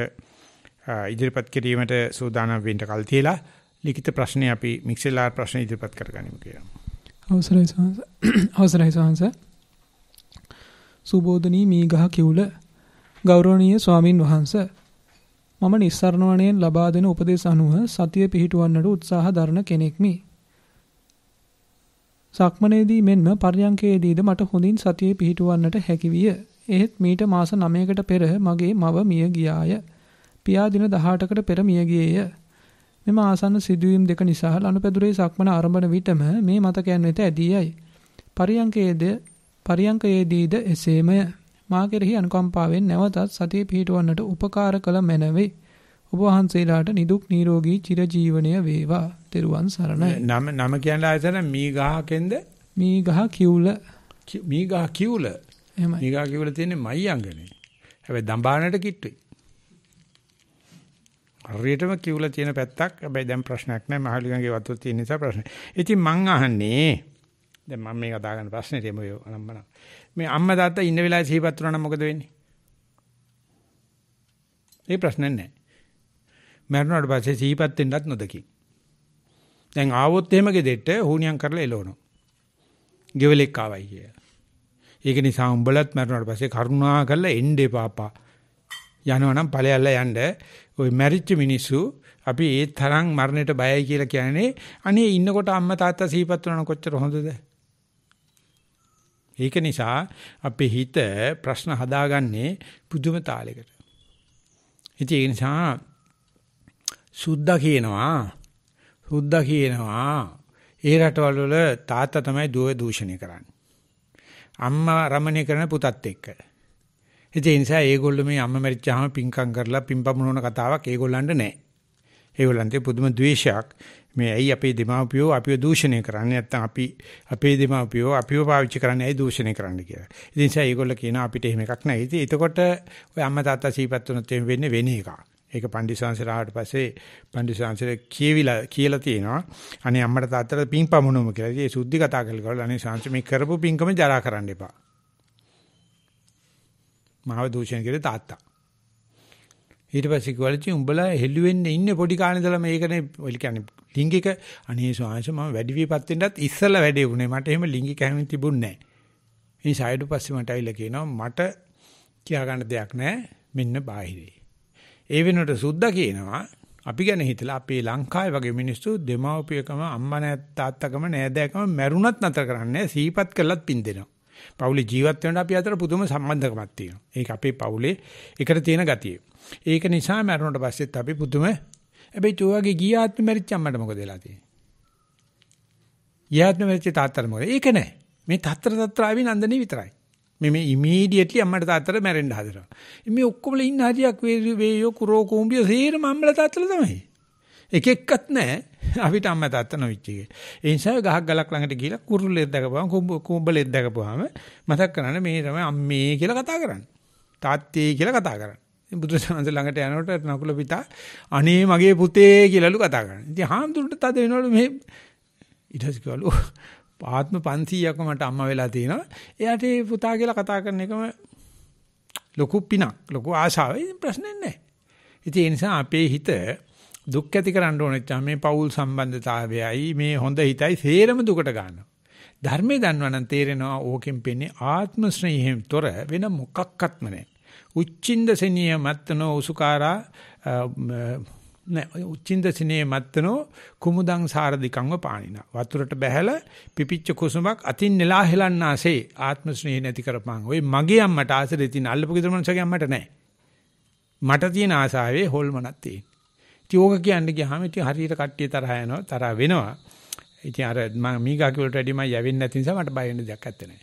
ඉදිරිපත් කිරීමට සූදානම් වෙන්න කල් තියලා ලිඛිත ප්‍රශ්නේ අපි මික්සෙලාර් ප්‍රශ්න ඉදිරිපත් කරගනිමු කියලා. අවසරයි සෝංශ. අවසරයි සෝංශ. සුබෝධනී මීගහ කිවුල ගෞරවනීය ස්වාමින් වහන්සේ මම නිස්සරණ වණයෙන් ලබා දෙන උපදේශ අනුව සතිය පිහිටුවන්නට උත්සාහ දරන කෙනෙක්මි. සක්මනේදී මෙන්ම පර්යංකයේදීද මට හොඳින් සතිය පිහිටුවන්නට හැකි විය. එහෙත් මීට මාස 9කට පෙර මගේ මව මිය ගියාය. පියා දින 18කට පෙර මිය ගියේය. මෙම ආසන්න සිදුවීම් දෙක නිසා ලනුපැදුරේ සක්මන ආරම්භන විටම මේ මතකයන් වෙත ඇදී යයි. පරියංකයේද පරියංකයේදීද එසේමය. මා කෙරෙහි අනුකම්පාවෙන් නැවතත් සතිය පිහිටවන්නට උපකාර කළ මැනවේ. ඔබ වහන්සේලාට නිදුක් නිරෝගී චිරජීවනය වේවා. තෙරුවන් සරණයි. නම නම කියන්නේ ආයතන මී ගහකෙන්ද? මී ගහ කිවුල. මී ගහ කිවුල. එහෙමයි. මී ගහ කිවුල තියෙන්නේ මයි අංගනේ. හැබැයි දඹානට කිට්ටුයි. හරියටම කිව්ලා තියෙන පැත්තක් හැබැයි දැන් ප්‍රශ්නයක් නැහැ මහලිකන්ගේ වතුර තියෙන නිසා ප්‍රශ්න. ඉතින් මං අහන්නේ දැන් මම මේ කතා කරන ප්‍රශ්නේ තේම නම්බන. මේ අම්මා තාත්තා ඉන්න වෙලාවේ සිහිපත් වුණා නම් මොකද වෙන්නේ? ඒ ප්‍රශ්නේ නැහැ. මරණාට පස්සේ සිහිපත් වෙන්නත් නොදකි. දැන් ආවොත් එහෙම ගෙදෙට්ට හුණියම් කරලා එලවනවා. ගෙවලෙක් ආවයි කිය. ඒක නිසා උඹලත් මරණාට පස්සේ කරුණා කරලා එන්න එපාපා. යනවනම් ඵලයල්ලා යන්න. ওই මැරිච්ච මිනිස්සු අපි ඒ තරම් මරණයට බයයි කියලා කියන්නේ අනේ ඉන්නකොට අම්මා තාත්තා සිහිපත් වෙනවනම් කොච්චර හොඳද? ඒක නිසා අපේ හිත ප්‍රශ්න හදාගන්නේ පුදුම තාලයකට. ඉතින් ඒ නිසා සුද්ධ කියනවා සුද්ධ කියනවා ඒ රටවල වල තාත්තා තමයි දුව දූෂණය කරන්නේ. අම්මා රමණය කරන පුතත් එක්ක. ඉතින් ඒ නිසා ඒගොල්ලෝ මේ අම්මා මරිච්චාම පිංකම් කරලා පිම්පමුණන කතාවක් ඒගොල්ලන්ට නැහැ. ඒගොල්ලන්ට පුදුම ද්වේෂයක් මේ ඇයි අපේ දෙමාපියෝ අපිව දූෂණය කරන්නේ නැත්නම් අපි අපේ දෙමාපියෝ අපිව පාවිච්චි කරන්නේ ඇයි දූෂණය කරන්න කියලා. ඉතින් ඒ ඒගොල්ලෝ කියනවා අපිට එහෙම එකක් නැහැ. ඉතින් එතකොට ඔය අම්මා තාත්තා සීපත් වුණොත් එහෙම වෙන්නේ වෙන එකක්. ඒක පණ්ඩිසාංශර ආවට පස්සේ පණ්ඩිසාංශර කියවිලා කියලා තියෙනවා. අනේ අම්මට තාත්තට පින්පමුණුම කියලා. ඉතින් ඒ සුද්ධි කතා කරලා අනේ සාංශ මේ කරපු පින්කම ජරා කරන්න එපා. මහව දූෂණය කරේ තාත්තා. ඊට පස්සේ කිව්වලු උඹලා හෙළුවෙන්න ඉන්නේ පොඩි කාලේ ඉඳලා මේකනේ ඔය කියන්නේ ලිංගික අනේ ස්වාමීන් වහන්සේ මම වැඩි විපත් වෙන්නත් ඉස්සලා වැඩේ වුණේ මට එහෙම ලිංගික හැමෙන් තිබුණේ නැහැ. ඒ සයිඩ් පස්සේ මට ඇවිල්ලා කියනවා මට කියා ගන්න දෙයක් නැහැ මෙන්න බාහිරේ. ඒ වෙනුවට සුද්දා කියනවා අපි ගැන හිතලා අපේ ලංකාවේ වගේ මිනිස්සු දෙමාපියකම අම්මා නැත් තාත්තකම නෑදෑකම මැරුණත් නැතර කරන්නේ සීපත් කළත් පින් දෙනවා. පවුලේ ජීවත් වෙනකොට අපි අතර පුදුම සම්බන්ධකමක් තියෙනවා. ඒක අපේ පවුලේ එකට තියෙන ගතිය. ඒක නිසා මරුණට පස්සෙත් අපි පුදුම හැබැයි චෝවාගේ ගිය ආත්මෙ මැරිච්ච අම්මට මොකද වෙලා තියෙන්නේ? යාත්ම වෙච්ච තාත්තට මොකද? ඒක නෑ. මේ තත්තර තත්තර අවිනන්දනේ විතරයි. මේ මේ ඉමීඩියට්ලි අම්මට තාත්තට මැරෙන්න හදනවා. මේ ඔක්කොම ඉන්න හරියක් වේයෝ කුරෝ කුඹිය සේරම අම්මලා තාත්තලා තමයි. එක එක්කත් නෑ අපිට අම්මා තාත්තා නොවිච්ච එක. ඒ නිසා ගහක් ගලක් ළඟට ගිහිලා කුරුල්ලෙක් දැකපුවාම කුඹලෙක් දැකපුවාම මතක් කරන්නේ මේ තමයි අම්මේ කියලා කතා කරන්නේ. තාත්තේ කියලා කතා කරන්නේ. බුදුසමන්ද ළඟට යනකොට නකුල පිතා අනේ මගේ පුතේ කියලාලු කතා කරනවා. ඉතින් හාමුදුරන්ට තද වෙනවලු මේ ඊට පස්සේ කිව්වලු ආත්ම 500ක් මට අම්මා වෙලා තිනවා. එයාට පුතා කියලා කතා කරන එකම ලොකු පිනක්, ලොකු ආශාවක් ප්‍රශ්නයක් නැහැ. ඉතින් ඒ නිසා අපේ හිත දුක් ඇති කරන්න ඕනෙච්චා මේ පෞල් සම්බන්ධතාවයයි මේ හොඳ හිතයි සේරම දුකට ගන්නවා. ධර්මයේ දන්නවා නම් තේරෙනවා ඕකෙන් පෙන්නේ ආත්ම ස්නේහයෙන් තොර වෙන මොකක්වත්ම නැහැ. උච්චින්ද සෙනිය මත්තනෝ උසුකාරා උච්චින්ද සෙනිය මත්තනෝ කුමුදං සාරධිකංව පානිනා. වතුරට බැහැලා පිපිච්ච කුසුමක් අතින් නෙලා හෙලන්නාසේ ආත්ම ස්නේහ නැති කරපං. ඔය මගේ අම්මට ආසරේ තියෙන අල්ලපු ගෙදර මනුස්සගේ අම්මට නැහැ. මට තියෙන ආසාවේ හොල්මනක් තියෙන. ඉතින් ඕක කියන්න ගියාම ඉතින් හරියට කට්ටිය තරහ යනවා තරහ වෙනවා. ඉතින් අර මම මීගා කිව්වට වැඩි මම යවෙන්නේ නැති නිසා මට බය වෙන දෙයක් නැත්තේ.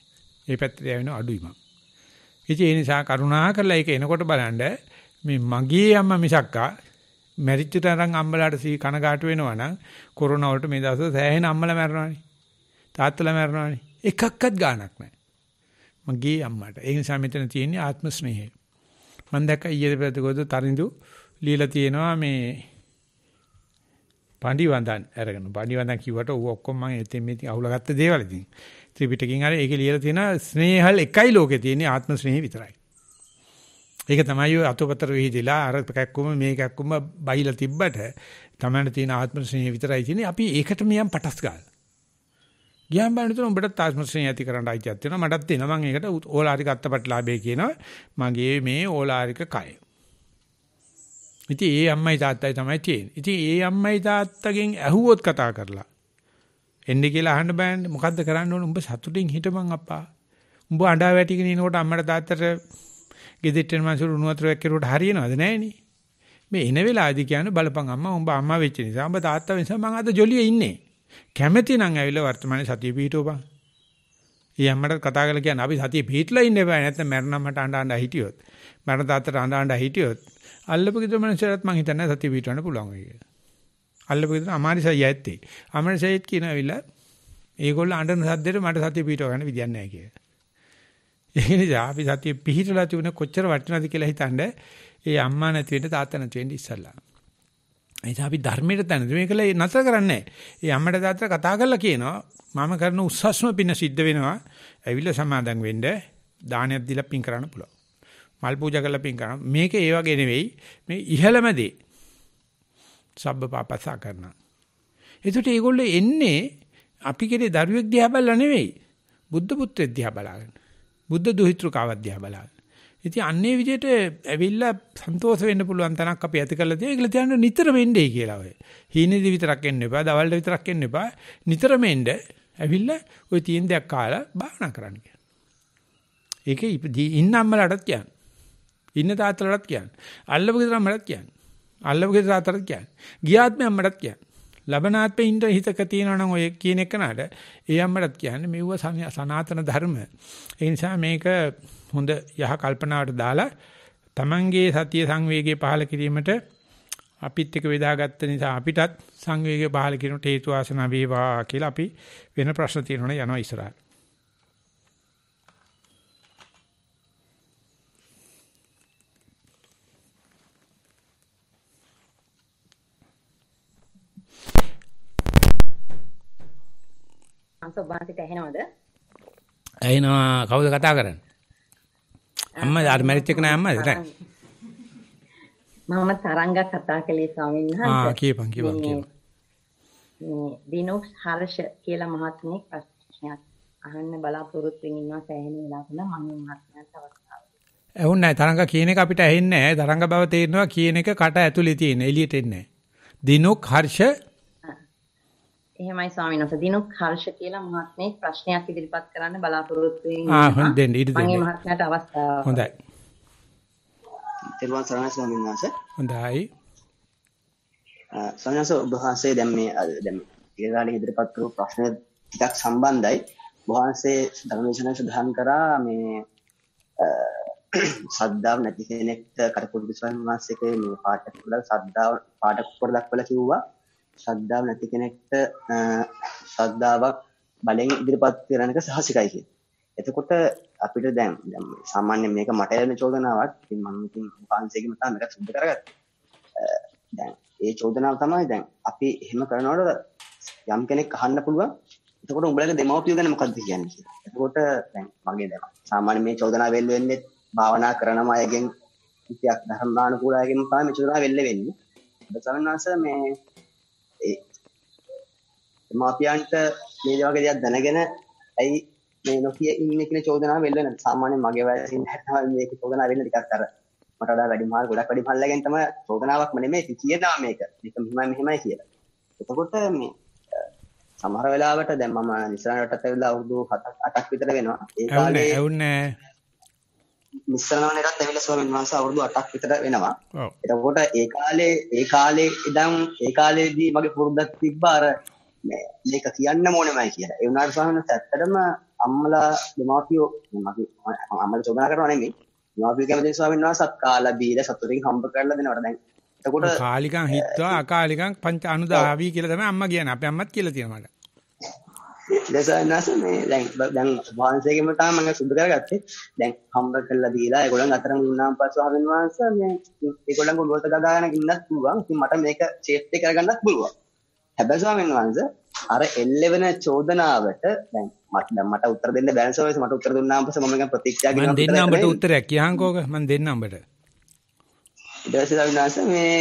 මේ පැත්තට යවෙන අඩුයි මම. ඉතින් ඒ නිසා කරුණා කරලා ඒක එනකොට බලන්න මේ මගේ අම්මා මිසක්කා මැරිච්ච තරම් අම්මලාට සී කනගාටු වෙනවා නම් කොරෝනා වලට මේ දවස්වල සෑහෙන අම්මලා මැරෙනවානේ. තාත්තලා මැරෙනවානේ. එකක්වත් ගාණක් නැහැ. මගේ අම්මට. ඒ නිසා මෙතන තියෙන්නේ ආත්ම ස්නේහය. මම දැක්ක ඊයේ ප්‍රතිගොඩ තරිඳු লীලා තියෙනවා මේ පණ්ඩි වන්දන් අරගෙන පණ්ඩි වන්දන් කිව්වට ඌ ඔක්කොම මම එතෙන් මේ අවුලගත්ත දේවල් ඉතින්. ත්‍රිපිටකයෙන් අර ඒකේ ලියලා තියෙන ස්නේහල් එකයි ලෝකේ තියෙන්නේ ආත්ම ස්නේහය විතරයි. ඒක තමයි ඔය අතපතර විහිදලා අර කැක්කුම මේ කැක්කුම බයිලා තිබ්බට තමන්න තියෙන ආත්ම ස්නේහය විතරයි තියෙන්නේ. අපි ඒකට මියම් පටස් ගාලා. ගියම් බලන තුන උඹට ආත්ම ස්නේහය ඇති කරන්න ආයිතියක් තියෙනවා. මටත් තියෙනවා. මම ඒකට ඕලාරික අත්තපටලාභය කියනවා. මගේ මේ ඕලාරික කය. ඉතින් ඒ අම්මයි තාත්තයි තමයි තියෙන්නේ. ඉතින් ඒ අම්මයි තාත්තගෙන් ඇහුවොත් කතා කරලා එන්නේ කියලා අහන්න බෑනේ. මොකද්ද කරන්න ඕන? උඹ සතුටින් හිටපන් අප්පා. උඹ අඬා වැටිගෙන ඉනකොට අම්මට තාත්තට ගෙදෙට්ටෙන් මන්සුරු උණු වතුරක් කෙරුවට හරියනවද නැහනේ. මේ එන වෙලාවේදී කියන්නේ බලපන් අම්මා උඹ අම්මා වෙච්ච නිසා උඹ තාත්තා වෙනස මම අද ජොලියේ ඉන්නේ. කැමැති නම් ඇවිල්ලා වර්තමානයේ සතිය පිහිටවපන්. ඊ අම්මට කතා කරලා කියන්නේ අපි සතිය පිහිටලා ඉන්න බෑ නැත්නම් මැරෙනම්මට අඬ අඬ හිටියොත් මැරෙන තාත්තට අඬ අඬ හිටියොත් අල්ලපු කිතුමනසරත් මං හිතන්නේ සතිය පිහිටවන්න පුළුවන් කියලා. අල්ලපු ගෙදර අමාරිසයි ඇත්තේ. අමාරිසයිත් කියනවිලා ඒගොල්ලෝ අඬන සද්දෙට මට සතිය පිටව ගන්න විදියක් නැහැ කියලා. ඒ නිසා අපි සතිය පිහිටලා තිබුණ කොච්චර වටිනවද කියලා හිතනද ඒ අම්මා නැති වෙන්න තාත්තා නැති වෙන්න ඉස්සල්ලා. ඒ නිසා අපි ධර්මයට තනදි මේකල නතර කරන්නේ. ඒ අම්මට තාත්තට කතා කරලා කියනවා මම කරන උස්සස්ම පින සිද්ධ වෙනවා. ඇවිල්ලා සමාදන් වෙන්න දානයක් දීලා පින් කරන්න පුළුවන්. මල් පූජා කරලා පින් කරන්න. මේක ඒ වගේ නෙවෙයි. මේ ඉහළම දේ. සබ්බපාපසා කරනවා. එතකොට මේගොල්ලෝ එන්නේ අපි කෙරේ දරුවෙක් දිහා බලලා නෙවෙයි. බුද්ධ පුත්‍රයෙක් දිහා බලාගෙන. බුද්ධ දුහිතෘකාවක් දිහා බලාගෙන. ඉතින් අන්නේ විදිහට ඇවිල්ලා සන්තෝෂ වෙන්න පුළුවන් තනක් අපි ඇති කරලා තියෙනවා. ඒකල තියන්න නිතරම එන්නේ කියලා ඔය. හීනේදී විතරක් එන්න එපා, දවල්ට විතරක් එන්න එපා. නිතරම එන්න ඇවිල්ලා ওই තියෙන දෙයක් කාලා භාවනා කරන්න කියලා. ඒක ඉන්න අම්මලාටත් කියන්නේ. ඉන්න තාත්තලාටත් කියන්නේ. අල්ලපු ගෙදර අම්මලාටත් කියන්නේ. අල්ලපු ගෙදර තාත්තට කියන්නේ. ගියාත්මේ අම්මටත් කියන්නේ. ලබනාත්මේ ඉන්න හිතක තියෙනවනම් ඔය කියන එකනට ඒ අම්මටත් කියන්නේ මෙව්ව සනාතන ධර්ම. ඒ නිසා මේක හොඳ යහ කල්පනාවට දාලා Tamange සතිය සංවේගය පහල කිරීමට අපිත් එක වේදාගත්ත නිසා අපිටත් සංවේගය පහල කිරීමට හේතු ආසන වේවා කියලා අපි වෙන ප්‍රශ්න තියෙනවනේ යනවා ඉස්සරහට. අසෝභාසිත ඇහෙනවද? ඇහෙනවා කවුද කතා කරන්නේ? අම්මා අර මැරිච්ච එක නෑ අම්මා නේද? මම තරංගා කතා කළේ ස්වාමීන් වහන්සේ. ආ කියපන් කියපන් කියපන්. මේ දිනුක් හර්ෂ කියලා මහත්මයෙක් ප්‍රශ්නයක් අහන්න බලාපොරොත්තු වෙමින් ඉන්නවා සෑහෙන වෙලාවකට මම මහත්මයාට අවස්ථාව. ඇහුන්නේ නැහැ තරංගා කියන එක අපිට ඇහෙන්නේ නැහැ. තරංග බව තේරෙනවා කියන එක කට ඇතුලේ තියෙන එළියට එන්නේ නැහැ. දිනුක් හර්ෂ එහෙමයි ස්වාමීන් වහන්සේ දිනුක් හර්ෂ කියලා මහත්මයෙක් ප්‍රශ්නයක් ඉදිරිපත් කරන්න බලාපොරොත්තු වෙනවා. ආ හොඳ දෙන්න ඊට දෙන්න. මගේ මහත්මයාට අවස්ථාව. හොඳයි. තෙරුවන් සරණයි ස්වාමීන් වහන්සේ. හොඳයි. ස්වාමීන් වහන්සේ ඔබ වහන්සේ දැන් මේ දැන් ඊගාලේ ඉදිරිපත් කරපු ප්‍රශ්න ටිකක් සම්බන්ධයි. ඔබ වහන්සේ ධර්මදේශනා සඳහන් කරා මේ සද්දාව නැති කෙනෙක්ට කරපොඩි ස්වාමීන් වහන්සේගේ මේ පාඩක වල සද්දාව පාඩක පොඩක් වල කිව්වා. ශ්‍රද්ධාව නැති කෙනෙක්ට ශ්‍රද්ධාවක් බලෙන් ඉදිරිපත් කරන එක සහසිකයි කිය. එතකොට අපිට දැන් දැන් සාමාන්‍ය මේක මට එන චෝදනාවක්. ඉතින් මම ඉතින් වහන්සේගෙම තමයි මේක සුද්ධ කරගත්තේ. දැන් ඒ චෝදනාව තමයි දැන් අපි එහෙම කරනකොට යම් කෙනෙක් අහන්න පුළුවන්. එතකොට උඹලගේ දෙමව්පියෝ ගැන මොකද්ද කියන්නේ කියලා. එතකොට දැන් මගේ දැන් සාමාන්‍ය මේ චෝදනාව වෙල් වෙන්නේ භාවනා කරන අයගෙන් ඉතියක් ධර්මානුකූලයෙන් තමයි මේ චෝදනාව වෙල්ල වෙන්නේ. ඔබ සමන්වාස මේ මාපියන්ට මේ වගේ දෙයක් දැනගෙන ඇයි මේ නොකිය ඉන්නේ කියන චෝදනාව වෙල්ලන සාමාන්‍යයෙන් මගේ වැරදිින් හැටවල් මේක චෝදනාව වෙන්න ටිකක් අර මට වඩා වැඩි මාල් ගොඩක් වැඩි මාල් ලැගෙන් තමයි චෝදනාවක්ම නෙමෙයි කියනවා මේක මේක මෙහෙමයි මෙහෙමයි කියලා එතකොට මේ සමහර වෙලාවට දැන් මම නිසරණට වෙලා අවුරුදු 7ක් 8ක් විතර වෙනවා ඒ කාලේ ඇවුන්නේ මිස්සරමන එකත් ඇවිල්ලා ස්වාමීන් වහන්සේ අවුරුදු 8ක් විතර වෙනවා. එතකොට ඒ කාලේ ඒ කාලේ ඉඳන් ඒ කාලේදී මගේ පුරුද්දක් තිබ්බා අර මේක කියන්න ඕනෙමයි කියලා. ඒ වුණාට ස්වාමීන් වහන්සේ ඇත්තටම අම්මලා දෙමාපියෝ මගේ අම්මලා චෝදනා කරනවා නෙමෙයි. දෙමාපියෝ කැමති ස්වාමීන් වහන්සේ සත් කාලා බීලා සතුටින් හම්බ කරලා දෙනවට දැන්. එතකොට කාලිකන් හිටවා අකාලිකන් පංච අනුදාවි කියලා තමයි අම්මා කියන්නේ. අපේ අම්මත් කියලා තියෙනවා මට. දසන්නස මේ දැන් දැන් වහන්සේගෙම තමයි මම සුදු කරගත්තේ. දැන් හම්බ කරලා දීලා ඒගොල්ලන් අතර මුන්නාන් පස්සේ ස්වාමීන් වහන්සේ මේ ඒගොල්ලන්ගේ ඔළුවට ගගාගෙන ඉන්නත් පුළුවන්. ඉතින් මට මේක ෂේප් එක කරගන්නත් පුළුවන්. හැබැයි ස්වාමීන් වහන්සේ අර එල්ලෙවන චෝදනාවට දැන් මට දැන් මට උත්තර දෙන්න බැලන්ස් වලස මට උත්තර දුන්නාම පස්සේ මම නිකන් ප්‍රතික්‍රියා කරනවා. මම දෙන්න උඹට උත්තරයක් කියහන්කෝක මම දෙන්න උඹට. ඉටවස විනාස මේ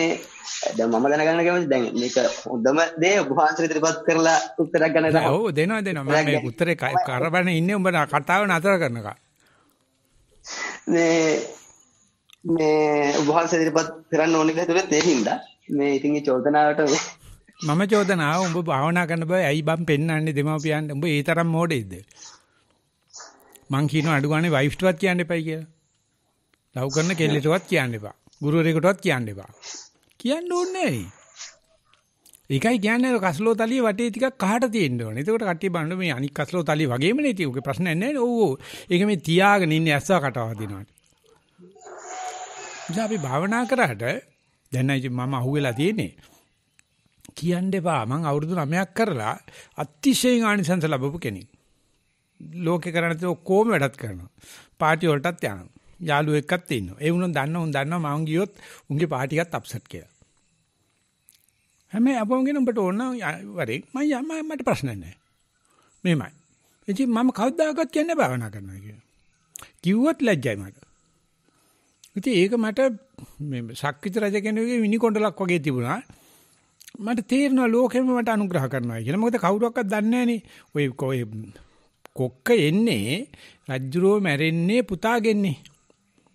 ද මම දැනගන්න කැමති දැන් මේක හොඳම දේ උපවාසර ඉදිරිපත් කරලා උත්තරක් ගන්න තමයි. ඔව් දෙනවා දෙනවා මම උත්තරේ කරබන ඉන්නේ උඹ කතාව නතර කරනකම්. මේ මේ උපවාසර ඉදිරිපත් කරන්න ඕනේ කියලා තුලත් ඒ හින්දා මේ ඉතින් මේ චෝදනාවට මම චෝදනාව උඹ භාවනා කරන්න බෑ ඇයි බම් පෙන්වන්නේ දෙමව්පියන්ට උඹ ඒ තරම් මොඩේද? මං කියනවා අඩු ගානේ වයිෆ්ටවත් කියන්න එපයි කියලා. ලව් කරන කෙල්ලටවත් කියන්න එපා. ගුරුවරයෙකුටවත් කියන්න එපා. කියන්න ඕනේ නැහැ. ඒකයි කියන්නේ කස්ලෝ තලිය වටේ ටිකක් කහට තියෙන්න ඕනේ. එතකොට කට්ටිය බලන්න මේ අනික් කස්ලෝ තලිය වගේම නේ තියෙන්නේ. ප්‍රශ්නයක් නැහැ නේ. ඔව්. ඒක මේ තියාගෙන ඉන්නේ ඇස්සා කටවා දෙනවා. ඉතින් අපි භාවනා කරාට දැන් මම අහුවෙලා තියෙන්නේ. කියන්න එපා. මම අවුරුදු 9ක් කරලා අතිශයින් ආනිසංස ලැබපු කෙනෙක්. ලෝකේ කරන්නේ ඔක්කොම වැඩත් කරනවා. පාටි වලටත් යනවා. යාළුවෝ එක්කත් ඉන්නවා. ඒ වුණා දන්නවා උන් දන්නවා මම ගියොත් උන්ගේ පාටි එකත් අප්සෙට් කියලා. හැම අපෝගෙන උඹට ඕන වරේ මම යම මට ප්‍රශ්න නැහැ. මෙහෙමයි. ඉතින් මම කවදාකවත් කියන්නේ භාවනා කරනවා කියලා. කිව්වොත් ලැජ්ජයි මට. ඉතින් ඒක මට මේ ශක්විත රජ කෙනෙකුගේ විනිකොණ්ඩලක් වගේ තිබුණා. මට තේරෙනවා ලෝකෙම මට අනුග්‍රහ කරනවා කියලා. මොකද කවුරක්වත් දන්නේ නැහනේ. ඔය කොක්ක එන්නේ රජ්ජුරෝ මැරෙන්නේ පුතාගෙන්නේ.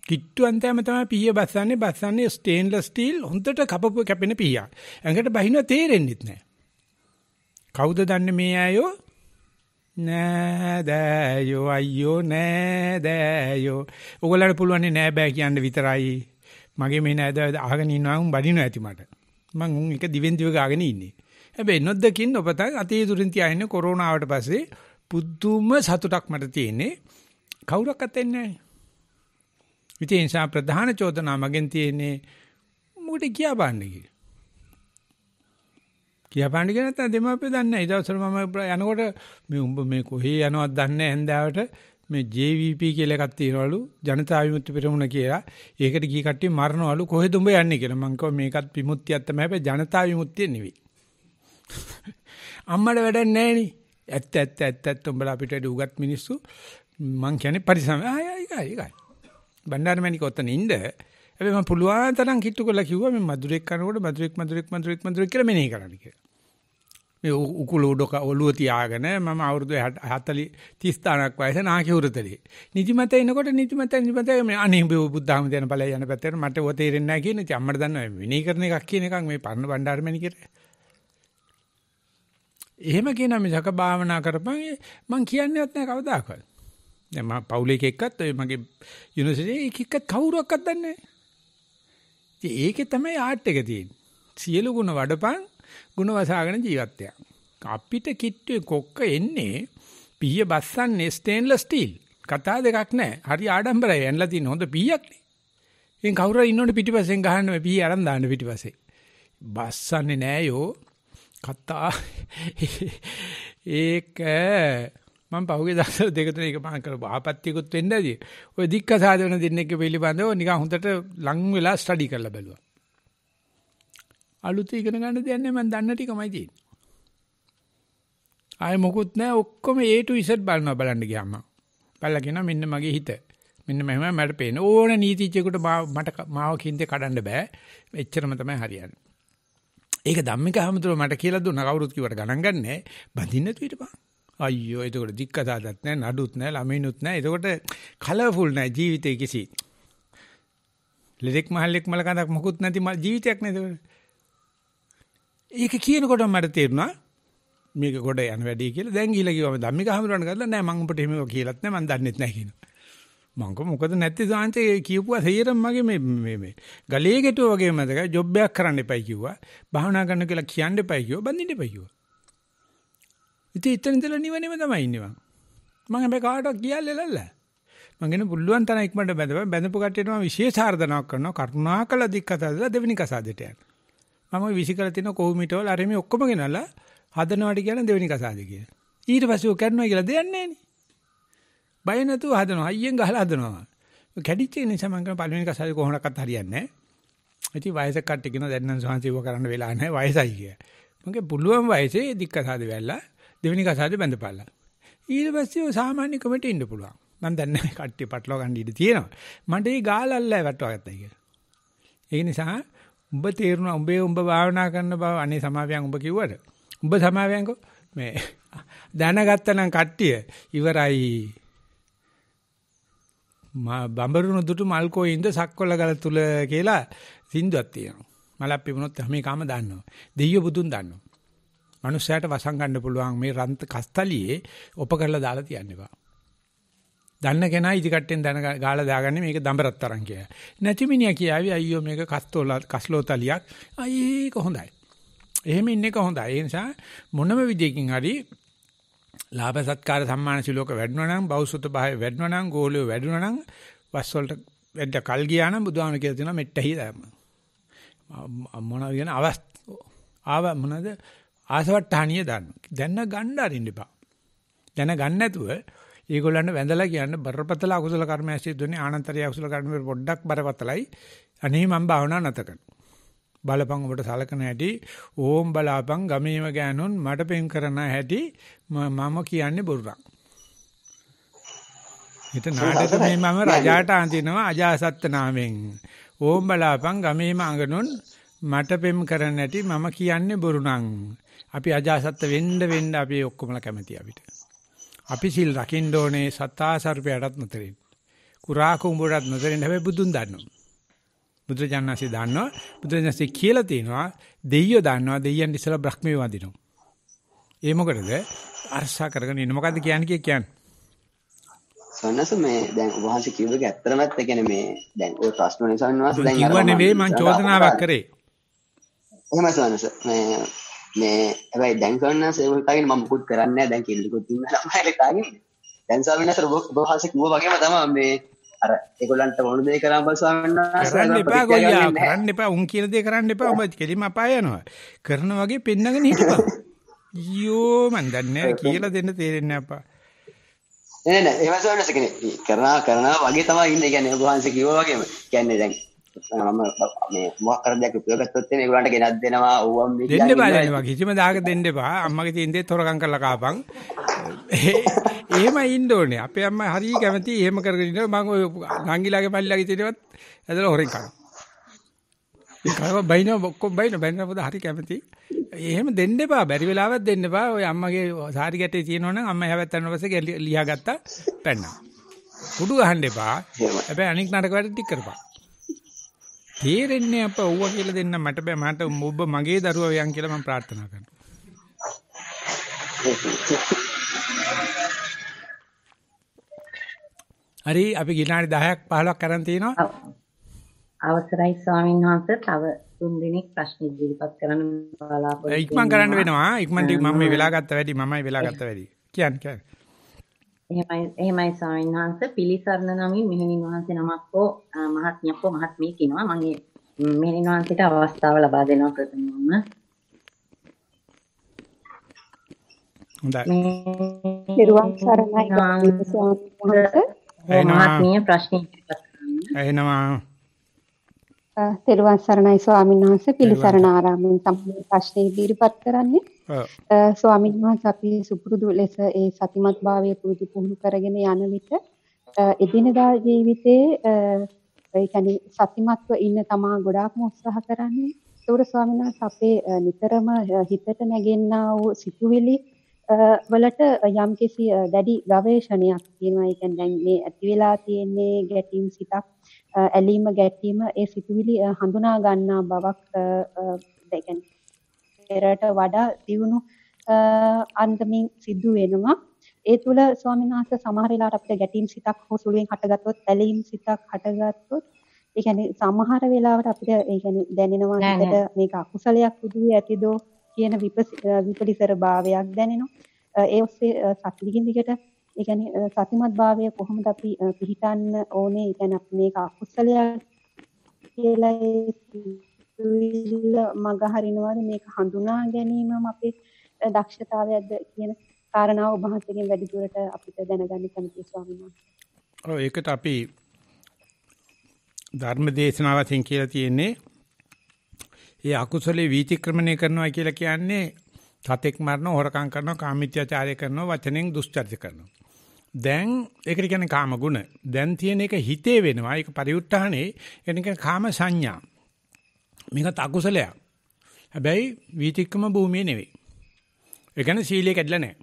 කිට්ටු අන්තයම තමයි පීය බස්සන්නේ බස්සන්නේ ස්ටේන්ලස් ස්ටිල් හොඳට කපපුව කැපෙන පීයක්. ඇඟට බහිනවා තේරෙන්නෙත් නෑ. කවුද දන්නේ මේ අයෝ? නෑ දෑයෝ අයියෝ නෑ දෑයෝ. ඔයගලට පුළුවන් නෑ බෑ කියන්න විතරයි. මගේ මේ නෑ දෑ අහගෙන ඉන්නවා උන් බඩිනවා ඇති මට. මං උන් එක දිවෙන් දිව ගාගෙන ඉන්නේ. හැබැයි නොදකින් ඔබත අතේ දුරින් තියාගෙන කොරෝනාවට පස්සේ පුදුම සතුටක් මට තියෙන්නේ. කවුරක්වත් එන්නේ නෑ. ඉතින් ඒ නිසා ප්‍රධාන චෝදනාව මගෙන් තියෙන්නේ මොකට කියා බන්නේ කියලා. කියා බන්නේ කියලා නැත්නම් දෙමාපියෝ දන්නේ නැහැ. ඒ දවස්වල මම යනකොට මේ උඹ මේ කොහේ යනවද දන්නේ නැහැ හැන්දාවට මේ JVP කියලා එකක් තියෙනවලු ජනතා විමුක්ති පෙරමුණ කියලා. ඒකට ගිය කට්ටිය මරනවලු කොහෙද උඹ යන්නේ කියලා. මං කිව්වා මේකත් විමුක්තියක් තමයි හැබැයි ජනතා විමුක්තිය නෙවෙයි. අම්මට වැඩක් නැහෙනේ. ඇත්ත ඇත්ත ඇත්ත ඇත්ත උඹලා අපිට උගත් මිනිස්සු මං කියන්නේ පරිසම් ආයි ආයි ආයි බණ්ඩාරමණික ඔතන ඉන්න. හැබැයි මම පුළුවන් තරම් කිට්ටු කරලා කිව්වා මේ මදුරෙක් කනකොට මදුරෙක් මදුරෙක් මදුරෙක් මදුරෙක් කියලා මෙනෙහි කරන්න කියලා. මේ උකුල උඩක ඔළුව තියාගෙන මම අවුරුදු 40 30 ගණක් වයස නාකි වෘතලේ. නිදිමත එනකොට නිදිමත නිදිමත මේ අනේ බුද්ධාම දෙන ඵලය යන පැත්තට මට ඔය තේරෙන්නේ නැහැ කියන ඉතින් අම්මට දන්නවා විනී කරන එකක් කියන එකක් මේ පරණ බණ්ඩාරමණි කියලා. එහෙම කියන මිසක භාවනා කරපන් මං කියන්නේවත් නැහැ කවදාකවත්. දැන් මම පවුලේ කෙක්කත් ඔය මගේ යුනිවර්සිටි එකෙක්වත් කවුරුවක්වත් දන්නේ නැහැ. ඒකේ තමයි ආර්ට් එක තියෙන්නේ. සියලු ಗುಣ වඩපන් ಗುಣ වසාගෙන ජීවත් අපිට කිට්ටුවේ කොක්ක එන්නේ පීය බස්සන්නේ ස්ටේන්ලස් ස්ටිල්. කතා දෙකක් නැහැ. හරි ආඩම්බරයි. ඇන්ලා තියෙන හොඳ පීයක්නේ. ඉතින් කවුරු හරි ඉන්නෝනේ පිටිපස්සෙන් ගහන්න මේ පීය අරන් දාන්න පිටිපස්සේ. බස්සන්නේ නෑ යෝ. කතා ඒක මම පහුගිය දවස්වල දෙක තුන එක පාන කරපු ආපත්‍යකුත් වෙන්න ඇති. ඔය දික්ක සාධන දෙන්නෙක් පිළිබඳව නිකන් හොඳට ලං වෙලා ස්ටඩි කරලා බැලුවා. අලුත් ඉගෙන ගන්න දෙයක් නෑ මම දන්න ටිකමයි තියෙන්නේ. ආයේ මොකුත් නෑ ඔක්කොම A to Z බලනවා බලන්න ගියාම. බලලා කියනවා මෙන්න මගේ හිත. මෙන්න මෙහෙම මට පේන ඕන නීතිච්චයෙකුට මට මාව කින්දේ කඩන්න බෑ. එච්චරම තමයි හරියන්නේ. ඒක ධම්මික හැමතුර මට කියලා දුන්නා කවුරුත් කිව්වට ගණන් ගන්නෑ. බඳින්න තුිටපන්. අයියෝ එතකොට දික්කතාවක් නැහැ නඩුත් නැහැ ළමිනුත් නැහැ එතකොට කලර්ෆුල් නැහැ ජීවිතේ කිසි ලෙඩෙක් මහල්ලෙක් මල කඳක් මොකුත් නැති ජීවිතයක් නේද ඒක කියනකොට මට තේරුණා මේක ගොඩ යන වැඩේ කියලා දැන් ගිහලා කිව්වම ධම්මික හඳුනන කරලා නෑ මම ඔබට එහෙම කියලාත් නෑ මම දන්නෙත් නෑ කියනවා මං කො මොකද නැත්තේ සාන්තේ කියපුවා තේරෙම් මගේ මේ මේ මේ ගලේ ගැටුව වගේ මතකයි ජොබ් එකක් කරන්න එපයි කිව්වා භාවනා කරන්න කියලා කියන්න එපයි කිව්වා බඳින්න එපයි කිව්වා ඉතින් එතන ඉඳලා නිවනෙම තමයි ඉන්නේ මම. මම හැබැයි කාටවත් කියන්නේ නැල්ල. මම කියන පුළුවන් තරම් ඉක්මනට බඳපන්. බඳපු කට්ටියට මම විශේෂ ආර්දනාවක් කරනවා. කරුණාකල දික්කතදලා දෙවෙනි කසාදෙට යන්න. මම විසිකලා තියෙන කොහොමිටවල අර මේ ඔක්කොම ගෙනලා හදනවාට කියන දෙවෙනි කසාදෙ කියන. ඊට පස්සේ ඔය කරනවා කියලා දෙයක් නැහැ නේ. බය නැතුව හදනවා. අයියෙන් ගහලා හදනවා. කැඩිච්ච නිසා මම කියන පළවෙනි කසාදෙ කොහොමඩක්වත් හරියන්නේ නැහැ. ඉතින් වයසක කට්ටිය කියන දැන් නම් සෝහන්සීව කරන්න වෙලා නැහැ වයසයි කිය. මගේ පුළුවන් වයසේ දික්කසාද වෙලා දෙවෙනි කසාදේ බැඳපල්ලා. ඊට පස්සේ ඔය සාමාන්‍ය කමිටු ඉන්න පුළුවන්. මම දන්නේ නැහැ කට්ටිය පටලවා ගන්න ඉඩ තියෙනවා. මට ඒ ගාලල්ලා වැටවා ගත්තා කියලා. ඒ නිසා උඹ තේරුණා උඹේ උඹ භාවනා කරන බව අනේ සමාවයන් උඹ කිව්වට. උඹ සමාවයන්කෝ මේ දැනගත්තනම් කට්ටිය ඉවරයි. මා බඹරුණු දුටු මල්කෝ ඉඳ සක්කොල ගල තුල කියලා සින්දුවක් තියෙනවා. මලක් පිපුණොත් හැම එකම දන්නවා. දෙයියෝ බුදුන් දන්නවා. මනුස්සයාට වසන් ගන්න පුළුවන් මේ රන්ත කස්තලියේ ඔප කරලා දාලා තියන්න එපා. දන්න කෙනා ඉදි කට්ටෙන් දන ගාලා දාගන්නේ මේක දඹරත් තරම් කියලා. නැති මිනිහා කියාවි අයියෝ මේක කස්තෝලා කස්ලෝතලියක්. අයි ඒක හොඳයි. එහෙම ඉන්න එක හොඳයි. ඒ නිසා මොනම විදියකින් හරි ලාභ සත්කාර සම්මාන සිලෝක වැඩනවා නම් බෞසුත භාවය වැඩනවා නම් ගෝලිය වැඩනවා නම් වස් වලට වැඩ කල් ගියා නම් බුදුහාම කියලා තියෙනවා මෙට්ටහි ධර්ම. මොනවා කියන අවස්ථ ආව මොනද ආසවට්ටහණිය දන්න. දැන ගන්න අරින්න එපා. දැන ගන්න නැතුව ඒගොල්ලන්ට වැඳලා කියන්න බරපතල අකුසල කර්ම ඇසිය දුන්නේ ආනන්තරය අකුසල කර්ම පොඩ්ඩක් බරපතලයි. අනේ මම භාවනා නැත කරනවා. බලපං ඔබට සලකන හැටි ඕම් බලාපං ගමේම ගෑනුන් මට පෙන් කරන හැටි මම කියන්නේ බොරුවක්. හිත නාටකේ මම රජාට අඳිනවා අජාසත් නාමෙන්. ඕම් බලාපං ගමේම අඟනුන් මට පෙම් කරන හැටි මම කියන්නේ බොරුණං. අපි අජාසත් වෙන්න වෙන්න අපි ඔක්කොමලා කැමති අපිට. අපි සිල් රකින්න ඕනේ සතා සර්පයටත් නොතරින්. කුරා කුඹුරටත් නොතරින් හැබැයි බුදුන් දන්නවා. බුදුරජාණන්සේ දන්නවා. බුදුරජාණන්සේ කියලා තියෙනවා දෙයියෝ දන්නවා දෙයියන් ඉස්සලා බ්‍රහ්මේ වඳිනවා. ඒ මොකටද? අරසා කරගෙන ඉන්න මොකද්ද කියන්නේ කියන්නේ? සන්නස මේ දැන් වහන්සේ කිව්ව එක ඇත්තම ඇත්ත කියන්නේ මේ දැන් ওই ප්‍රශ්න නිසා සන්නස දැන් අර කිව්ව නෙවෙයි මම චෝදනාවක් කරේ. එහෙමයි සන්නස මේ මේ ඇැයි දැන්කන්න සේවටයින් මමුකුත් කරන්න දැන් කෙල්ලිකුත් ලමකාගන්න දැන්සාමන සර බහසක් මුව වගේම තම මේ අර එකොලන්ට මොනුදේ කරම් බස්වාන්න එපා ගොල්ලා කරන්න එපා උන් කියල දේ කරන්න එපා ඔබ කෙලිම අපායනවා කරන වගේ පෙන්නගෙන හිටපා යෝ මන් දන්නේ කියලා දෙන්න තේරෙන්න අපා නෑ නෑ ඒවසවන්නස කෙනෙක් කරනවා කරනවා වගේ තමයි ඉන්නේ කියන්නේ ඔබ වහන්සේ කිව්වා වගේම කියන්නේ දැන් මම මොක්කරදයක් උපයගත්තොත් මේ ඒගොල්ලන්ට ගෙනත් දෙනවා ඕවම් මේ දෙන්න බෑ දෙන්නවා කිසිම දායක දෙන්න එපා අම්මගේ තින්දේ තොරගම් කරලා කාපන් එහෙම ඉන්න ඕනේ අපේ අම්මා හරිය කැමති එහෙම කරගෙන ඉන්නවා මම ඔය නංගිලාගේ පල්ලිලාගේ තියෙනවත් ඇදලා හොරෙන් කනවා ඒ කනවා බයින ඔක්කොම බයින බයින පොද හරි කැමති එහෙම දෙන්න එපා බැරි වෙලාවත් දෙන්න එපා ඔය අම්මගේ සාරි ගැටේ තියෙනවනම් අම්මා හැවත්තන්න පස්සේ ලියා ගත්තා පැන්නා කුඩු ගහන්න එපා හැබැයි අනික් නරක වැඩ ටික කරපන් තේරෙන්නේ අප ඔව්ව කියලා දෙන්න මට බෑ මට ඔබ මගේ දරුවා වයන් කියලා මම ප්‍රාර්ථනා කරනවා. හරි අපි ගිනාඩි 10ක් 15ක් කරන් තිනවා. අවසරයි ස්වාමීන් වහන්සේ තව තුන් දිනක් ප්‍රශ්න ඉදිරිපත් කරන්න බලාපොරොත්තු වෙනවා. ඉක්මන් කරන්න වෙනවා. ඉක්මන් ටික මම මේ වෙලා ගත්ත වැඩි මමයි වෙලා ගත්ත වැඩි. කියන්න කියන්න. එහෙමයි එහෙමයි ස්වාමීන් වහන්සේ පිලිසරණ නමින් මෙහෙණින් වහන්සේ නමක් හෝ මහත්මියක් හෝ මහත්මිය කියනවා මම මේ මෙහෙණින් වහන්සේට අවස්ථාව ලබා දෙනවා ප්‍රථමයෙන්ම හොඳයි නිර්වාණ සරණයි මහත්මිය ප්‍රශ්න ඉදිරිපත් කරනවා එනවා තෙරුවන් සරණයි ස්වාමීන් වහන්සේ පිළිසරණ ආරාමෙන් තමයි ප්‍රශ්නේ ඉදිරිපත් කරන්නේ. ස්වාමීන් වහන්සේ අපි සුපුරුදු ලෙස ඒ සතිමත් භාවය පුරුදු පුහුණු කරගෙන යන විට එදිනදා ජීවිතයේ ඒ කියන්නේ සතිමත්ව ඉන්න තමා ගොඩාක්ම උත්සාහ කරන්නේ. ඒතර ස්වාමීන් වහන්සේ අපේ නිතරම හිතට නැගෙන්නා වූ සිතුවිලි වලට යම්කිසි දැඩි ගවේෂණයක් තියෙනවා. ඒ කියන්නේ දැන් මේ ඇති වෙලා තියෙන්නේ ගැටීම් සිතක් ඇලීම ගැටීම ඒ සිතුවිලි හඳුනා ගන්නා බවක් දැකන් පෙරට වඩා දියුණු අන්දමින් සිද්ධ වෙනවා ඒ තුළ ස්වාමීන් වහන්සේ සමහර වෙලාවට අපිට ගැටීම් සිතක් හෝ සුළුෙන් හටගත්තොත් ඇලීම් සිතක් හටගත්තොත් ඒ කියන්නේ සමහර වෙලාවට අපිට ඒ කියන්නේ දැනෙනවා හිතට මේක අකුසලයක් වුදුවේ ඇතිදෝ කියන විපලිසර භාවයක් දැනෙනවා ඒ ඔස්සේ සත්‍විකින් දිගට ඒ කියන්නේ සතිමත් භාවය කොහොමද අපි පිළිටන්න ඕනේ? ඒ කියන්නේ අපි මේක අකුසලයක් කියලා සිතුවිල්ල මග හරිනවාද මේක හඳුනා ගැනීමම අපේ දක්ෂතාවයක්ද කියන කාරණාව ඔබ වහන්සේගෙන් වැඩිදුරට අපිට දැනගන්න කැමතියි ස්වාමීන් වහන්සේ. ඔව් ඒකට අපි ධර්ම දේශනාවෙන් කියලා තියෙන්නේ ඒ අකුසලේ වීතික්‍රමණය කරනවා කියලා කියන්නේ සතෙක් මරනවා හොරකම් කරනවා කාමීත්‍යචාරය කරනවා වචනෙන් දුස්චර්ය කරනවා දැන් ඒකට කියන්නේ කාම ගුණ. දැන් තියෙන එක හිතේ වෙනවා. ඒක පරිඋත්ථානේ. ඒක කාම සංඥා. මේකත් අකුසලයක්. හැබැයි වීතික්කම භූමිය නෙවෙයි. ඒ කියන්නේ සීලය කැඩලා නැහැ.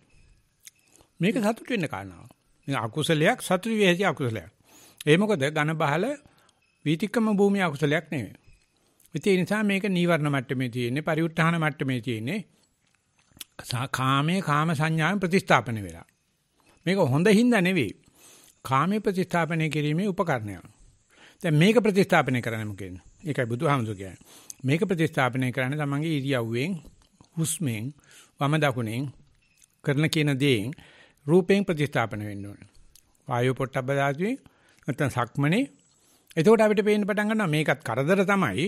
මේක සතුට වෙන්න කාරණාව. මේ අකුසලයක් සතුට විය හැකි අකුසලයක්. ඒ මොකද ඝන බහල වීතික්කම භූමිය අකුසලයක් නෙවෙයි. ඒ නිසා මේක නීවරණ මට්ටමේ තියෙන්නේ පරිඋත්ථාන මට්ටමේ තියෙන්නේ කාමයේ කාම සංඥාවෙන් ප්‍රතිස්ථාපන වෙලා. මේක හොඳින්ද නෙවෙයි. කාමයේ ප්‍රතිස්ථාපනය කිරීමේ උපකරණයක්. දැන් මේක ප්‍රතිස්ථාපනය කරන්නේ මොකෙන්ද? ඒකයි බුදුහාමුදුර කියන්නේ. මේක ප්‍රතිස්ථාපනය කරන්නේ තමන්ගේ ඉරියව්වෙන්, හුස්මෙන්, වම දකුණෙන් කරන කියන දේෙන් රූපයෙන් ප්‍රතිස්ථාපන වෙන්න ඕනේ. වායෝ පොට්ටබ්බ ධාතුවේ නැත්නම් සක්මනේ. එතකොට අපිට පේන්න පටන් ගන්නවා මේකත් කරදර තමයි.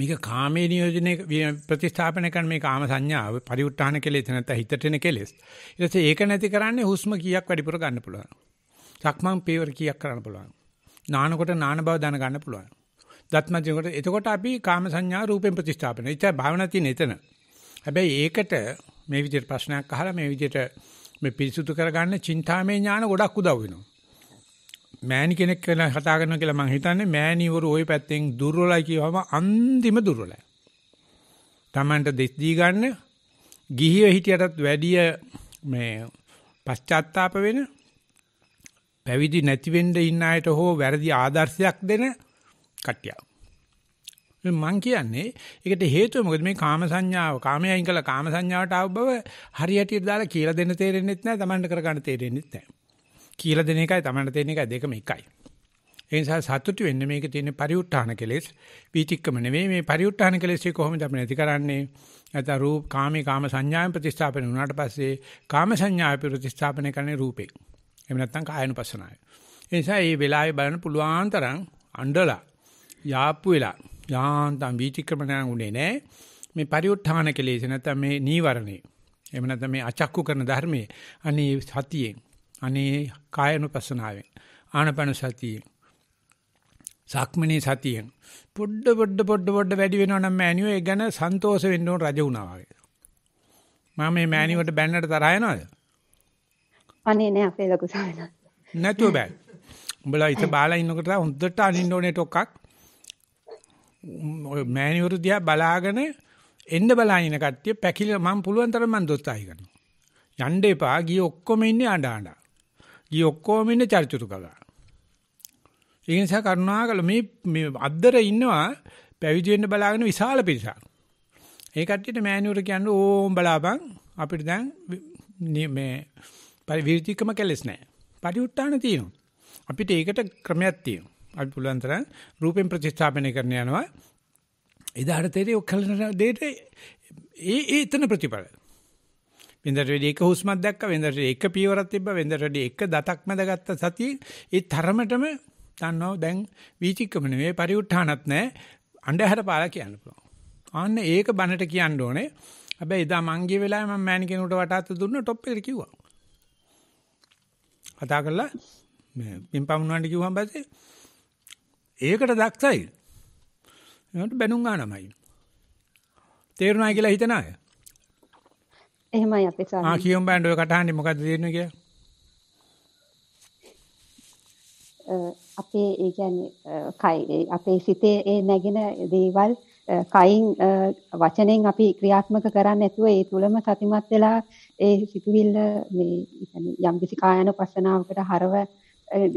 මේක කාමයේ නියෝජනයේ ප්‍රතිස්ථාපන කරන මේ කාම සංඥාව පරිඋත් ทาน කෙලෙස් නැත්නම් හිතට එන කෙලෙස්. ඊට පස්සේ ඒක නැති කරන්නේ හුස්ම කීයක් වැඩිපුර ගන්න පුළුවන්. සක්මන් පේවර කීයක් කරන්න පුළුවන්. නානකොට නාන බව දැන ගන්න පුළුවන්. දත්මජිනකොට එතකොට අපි කාම සංඥා රූපෙන් ප්‍රතිස්ථාපන. ඉතින් භාවනා තියෙන එතන. හැබැයි ඒකට මේ විදිහට ප්‍රශ්නයක් අහලා මේ විදිහට මේ පිරිසුදු කරගන්න චින්තාමය ඥාන ගොඩක් උදව් වෙනවා. මෑණි කෙනෙක් කියලා කතා කරනවා කියලා මම හිතන්නේ මෑණිවරු ওই පැත්තෙන් දුර්වලයි කියවම අන්තිම දුර්වලයි. Tamanට දෙස් දී ගන්න ගිහිව හිටියටත් වැඩිය මේ පශ්චාත්තාප වෙන පැවිදි නැති වෙන්න ඉන්න අයට හෝ වැරදි ආදර්ශයක් දෙන කට්ටිය. මම කියන්නේ ඒකට හේතුව මොකද මේ කාම සංඥාව කාමයෙන් කළ කාම සංඥාවට ආව බව හරියට දාලා කියලා දෙන්න තේරෙන්නේ නැහැ තමන්ට කරගන්න තේරෙන්නේ නැහැ. කියලා දෙන එකයි තමන්න තියෙන එකයි දෙකම එකයි. ඒ නිසා සතුටු වෙන්න මේකේ තියෙන පරිඋත් ทาน කෙලෙස් පීතික්කම නෙවෙයි මේ පරිඋත් ทาน කෙලෙස් කොහොමද අපි නැති කරන්නේ? නැත්නම් රූප කාමී කාම සංඥායන් ප්‍රතිස්ථාපන වුණාට පස්සේ කාම සංඥාය ප්‍රතිස්ථාපන කරන්නේ රූපේ. එහෙම නැත්නම් කායනුපස්සනාය. ඒ නිසා මේ වෙලාවේ බලන්න පුළුවන් තරම් අඬලා යාප්පු වෙලා යාන්තම් පීතික්කම නෑ උනේ නෑ. මේ පරිඋත් ทาน කෙලෙස් නැත්නම් මේ නීවරණේ. එහෙම නැත්නම් මේ අචක්කු කරන ධර්මයේ අනේ සතියෙන් අනේ කායනුපස්සනාවෙන් ආනපන සතියෙන් සක්මනේ සතියෙන් පොඩ පොඩ පොඩ පොඩ වැඩි වෙනවා නම් මෑණියෝ ඒ ගැන සන්තෝෂ වෙන්න ඕන රජ වුණා වගේ. මම මේ මෑණියවට බැන්නට තරහ යනවද? අනේ නෑ අපේ ලොකු සාමනා. නැතුව බෑ. උඹලා ඉත බාලා ඉන්නකොට හොඳට අනින්න ඕනේ ටොක්කක්. මෑණියවරු දිහා බලාගෙන එන්න බලාගෙන කට්ටිය පැකිල මම පුළුවන් තරම් මම දොස්සයි කරනවා. යන්න එපා ගිය ඔක්කොම ඉන්නේ අඬ අඬ. ගිය ඔක්කොම ඉන්නේ චරිචුරු කගා. ඒ නිසා කරුණාකර මේ මේ අද්දර ඉන්නවා පැවිදි වෙන්න බලාගෙන විශාල පිරිසක්. ඒ කට්ටියට මෑණියුර කියන්නේ ඕම් බලාපන් අපිට දැන් මේ පරිවිෘතිකම කැලෙස් නැහැ. පරිඋත්තාන තියෙනවා. අපිට ඒකට ක්‍රමයක් තියෙනවා. අපි පුළුවන් තරම් රූපෙන් ප්‍රතිස්ථාපනය කරන්න යනවා. එදාට තේරෙයි ඔය කලන දෙයට ඒ ඒ එතන ප්‍රතිඵල. වෙන්දට වැඩි එක හුස්මක් දැක්ක වෙන්දට එක පියවරක් තිබ්බා වෙන්දට වැඩි එක දතක් මැද ගත්ත සතිය ඒ තරමටම දන්නවා දැන් වීචිකම නෙවෙයි පරිඋත්ථානත් නැහැ අන්ධහර පාලා කියන්න පුළුවන් ආන්න ඒක බනට කියන්න ඕනේ හැබැයි එදා මං ගිය වෙලාවේ මම මෑණි කෙනෙකුට වටාත් දුන්න টොප් එකට කිව්වා කතා කරලා මේ පින්පමුණුවන්ට කිව්වම පස්සේ ඒකට දක්සයි එනකොට බැනුම් ගන්නමයි තේරුණා කියලා හිතන අය එහෙමයි අපි සාමි. ආ කියමු බෑන්ඩ් ඔය කටහඬේ මොකද්ද තියෙන්නේ කියලා? අපේ ඒ කියන්නේ කයි අපේ සිතේ ඒ නැගෙන දේවල් කයින් වචනෙන් අපි ක්‍රියාත්මක කරන්නේ නැතුව ඒ තුලම සතිමත් වෙලා ඒ සිතුවිල්ල මේ කියන්නේ යම්කිසි කායන පස්සනාවකට හරව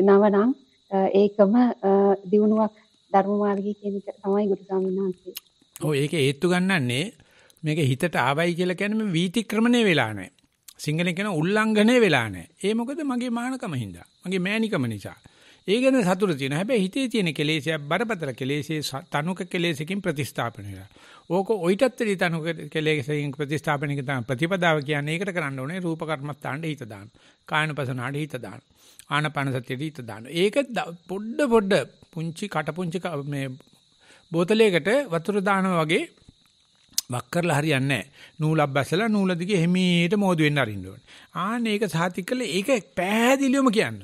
නවනම් ඒකම දියුණුවක් ධර්ම මාර්ගයේ කියන එක තමයි ගුරු ස්වාමීන් වහන්සේ. ඔව් ඒකේ හේතු ගන්නන්නේ මේක හිතට ආවයි කියලා කියන්නේ මේ වීතික්‍රමණය වෙලා නැහැ. සිංහලෙන් කියන උල්ලංඝනය වෙලා නැහැ. ඒ මොකද මගේ මානකම හින්දා. මගේ මෑණිකම නිසා. ඒ ගැන සතුට තියෙනවා. හැබැයි හිතේ තියෙන කෙලෙසයක් බරපතල කෙලෙසේ තනුක කෙලෙසකින් ප්‍රතිස්ථාපනය වෙනවා. ඕක ඔයිටත් වැඩි තනුක කෙලෙසකින් ප්‍රතිස්ථාපනයක තමයි ප්‍රතිපදාව කියන්නේ. ඒකට කරන්න ඕනේ රූප කර්මස්ථානට හිත දාන. කායනපසනාට හිත දාන. ආනපන සතියට හිත දාන. ඒක පොඩ පොඩ පුංචි කටපුංචි මේ බෝතලයකට වතුර දානවා වගේ වක් කරලා හරියන්නේ නැහැ. නූලක් බැසලා නූල දිගේ හිමීට මෝදු වෙන්න අරින්න ඕනේ. ආන්න ඒක සාතික කළේ ඒක පැහැදිලිවම කියන්න.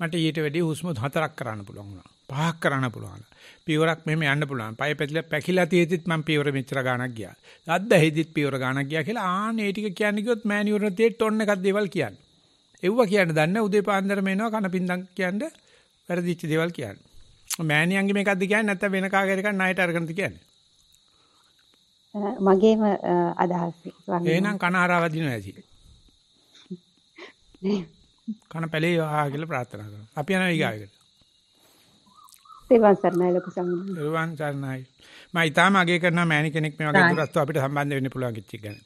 මට ඊට වැඩිය හුස්ම හතරක් කරන්න පුළුවන් වුණා. පහක් කරන්න පුළුවන්. පියවරක් මෙහෙම යන්න පුළුවන්. පය පැතිලා පැකිලා තියෙද්දිත් මම පියවර මෙච්චර ගාණක් ගියා. අද්ද හෙදිත් පියවර ගාණක් ගියා කියලා ආන්න ඒ ටික කියන්නේ කිව්වොත් මෑනියුර තේ ටොන් එකක් දේවල් කියන්නේ. එව්වා කියන්න දන්නේ උදේ පාන්දර මේනවා කනපින්දම් කියන්නේ වැරදිච්ච දේවල් කියන්නේ. මෑනියන්ගේ මේකක්ද කියන්නේ නැත්නම් වෙන කාගෙ එකක් ණයට අරගෙනද කියන්නේ. මගේම අදහස් වගේ. එහෙනම් කන හරව දිනවා ඇති. කන පැලේ වහා කියලා ප්‍රාර්ථනා කරනවා. අපි යනවා ඊගාවට. තෙරුවන් සරණයි ලොකු සංඝ. තෙරුවන් සරණයි. මම ඊටාම අගේ කරන මෑණි කෙනෙක් මේ වගේ දුරස්තු අපිට සම්බන්ධ වෙන්න පුළුවන් කිච්චි ගැන.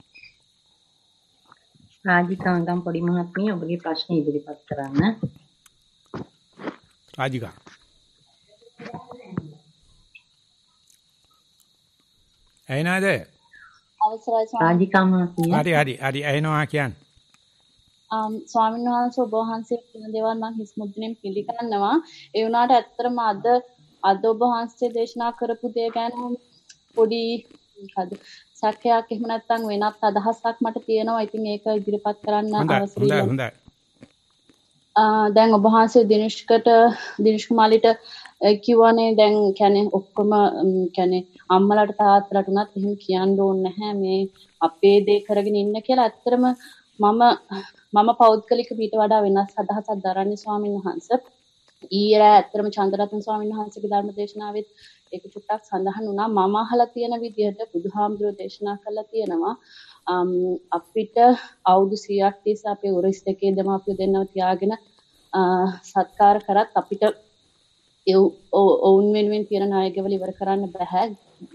රාජිකා ගම් පොඩි මහත්මිය ඔබගේ ප්‍රශ්න ඉදිරිපත් කරන්න. රාජිකා. ඇයිනාද? අවසරයි ස්වාමී. හරි හරි හරි ඇයිනවා කියන්නේ. um ස්වාමීන් වහන්සේ ඔබ වහන්සේ කියන දේවල් මම හිස් මුද්‍රණයෙන් පිළිගන්නවා. ඒ වුණාට ඇත්තටම අද අද ඔබ වහන්සේ දේශනා කරපු දේ ගැන පොඩි මොකද සැකයක් එහෙම නැත්නම් වෙනත් අදහසක් මට තියෙනවා. ඉතින් ඒක ඉදිරිපත් කරන්න අවශ්‍යයි. හොඳයි හොඳයි. දැන් ඔබ වහන්සේ දිනේෂ්කට දිනේෂ් කුමාලිට කිවනේ දැන් කැනෙ ඔක්කොම කැනෙ අම්මලට තාත්තලට උනත් එහෙම කියන්න ඕනේ නැහැ මේ අපේ දේ කරගෙන ඉන්න කියලා ඇත්තටම මම මම පෞද්ගලික මීට වඩා වෙනස් අදහසක් දරන්නේ ස්වාමීන් වහන්සේ ඊයේ ඇත්තටම චන්දරත්න ස්වාමීන් වහන්සේගේ ධර්ම දේශනාවෙත් ඒක චුට්ටක් සඳහන් වුණා මම අහලා තියෙන විදිහට බුදුහාමුදුරෝ දේශනා කළා තියෙනවා අපිට අවුරුදු 100ක් තිස්සේ අපේ උරහිස් දෙකේ දෙමාපියෝ දෙන්නව තියාගෙන සත්කාර කරත් අපිට ඔවුන් වෙනුවෙන් තියෙන නායකවල ඉවර කරන්න බැහැ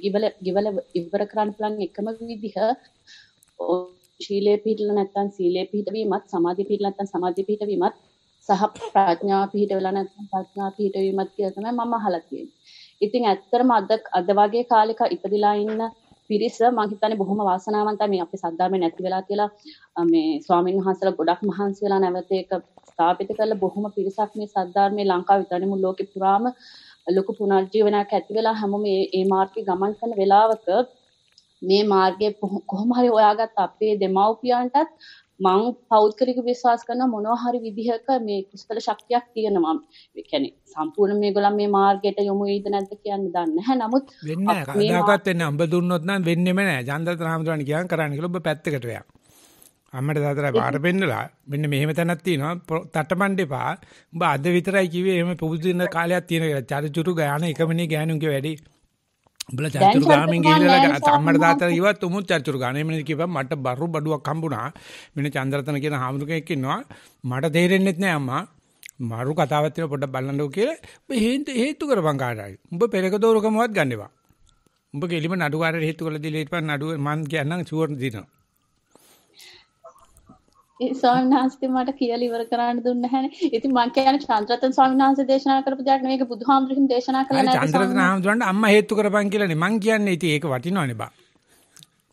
ඉවල ඉවල ඉවර කරන්න පුළුවන් එකම විදිහ ශීලයේ පිහිටලා නැත්නම් සීලයේ පිහිටවීමත් සමාධිය පිහිටලා නැත්නම් සමාධිය පිහිටවීමත් සහ ප්‍රඥාව පිහිටවලා නැත්නම් ප්‍රඥාව පිහිටවීමත් කියලා තමයි මම අහලා තියෙන්නේ. ඉතින් ඇත්තටම අද අද වගේ කාලෙක ඉපදිලා ඉන්න පිරිස මං හිතන්නේ බොහොම වාසනාවන්තයි මේ අපේ සද්ධාමේ නැති වෙලා කියලා මේ ස්වාමීන් වහන්සේලා ගොඩක් මහන්සි වෙලා නැවත ඒක ස්ථාපිත කරලා බොහොම පිරිසක් මේ සද්ධාර්මයේ ලංකාව විතරනේ මුළු ලෝකෙ පුරාම ලොකු පුනර්ජීවනයක් ඇති වෙලා හැමෝම මේ මේ මාර්ගේ ගමන් කරන වෙලාවක මේ මාර්ගය කොහොම හරි හොයාගත්ත අපේ දෙමව්පියන්ටත් මං පෞද්ගලික විශ්වාස කරන මොනවා හරි විදිහක මේ කුසල ශක්තියක් තියෙනවා. ඒ කියන්නේ සම්පූර්ණ මේගොල්ලන් මේ මාර්ගයට යොමු වෙයිද නැද්ද කියන්න දන්නේ නැහැ. නමුත් වෙන්නේ නැහැ. කවදාකවත් වෙන්නේ අඹ දුන්නොත් නම් වෙන්නේම නැහැ. ජන්දත් රාමතුරාණන් කියන් කරන්නේ කියලා ඔබ පැත්තකට වෙයක්. අම්මට තාත්තට පාර පෙන්නලා මෙන්න මෙහෙම තැනක් තියෙනවා තටමඬේපා උඹ අද විතරයි කිව්වේ එහෙම පුරුදු දින කාලයක් තියෙන කියලා චරිචුරු ගාන එකමනේ ගෑනුන්ගේ වැඩි උඹලා චරිචුරු ගාමින් ගිහිල්ලා අම්මට තාත්තට කිව්වත් උමුත් චරිචුරු ගාන එහෙම කිව්වා මට බරු බඩුවක් හම්බුණා මෙන්න චන්ද්‍රතන කියන හාමුදුරුවෙක් ඉන්නවා මට තේරෙන්නෙත් නෑ අම්මා මාරු කතාවක් තියෙන පොඩ්ඩක් බලන්නකෝ කියලා උඹ හේතු කරපන් කාටයි උඹ පෙරක දෝරකමවත් ගන්නවා උඹ කෙලිම නඩුකාරට හේතු කළ දීලා ඊට පස්සේ නඩුව මං කියන්නම් ෂුවර් දිනවා ස්වාමීන් වහන්සේ මට කියලා ඉවර කරන්න දුන්නේ නැහනේ. ඉතින් මං කියන්නේ චන්ද්‍රරතන ස්වාමීන් වහන්සේ දේශනා කරපු දෙයක් නෙවෙයි. ඒක බුදුහාමුදුරුවෝ දේශනා කළා නේද? චන්ද්‍රරතන හාමුදුරන්ට අම්මා හේතු කරපන් කියලානේ. මං කියන්නේ ඉතින් ඒක වටිනවනේ බා.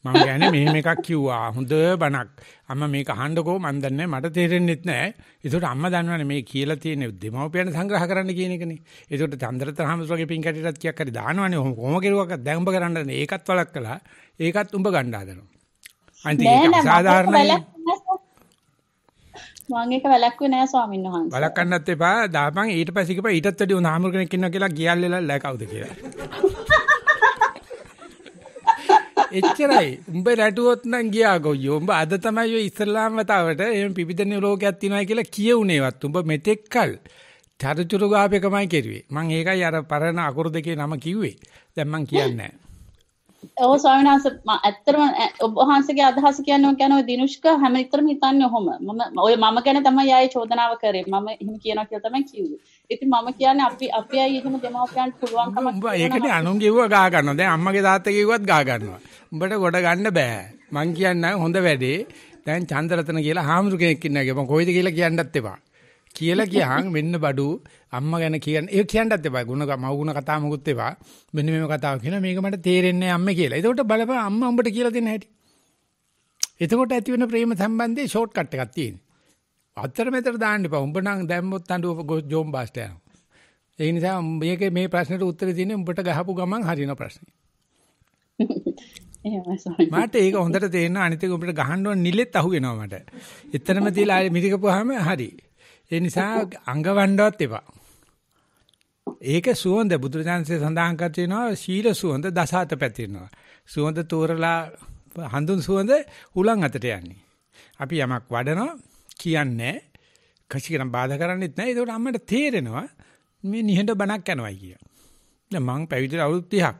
මං කියන්නේ මෙහෙම එකක් කිව්වා. හොඳ බණක්. අම්මා මේක අහන්නකෝ මං දන්නේ මට තේරෙන්නෙත් නැහැ. ඒකට අම්මා දන්නවනේ මේ කියලා තියෙන දෙමව්පියන් සංග්‍රහ කරන්න කියන එකනේ. ඒකට චන්ද්‍රරතන හාමුදුරුවෝගේ පින් කැටයටත් කයක් හරි දානවනේ. කොහොම කෙරුවක් දැම්බ කරන්න ඒකත් වලක් කළා. ඒකත් උඹ ගන්න හදනවා. අන්තිමට සාධාරණයි. මම ඒක වැලක්ුවේ නෑ ස්වාමීන් වහන්සේ. වැලක්වන්නත් එපා. දාපන් ඊට පස්සේ කිව්වා ඊටත් වැඩි උන හාමුදුර කෙනෙක් ඉන්නවා කියලා ගියල්ලා ලෑ කවුද කියලා. එච්චරයි. උඹ රැටුවොත් නම් ගියා ගොයියෝ. උඹ අද තමයි ඔය ඉස්ලාම් වතාවට එහෙම පිපිදෙන ලෝකයක් තියෙනවා කියලා කියුණේවත්. උඹ මෙතෙක්කල් චරිචුරු ගාපේකමයි කෙරුවේ. මම ඒකයි අර පරණ අකුරු දෙකේ නම කිව්වේ. දැන් මම කියන්නේ නෑ. ඔව් ස්වාමීන් වහන්සේ ඇත්තටම ඔබ වහන්සේගේ අදහස කියන්නේ ඔක යනවා දිනුෂ්ක හැම විතරම හිතන්නේ ඔහොම මම ඔය මම ගැන තමයි ආයේ චෝදනාව කරේ මම එහෙම කියනවා කියලා තමයි කිව්වේ ඉතින් මම කියන්නේ අපි අපි අය එහෙම දෙමාපියන්ට පුළුවන් කමක් උඹ ඒකනේ අනුන් කිව්ව ගා ගන්නවා දැන් අම්මගේ තාත්තගේ කිව්වත් ගා ගන්නවා උඹට ගොඩ ගන්න බෑ මං කියන්නේ හොඳ වැඩේ දැන් චන්දරතන කියලා හාමුදුර කෙනෙක් ඉන්නවා මම කොයිද කියලා කියන්නත් එපා කියලා ගියාන් මෙන්න බඩු අම්මා ගැන කියන ඒ කියන්නත් එපා. ಗುಣ මවුණ කතා මොකුත් එපා. මෙන්න මේව කතාව කියන මේක මට තේරෙන්නේ අම්මේ කියලා. එතකොට බලපන් අම්මා උඹට කියලා දෙන්න හැටි. එතකොට ඇති වෙන ප්‍රේම සම්බන්ධයේ ෂෝට් කට් එකක් තියෙනවා. අතරමැදට දාන්න එපා. උඹ නම් දැම්මොත් අඬ ජෝම් බාස්ට යනවා. ඒ නිසා මේක මේ ප්‍රශ්නෙට උත්තර දෙන්නේ උඹට ගහපු ගමන් හරින ප්‍රශ්නේ. මට ඒක හොඳට තේරෙනවා අනිත් එක උඹට ගහන්න ඕන නිලෙත් අහු වෙනවා මට. එතරම් තියලා මිරිකපුවාම හරි. ඒ නිසා අඟවන්නවත් එපා. ඒක සුවඳ බුදුරජාන්සේ සඳහන් කර තිනවා ශීල සුවඳ දසහත පැතිරෙනවා. සුවඳ තෝරලා හඳුන් සුවඳ හුලං අතට යන්නේ. අපි යමක් වඩනවා කියන්නේ කසිකරම් බාධා කරන්නේත් නැහැ. ඒකට අම්මට තේරෙනවා මේ නිහඬ බණක් යනවායි කිය. දැන් මං පැවිදිලා අවුරුදු 30ක්.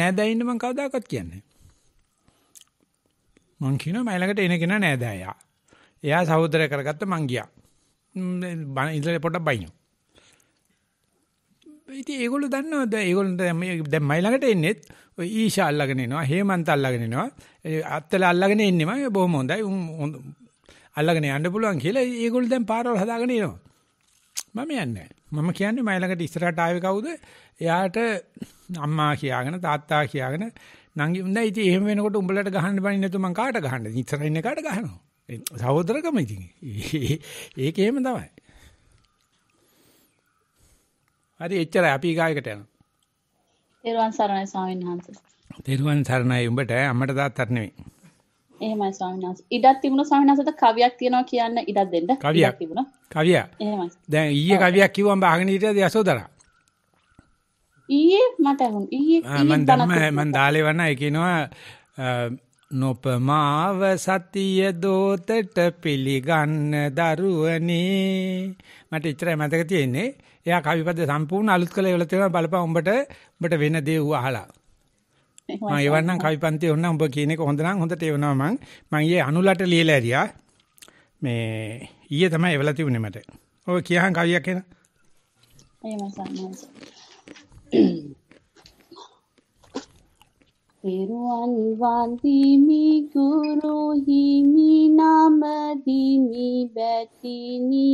නෑදෑයින්න මං කවදාකවත් කියන්නේ. මං කියනවා මයිලකට එන කෙනා නෑදෑයා. එයා සහෝදරය කරගත්ත මං ගියා. බන ඉඳලා පොඩක් බයිනෝ. ඉතින් ඒගොල්ලෝ දන්නවද? ඒගොල්ලෝ දැන් මයි ළඟට එන්නේ ඔය ඊෂා අල්ලගෙන එනවා, හේමන්ත අල්ලගෙන එනවා. අත්තල අල්ලගෙන එන්නේ මම බොහොම හොඳයි. උන් අල්ලගෙන යන්න පුළුවන් කියලා ඒගොල්ලෝ දැන් පාරවල් හදාගෙන එනවා. මම යන්නේ මම කියන්නේ මයි ළඟට ඉස්සරහට ආවේ කවුද? එයාට අම්මා කියාගෙන තාත්තා කියාගෙන නංගි නෑ ඉතින් එහෙම වෙනකොට උඹලට ගහන්න බෑ නේද මං කාට ගහන්නද? ඉස්සරහින් කාට ගහනවා? සහෝදරකම ඉතින් ඒක එහෙම තමයි. හරි එච්චරයි අපි ගායකට යනවා. තෙරුවන් සරණයි ස්වාමීන් වහන්සේ. තෙරුවන් සරණයි උඹට අම්මට තාත්තට නෙමෙයි. එහෙමයි ස්වාමීන් වහන්සේ. ඉඩක් තිබුණා ස්වාමීන් වහන්සේට කවියක් තියනවා කියන්න ඉඩක් දෙන්න. කවියක් තිබුණා. කවියක්. එහෙමයි. දැන් ඊයේ කවියක් කිව්වම බහගෙන හිටියද යසෝදරා? ඊයේ මට අහුන් ඊයේ ඊයේ මම දාලේ වනා ඒ කියනවා නොපමාව සතිය දෝතට පිළිගන්න දරුවනේ මට ඉතරයි මතක තියෙන්නේ එයා කවිපද සම්පූර්ණ අලුත් කළා ඒවල තියෙනවා බලපන් උඹට උඹට වෙන දේ ඌ අහලා මම එවන්නම් කවිපන්ති ඕන උඹ කියන එක හොඳ නම් හොඳට එවනවා මං මං ඊයේ අනුලට ලියලා ඇරියා මේ ඊයේ තමයි එවලා තිබුණේ මට ඔය කියහන් කවියක් එන එහෙමයි සම්මාස තෙරුවන් වන්දිමි ගුරු හිමි නම දිමි බැතිනි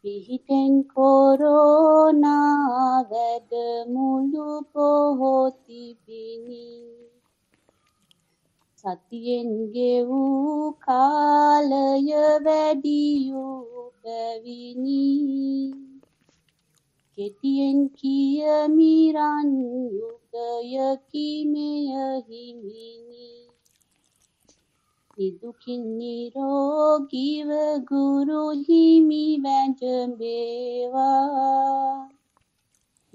පිහිටෙන් කොරෝනා වැඩ මුළු පොහොති බිනි සතියෙන් ගෙවූ කාලය වැඩියූ පැවිනි කෙටියෙන් කියමිරන්යු हृदयकी मेयहि मिनी दुखी निरोगी व गुरु ही मी व्यंजमेवा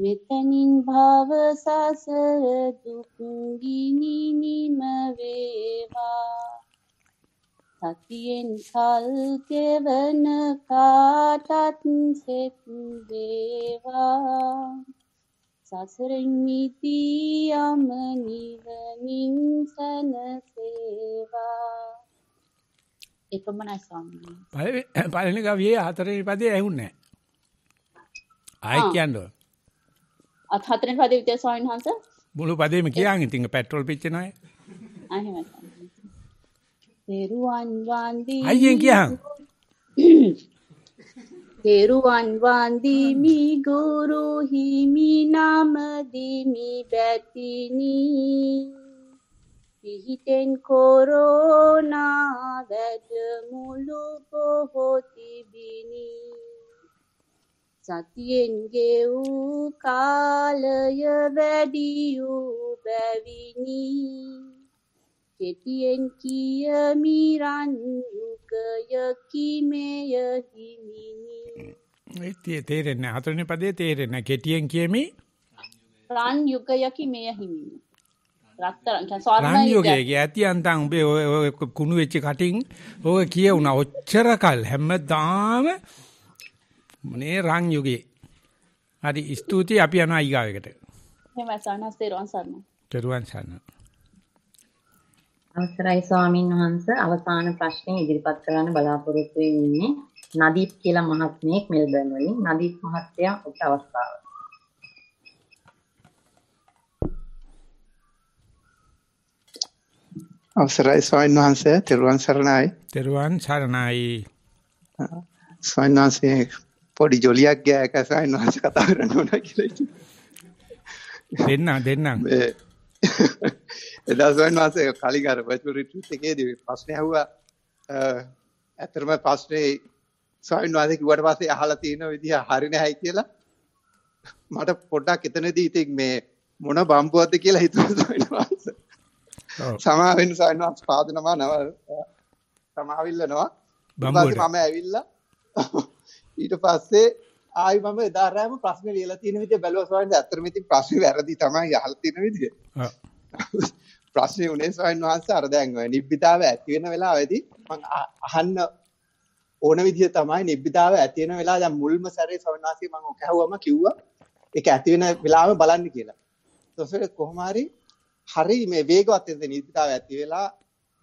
मेतनिन भाव सासर दुखुंगिनी निमवेवा සතියෙන් කල් කෙවන කාටත් සෙත් වේවා සසරෙන් මිදී යම නිවනින් සනසේවා එපමණයි ස්වාමීනි පළවෙනි ගවියේ හතරවෙනි පදේ ඇහුන්නේ ආයි කියන්න ඕන අත් හතරවෙනි පදේ විතර ස්වාමීන් වහන්සේ මුළු පදේම කියන් ඉතින් පෙට්‍රල් පිච්චෙන අය අයියෙන් කියහන් තෙරුවන් වන්දිමි ගුරු හිමි නම දිමි බැතිනි පිහිටෙන් කොරෝනා වැඩමුළු පොහොතිබිනි සතියෙන් ගෙවූ කාලය වැඩියූ බැවිනි කෙටියෙන් කියමිරන් යුගය කිමය හිමිනි ඒ තේරෙන්නේ නැහැ. හතරවෙනි පදේ තේරෙන්නේ නැහැ. කෙටියෙන් කියමි. රන් යුගයකි මෙය හිමිනි. රත්තරන් කියන්නේ ස්වර්ණ යුගයේ ඇති අන්තං උඹේ ඔය කුණු වෙච්ච කටින් ඔය කියුණා ඔච්චර කල් හැමදාම මොනේ රන් යුගයේ හරි ස්තුති අපි යනවා ඊගාවෙකට එහෙමයි සානස් තෙරුවන් සරණයි තෙරුවන් සරණයි අවසරයි ස්වාමින් වහන්ස අවසාන ප්‍රශ්නේ ඉදිරිපත් කරන්න බලාපොරොත්තු වෙන්නේ නදීප් කියලා මහත්මයෙක් මෙල්බර්න් වලින් නදීප් මහත්තයා ඔබ අවස්ථාව. අවසරයි ස්වාමින් වහන්ස තෙරුවන් සරණයි. තෙරුවන් සරණයි. ස්වාමින් වහන්ස පොඩි ජොලියක් ගෑ එක ස්වාමින් වහන්ස කතා කරන්න ඕන කියලා. දෙන්න දෙන්න. එදසන් වන්සේ කලින් අර වැචරිටත් එකේදී ප්‍රශ්න ඇහුවා ඇතරම ප්‍රශ්නේ ස්වාමීන් වහන්සේ කිව්වට පස්සේ අහලා තියෙන විදිහ හරි නැහැයි කියලා මට පොඩ්ඩක් එතනදී ඉතින් මේ මොන බම්බුවක්ද කියලා හිතුවා ස්වාමීන් වහන්සේ. සමා වෙන ස්වාමීන් වහන්සේ පාදනවා නව සමාවිල්ලනවා. බම්බුවට මම ඇවිල්ලා ඊට පස්සේ ආයි මම එදාරෑම ප්‍රශ්න ලියලා තියෙන විදිහ බැලුවා ස්වාමීන් වහන්සේ. ඇත්තටම ඉතින් ප්‍රශ්නේ වැරදි තමයි අහලා තියෙන විදිහ. ප්‍රශ්නේ උනේ ස්වාමීන් වහන්සේ අර දැන් ඔය නිබ්බිදාව ඇති වෙන වෙලාවේදී මම අහන්න ඕන විදිය තමයි නිබ්බිදාව ඇති වෙන වෙලාව දැන් මුල්ම සැරේ ස්වාමීන් වහන්සේ මම ඔක ඇහුවම කිව්වා ඒක ඇති වෙන වෙලාවම බලන්න කියලා. ඊටසේ කොහොම හරි හරි මේ වේගවත් වෙන නිබ්බිදාව ඇති වෙලා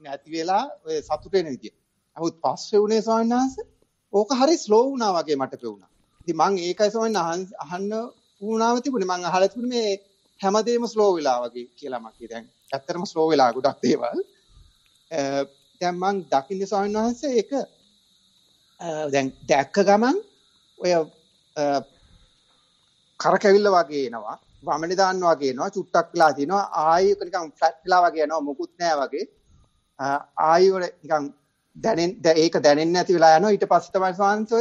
නැති වෙලා ඔය සතුට වෙන විදිය. නමුත් පස්සේ උනේ ස්වාමීන් වහන්සේ ඕක හරි ස්ලෝ වුණා වගේ මට පෙවුණා. ඉතින් මම ඒකයි ස්වාමීන් අහන්න වුණාම තිබුණේ මම අහලා තිබුණේ මේ හැමදේම ස්ලෝ වෙලා වගේ කියලා මම කිය දැන් ඇත්තටම ස්ලෝ වෙලා ගොඩක් දේවල්. දැන් මං දකින්නේ ස්වාමීන් වහන්සේ ඒක දැන් දැක්ක ගමන් ඔය කරකැවිල්ල වගේ එනවා. වමනේ දාන්නවා කියනවා චුට්ටක් වෙලා තිනවා ආයෙ නිකන් ෆ්ලැට් වෙලා වගේ යනවා මොකුත් නැහැ වගේ ආයෙ වල නිකන් දැනෙන් ඒක දැනෙන්නේ නැති වෙලා යනවා ඊට පස්සේ තමයි සාංශය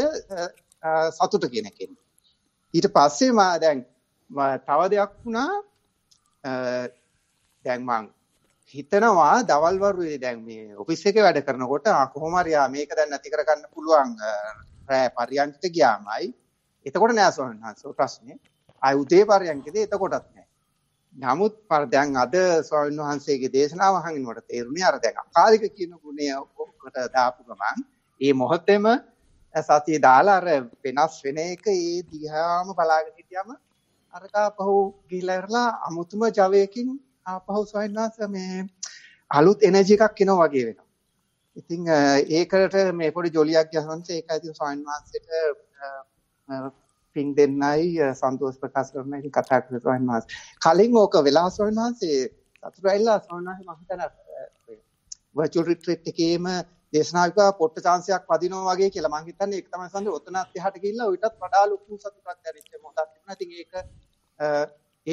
සතුට කියන එක එන්නේ ඊට පස්සේ මා දැන් තව දෙයක් වුණා දැන් මං හිතනවා දවල් වරුවේ දැන් මේ ඔෆිස් එකේ වැඩ කරනකොට ආ කොහොම හරි ආ මේක දැන් නැති කරගන්න පුළුවන් රෑ පරියන්කට ගියාමයි එතකොට නෑ ස්වාමීන් වහන්සේ ප්‍රශ්නේ ආයි උදේ පරියන්කදී එතකොටත් නෑ නමුත් පර දැන් අද ස්වාමීන් වහන්සේගේ දේශනාව අහගෙනකොට තේරුණේ අර දැන් අකාලික කියන ගුණය ඔක්කොට දාපු ගමන් ඒ මොහොතේම සතිය දාලා අර වෙනස් වෙන එක ඒ දිහාම බලාගෙන හිටියම අරකා පහු ගිලරලා අමුතුම ජවයකින් ආපහු සවින්නාස මේ අලුත් එනර්ජි එකක් එනවා වගේ වෙනවා. ඉතින් ඒකට මේ පොඩි ජොලියක් ගහනන්ස ඒක ඉතින් සවින්නාසට පිං දෙන්නයි සන්තෝෂ් ප්‍රකාශ කරන ඉතින් කතා කරේ සවින්නාස. කලින් ඕක වෙලා සවින්නාසේ අතුරයිලා සවින්නාස මම හිතන virtual retreat එකේම දේශනාවිකා පොට්ට chance එකක් වදිනවා වගේ කියලා මම හිතන්නේ ඒක තමයි සඳහන් ඔතනත් එහාට ගිහිල්ලා ඔයිටත් වඩා ලොකු සතුටක් දැනෙච්ච මොහොතක් තිබුණා. ඉතින් ඒක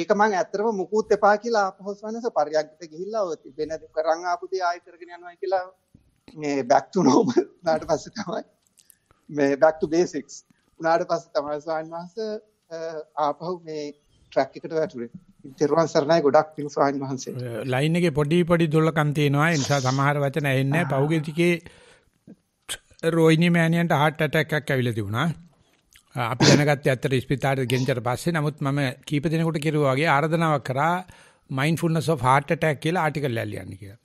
ඒක මම ඇත්තටම මුකුත් එපා කියලා ආපහුස් වෙනස පරියන්කට ගිහිල්ලා ඔය වෙන කරන් ආපු දේ ආයෙ කරගෙන යනවා කියලා මේ back to normal නාට පස්සේ තමයි මේ back to basics උනාට පස්සේ තමයි ස්වාමීන් වහන්සේ ආපහු මේ ට්‍රැක් එකට වැටුනේ. ඉතිරුවන් සරණයි ගොඩක් පිං ස්වාමීන් වහන්සේ. ලයින් එකේ පොඩි පොඩි දොල්ලකම් තියෙනවා. ඒ නිසා සමහර වචන ඇහෙන්නේ නැහැ. පෞගෙතිකේ රෝයිනි මෑනියන්ට heart attack එකක් ඇවිල්ලා තිබුණා. අපි දැනගත්තේ ඇත්තට ස්පිතාලෙට ගෙනිච්චට පස්සේ නමුත් මම කීප දිනකට කිරුවා වගේ ආර්දනාවක් කරා mindfulness of heart attack කියලා ආටිකල් එකක් ලියන්න කියලා.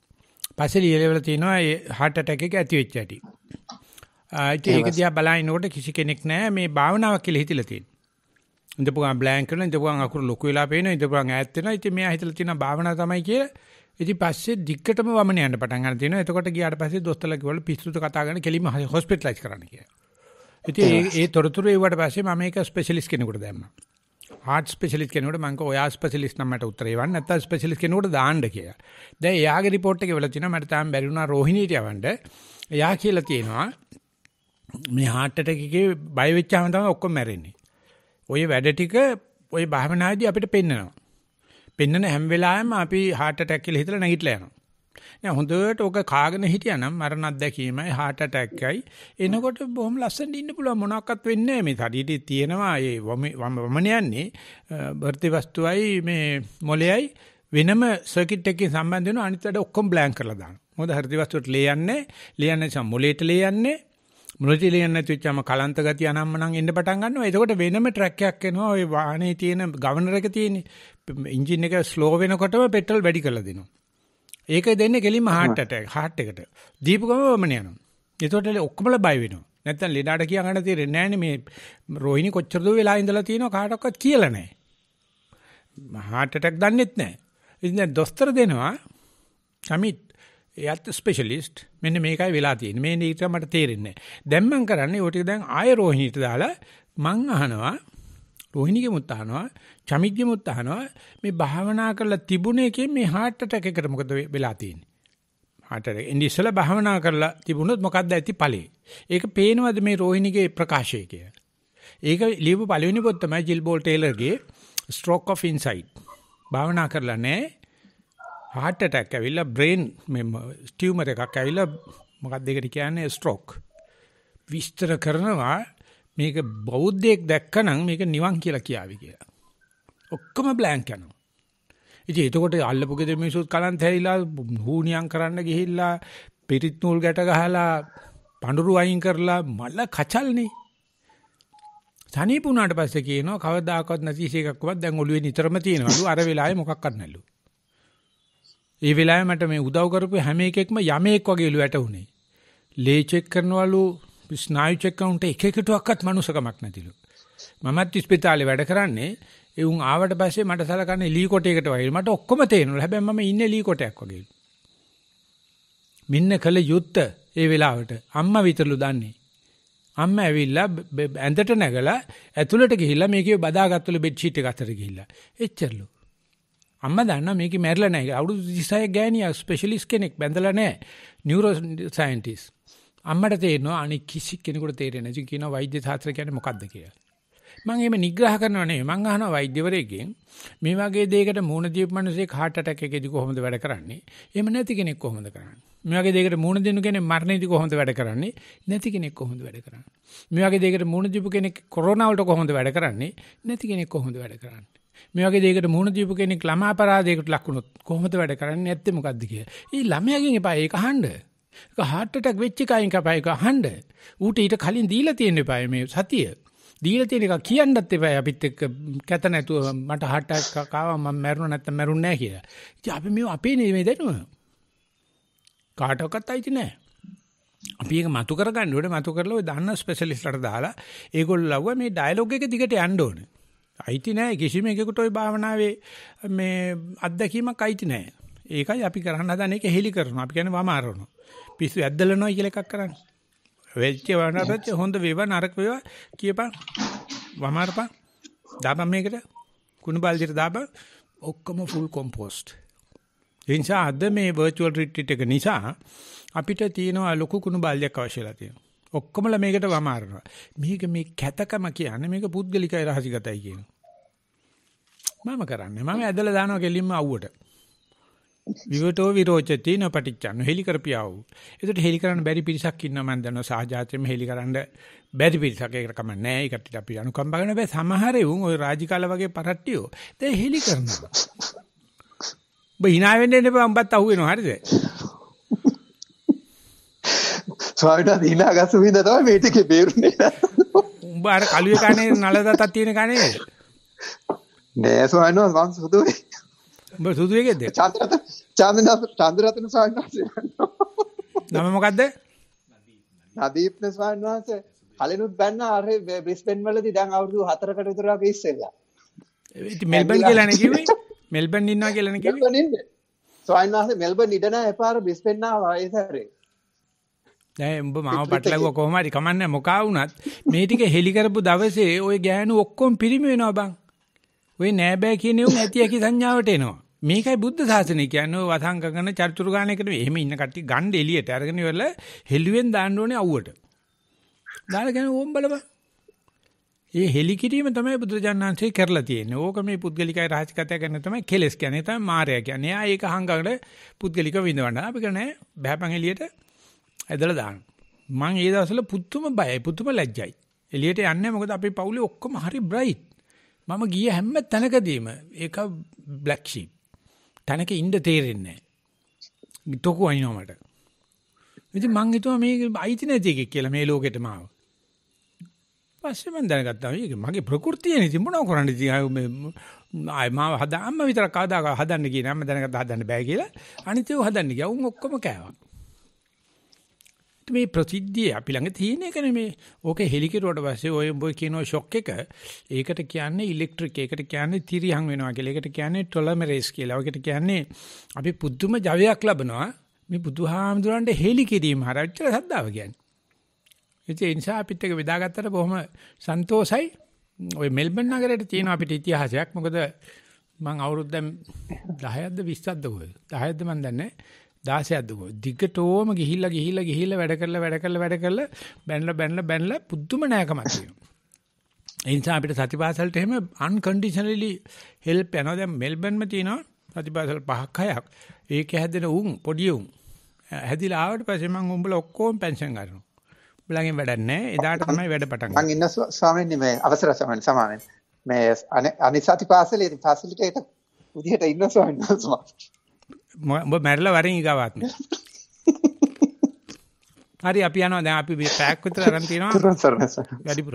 පස්සේ ලියලා තියෙනවා ඒ heart attack එක ඇති වෙච්ච හැටි. ආයිත් ඒක දිහා බලනකොට කිසි කෙනෙක් නැහැ මේ භාවනාවක් කියලා හිතලා තියෙන්නේ. ඉඳපු ගමන් බ්ලැන්ක් කරනවා ඉඳපු ගමන් අකුරු ලොකු වෙලා පේනවා ඉඳපු ගමන් ඈත් වෙනවා ඉතින් මෙයා හිතලා තියෙන භාවනාව තමයි කියලා ඉතින් පස්සේ දික්කටම වමන යන්න පටන් ගන්න තියෙනවා එතකොට ගියාට පස්සේ දොස්තරලා කිව්වලු පිස්සුත කතා කරන කෙලිම හොස්පිටලයිස් කරන්න කියලා ඉතින් ඒ තොරතුරු එවුවට පස්සේ මම මේක ස්පෙෂලිස්ට් කෙනෙකුට දැම්මා. ආර්ට් ස්පෙෂලිස්ට් කෙනෙකුට මම කිව්වා ඔයා ස්පෙෂලිස්ට් නම් මට උත්තරේ වන්න නැත්නම් ස්පෙෂලිස්ට් කෙනෙකුට දාන්න කියලා. දැන් එයාගේ රිපෝට් එකේ වෙලා තිනවා මට තාම බැරි වුණා රෝහිණීට යවන්න. එයා කියලා තියෙනවා මේ heart attack එකේ බය වෙච්චාම තමයි ඔක්කොම මැරෙන්නේ. ඔය වැඩ ටික ඔය භාවනාදී අපිට පෙන්නනවා. පෙන්නන හැම වෙලාවෙම අපි heart attack කියලා හිතලා නැගිටලා යනවා. නෑ හොඳට ඕක කාගෙන හිටියානම් මරණ අත්දැකීමයි heart attack එකයි එනකොට බොහොම ලස්සනට ඉන්න පුළුවන් මොනවත් වෙන්නේ නෑ මේ ශරීරයේ තියෙනවා ඒ වමන යන්නේ වර්ති වස්තුවයි මේ මොලේයි වෙනම සර්කිට් එකකින් සම්බන්ධ වෙන අනිත් වැඩ ඔක්කොම බ්ලැන්ක් කරලා දානවා මොකද හෘද වස්තුවට ලේ යන්නේ ලේ යන්නේ සම මොලේට ලේ යන්නේ මුලදී ලියන්න නැතිවච්චාම කලන්ත ගතිය අනම්මනම් එන්න පටන් ගන්නවා. එතකොට වෙනම ට්‍රැක් එකක් එනවා. ওই වාහනේ තියෙන ගවර්නර් එක තියෙන්නේ. එන්ජින් එක ස්ලෝ වෙනකොටම පෙට්‍රල් වැඩි කරලා දෙනවා. ඒක දෙන්නේ කෙලින්ම heart attack heart එකට. දීපු ගමම යනවා. ඒතකොට ඔක්කොමල බය වෙනවා. නැත්තම් ලෙඩාට කියා ගන්න තේරෙන්නේ නැහැනේ මේ රෝහිණි කොච්චර දෝ වෙලා ඉඳලා තියෙනවා කාටවත් කියලා නැහැ. heart attack දන්නෙත් නැහැ. ඉතින් දැන් දොස්තර දෙනවා අමිත් එයාත් ස්පෙෂලිස්ට් මෙන්න මේකයි වෙලා තියෙන්නේ. මේ නීතර මට තේරෙන්නේ නැහැ. දැන් මම කරන්නේ ඔය ටික දැන් ආය රෝහිණිට දාලා මං අහනවා රෝහිණිගෙමුත් අහනවා, චමික්ගෙමුත් අහනවා මේ භාවනා කරලා තිබුණ එකෙන් මේ heart attack එකට මොකද වෙලා තියෙන්නේ? heart attack. ඉන්නේ ඉස්සලා භාවනා කරලා තිබුණොත් මොකද්ද ඇති ඵලේ? ඒක පේනවද මේ රෝහිණිගේ ප්‍රකාශය කියලා? ඒක ලියපු පළවෙනි පොත් තමයි ජිල් බෝල් ටේලර්ගේ stroke of insight. භාවනා කරලා නැහැ. heart attack ඇවිල්ලා brain මේ tumor එකක් ඇවිල්ලා මොකක්ද ඒකට කියන්නේ stroke. විස්තර කරනවා මේක බෞද්ධයෙක් දැක්කනම් මේක නිවන් කියලා කියාවි කියලා. ඔක්කොම බ්ලැන්ක් යනවා. ඉතින් එතකොට අල්ලපු ගෙදර මිනිස්සුත් කලන්ත හැරිලා හූනියම් කරන්න ගිහිල්ලා පිරිත් නූල් ගැට ගහලා පඳුරු අයින් කරලා මල කචල්නේ. තනිපු උනාට පස්සේ කියනවා කවදාකවත් නැති ඉසේකක්වත් දැන් ඔළුවේ නිතරම තියෙනවලු අර වෙලාවේ මොකක්වත් නැල්ලු. ඒ වෙලාවේ මට මේ උදව් කරපු හැම එකෙක්ම යමෙක් වගේලු වැටුනේ. ලේ චෙක් කරනවලු ස්නායු චෙක්කවුන්ට එක එකටවත් මනුස්සකමක් නැතිලු. මමත් ස්පිතාලේ වැඩ කරන්නේ ඒ උන් ආවට පස්සේ මට සලකන්නේ ලී කොටයකට වගේ. මට ඔක්කොම තේරෙනවා. හැබැයි මම ඉන්නේ ලී කොටයක් වගේ. මෙන්න කල යුත්ත ඒ වෙලාවට අම්මා විතරලු දන්නේ. අම්මා ඇවිල්ලා ඇඳට නැගලා ඇතුළට ගිහිල්ලා මේකේ බදාගත්තලු බෙඩ් ෂීට් එක අතර ගිහිල්ලා. එච්චරලු. අම්මා දන්නා මේකේ මැරිලා නැහැ. අවුරුදු 36 ගෑණියක් ස්පෙෂලිස්ට් කෙනෙක් බැඳලා නැහැ. Neuroscientist. අම්මට තේරෙනවා අනික කිසි කෙනෙකුට තේරෙන්නේ නැහැ. කියනවා වෛද්‍ය ශාස්ත්‍රය කියන්නේ මොකක්ද කියලා. මම එහෙම නිග්‍රහ කරනව නෙවෙයි. මම අහනවා වෛද්‍යවරයෙක්ගෙන් මේ වගේ දෙයකට මූණ දීපු මිනිස්සේ heart attack එකේදී කොහොමද වැඩ කරන්නේ? එහෙම නැති කෙනෙක් කොහොමද කරන්නේ? මේ වගේ දෙයකට මූණ දෙන කෙනෙක් මරණයේදී කොහොමද වැඩ කරන්නේ? නැති කෙනෙක් කොහොමද වැඩ කරන්නේ? මේ වගේ දෙයකට මූණ දීපු කෙනෙක් කොරෝනා වලට කොහොමද වැඩ කරන්නේ? නැති කෙනෙක් කොහොමද වැඩ කරන්නේ? මේ වගේ දෙයකට මුහුණ දීපු කෙනෙක් ළමා අපරාධයකට ලක් වුණොත් කොහොමද වැඩ කරන්නේ නැත්තේ මොකද්ද කියලා. ඊ ළමයාගෙන් එපා ඒක අහන්න. ඒක heart attack වෙච්ච එකයින් කපයි ඒක අහන්න. ඌට ඊට කලින් දීලා තියෙන්න eBay මේ සතිය. දීලා තියෙන එක කියන්නත් eBay අපිත් එක්ක කැත නැතුව මට heart attack ආවා මම මැරුණා නැත්නම් මැරුන්නේ නැහැ කියලා. ඉතින් අපි මේව අපේ නෙමෙයි දැනුම. කාටවත් අයිති නැහැ. අපි ඒක මතු කරගන්න ඕනේ මතු කරලා ওই දන්න ස්පෙෂලිස්ට්ලට දාලා ඒගොල්ලෝ ලව්වා මේ ඩයලොග් එක දිගට යන්න ඕනේ. අයිති නැහැ කිසිම එකකට ওই භාවනාවේ මේ අත්දැකීමක් අයිති නැහැ. ඒකයි අපි කරන්න හදන එක හෙලි කරනවා. අපි කියන්නේ වමාරනවා. පිස්සු ඇද්දලනවා කියලා එකක් කරන්නේ. වෙච්ච වණරච්ච හොඳ වේවා නරක වේවා කියපන්. වමාරපන්. දාපන් මේකට. කුණු බල්දියට දාපන්. ඔක්කොම ෆුල් කොම්පෝස්ට්. එනිසා අද මේ වර්චුවල් රිට්‍රීට් එක නිසා අපිට තියෙනවා ලොකු කුණු බල්දියක් අවශ්‍යලා තියෙනවා. ඔක්කොමලා මේකට වමාරනවා. මේක මේ කැතකම කියන්නේ මේක පුද්ගලිකයි රහසිගතයි කියනවා. මම කරන්නේ මම ඇදලා දානවා කෙලින්ම අවුවට. විවටෝ විරෝචති නොපටිච්චන් හෙලි කරපියා වූ. ඒකට හෙලි කරන්න බැරි පිරිසක් ඉන්නවා මම දන්නවා සාජාත්‍යෙම හෙලි කරන්න බැරි පිරිසක් ඒකට කම නැහැ. ඒකට අපි අනුකම්පා කරනවා. බෑ සමහර උන් ওই රාජිකාල වගේ පරට්ටියෝ දැන් හෙලි කරනවා. ඔබ hina වෙන්න එපා උඹත් අහු වෙනවා හරිද? ස්වාමීන් hina ගස්ස විඳ තමයි මේ ටිකේ බේරුනේ. උඹ අර කළුවේ කනේ නලදතක් තියෙන කනේ. නෑ ස්වාමීන් වහන්සේ මං සුදුයි. උඹ සුදු එකේද? චන්ද්‍රරතන චන්ද්‍රරතන චන්ද්‍රරතන ස්වාමීන් වහන්සේ. නම මොකද්ද? නදීප්න ස්වාමීන් වහන්සේ කලිනුත් බැන්න අර බ්‍රිස්බෙන් වලදී දැන් අවුරුදු 4කට විතර අපි ඉස්සෙල්ලා. ඉතින් මෙල්බන් කියලානේ කිව්වේ. මෙල්බන් ඉන්නවා කියලානේ කිව්වේ. මෙල්බන් ඉන්නේ. ස්වාමීන් වහන්සේ මෙල්බන් ඉඳන එපාර බ්‍රිස්බෙන් ආවා ඒ සැරේ. දැන් උඹ මාව පටලගුව කොහොම හරි කමන්නේ මොකා වුණත් මේ ටික හෙලි කරපු දවසේ ওই ගෑනු ඔක්කොම පිරිමි වෙනවා බං. ඔය නෑ බෑ කියන උන් ඇති ඇකි සංඥාවට එනවා. මේකයි බුද්ධ ශාසනය කියන්නේ ඔය වසංග කරන චර්චුරු ගාන එකට නෙවෙයි. එහෙම ඉන්න කට්ටිය ගන්න එළියට අරගෙන ඉවරලා හෙළුවෙන් දාන්න ඕනේ අවුවට. දාලා කියන්නේ ඕම් බලපන්. ඒ හෙලි කිරීම තමයි බුදුරජාණන්සේ කරලා තියෙන්නේ. ඕක මේ පුද්ගලිකයි රහසිකතය ගැන තමයි කෙලස් කියන්නේ තමයි මායя කියන්නේ. එයා ඒක හංගකට පුද්ගලික විඳවන්න. අපි කරන්නේ බෑපන් එළියට ඇදලා දාන. මං ඒ දවස්වල පුතුම බයයි, පුතුම ලැජ්ජයි. එළියට යන්නේ මොකද අපි පවුලේ ඔක්කොම හරි බ්‍රයිට්. මම ගිය හැම තැනකදීම ඒක බ්ලැක් ෂීප්. තැනක ඉන්න තේරෙන්නේ නැහැ. තොකු අයින්ව මට. ඉතින් මං හිතුවා මේක අයිති නැති එකක් කියලා මේ ලෝකෙටම ආව. පස්සේ මම දැනගත්තා මේක මගේ ප්‍රകൃතියනේ ඉතින් මොනව කරන්නේ ඉතින් මේ ආයි මාව හදාම්ම විතර කවදා හදන්න කියන මම දැනගත්තා හදන්න බෑ කියලා. අනිත් ඒවා හදන්න ගියා. උන් ඔක්කොම කෑවා. මේ ප්‍රසිද්ධිය අපි ළඟ තියෙන එක නෙමේ. ඕක හෙලිකිරුවට පස්සේ ඔය බොයි කියන ෂොක් එක ඒකට කියන්නේ ඉලෙක්ට්‍රික් ඒකට කියන්නේ තිරියම් වෙනවා කියලා. ඒකට කියන්නේ ටොලමරේස් කියලා. ඒකට කියන්නේ අපි පුදුම ජවයක් ලබනවා. මේ බුදුහාමුදුරන්ට හෙලිකිරීම හරච්චර සද්දාව කියන්නේ. ඒ නිසා අපිත් එක බෙදාගත්තට බොහොම සන්තෝසයි. ওই මෙල්බන් නගරයට තියෙන අපිට ඉතිහාසයක්. මොකද මම අවුරුද්දෙන් 10ක්ද 20ක්ද කොහෙද? 10ක්ද මන් දන්නේ. 16ක් දුකෝ. දිගටම ගිහිල්ලා ගිහිල්ලා ගිහිල්ලා වැඩ කරලා වැඩ කරලා වැඩ කරලා බැනලා බැනලා බැනලා පුදුම නෑකමක් තියෙනවා. ඒ නිසා අපිට සතිපාසලට එහෙම අන්කන්ඩිෂනලි හෙල්ප් යනවා. දැන් මෙල්බන්ම තියෙනවා සතිපාසල පහක් හයක්. ඒකේ හැදෙන උන් පොඩි උන්. හැදිලා ආවට පස්සේ මම උඹලා ඔක්කොම පෙන්ෂන් ගන්නවා. උඹලගෙන් වැඩක් නැහැ. එදාට තමයි වැඩ පටන් ගන්න. මං ඉන්න ස්වාමීන් මේ අවසර ස්වාමීන් සමාවෙන්. මේ අනිසතිපාසලේ ෆැසිලිටේටර් විදිහට ඉන්න ස්වාමීන් වහන්සේ. ඔබ මැරලා වරෙන් ඊගාවාත්මේ. හරි අපි යනවා දැන් අපි පැක් විතර අරන් තියෙනවා. වැඩිපුර.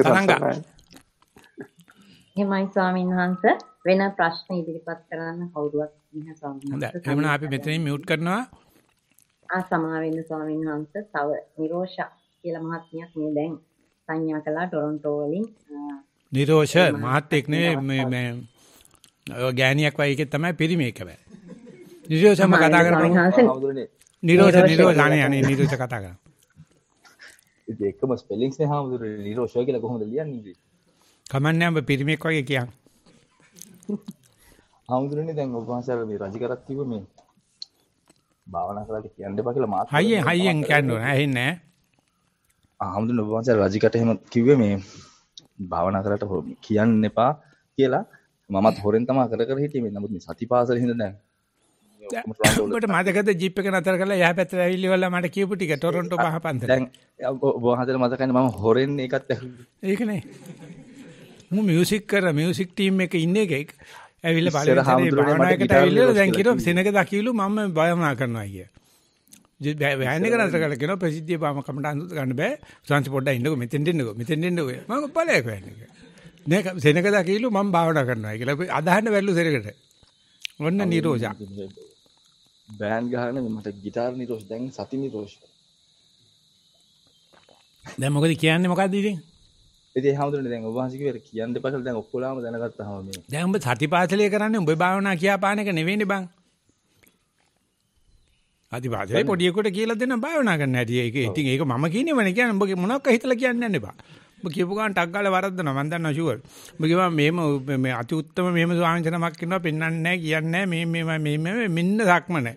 එහෙමයි ස්වාමීන් වහන්සේ වෙන ප්‍රශ්න ඉදිරිපත් කරන්න කවුරුවත් නැහැ ස්වාමීන් වහන්සේ. හොඳයි. එමුනා අපි මෙතනින් මියුට් කරනවා. ආ සමා වෙන්න ස්වාමීන් වහන්සේ තව නිරෝෂා කියලා මහත්මියක් මේ දැන් සංඥා කළා ටොරොන්ටෝ වලින්. නිරෝෂ මහත්ෙක් නෙවෙයි මේ ඔය ගෑණියක් වගේ එකෙක් තමයි පිරිමේක බෑ. නිරෝෂම කතා කරපු නිරෝෂ නිරෝෂ අනේ අනේ නිරෝෂ කතා කරා. ඉතින් එකම ස්පෙලින්ග්ස් නේ හාමුදුරනේ නිරෝෂ කියලා කොහොමද ලියන්නේ ඉංග්‍රීසි? කමන්නේ අඹ පිරිමේක් වගේ කියන්. හාමුදුරනේ දැන් ඔබ වහන්සේ මේ රජ කරක් කිව්ව මේ භාවනා කරලා කියන්න එපා කියලා මාත් හයියෙන් හයියෙන් කියන්න ඕන ඇහෙන්නේ නැහැ. හාමුදුරනේ ඔබ වහන්සේ රජකට එහෙම කිව්වේ මේ භාවනා කරලා කියන්න එපා කියලා මත් හොරෙන් තම කර කර හිටීම නමුත් සති පාසල හිඳ නෑ ට මදක ජිප්ක නතර කල ය පැත ඇල්ලි වල මට කියපුටික ටොරොන්ට පහ පන්ත බහතර මතකන්න ම හොරෙන් එකත් ඒකනේ මු මියසික් කර මියසික් ටීම් එක ඉන්න එකෙක් ඇවිල්ල පල හාමුදුරට ඇල්ල දැන්කිර සෙනක දකිවලු මම බයමනා කරනවා කිය වැෑන කරට කල කෙන ප්‍රසිද්ධිය පාම කමට අඳු ගන්න බෑ සංස පොඩ්ඩ ඉන්නක මෙතෙන්ටෙන්නක මෙතෙන්ටෙන්නක ම පලයක් වැන්නක නෑ සෙනක දකිලු මම භාවනා කරනවා කියලා. අදහන්න බැල්ලු සෙනකට. ඔන්න නිරෝෂා. බෑන්ඩ් ගහන මට গিitar නිරෝෂ දැන් සති නිරෝෂ. දැන් මොකද කියන්නේ මොකද්ද ඉතින්? ඉතින් හැමෝටම දැන් ඔබ වහන්සේ කිව්වේ කියන්න දෙපසල දැන් ඔක්කොලාම දැනගත්තාම මේ. දැන් ඔබ සතිපාසලේ කරන්නේ ඔබේ භාවනා කියාපාන එක නෙවෙන්නේ බං. අදිවාදේ පොඩි එකට කියලා දෙන්න භාවනා කරන්න හැටි. ඒක ඉතින් ඒක මම කියන්නේම නේ කියන්නේ ඔබගේ මොනවක් හිතලා කියන්නේ නැහැ බා. ඔබ කියපු ගමන් ටක් ගාලා වරද්දනවා මම දන්නවා ෂුවර්. ඔබ කියවා මේම මේ අති උත්තරම මේම ස්වාමීන් නමක් ඉන්නවා පෙන්වන්නේ නැහැ කියන්නේ නැහැ මේ මේ මේ මෙන්න සක්මන.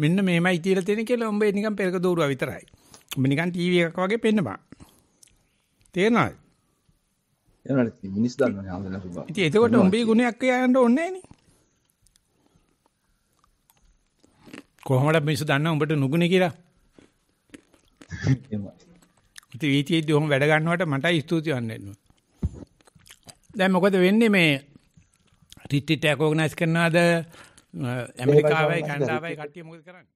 මෙන්න මේමයි කියලා තියෙන කියලා ඔබ නිකන් පෙරක දෝරුවා විතරයි. ඔබ නිකන් ටීවී එකක් වගේ පෙන්නපන්. තේරෙනවද? එනවා මිනිස් දන්නවා හඳුනන සුබා. ඉතින් එතකොට උඹේ ගුණයක් කියන්න ඕනේ නෑනේ. කොහොමද මිනිස්සු දන්නව උඹට නුගුණේ කියලා? ඉතින් වීතියේදී ඔහොම වැඩ ගන්නවට මටයි ස්තුතිවන්න වෙනවා. දැන් මොකද වෙන්නේ මේ රිට්ටිට ඕගනයිස් කරනවාද ඇමරිකාවයි කැනඩාවයි කට්ටිය මොකද කරන්නේ?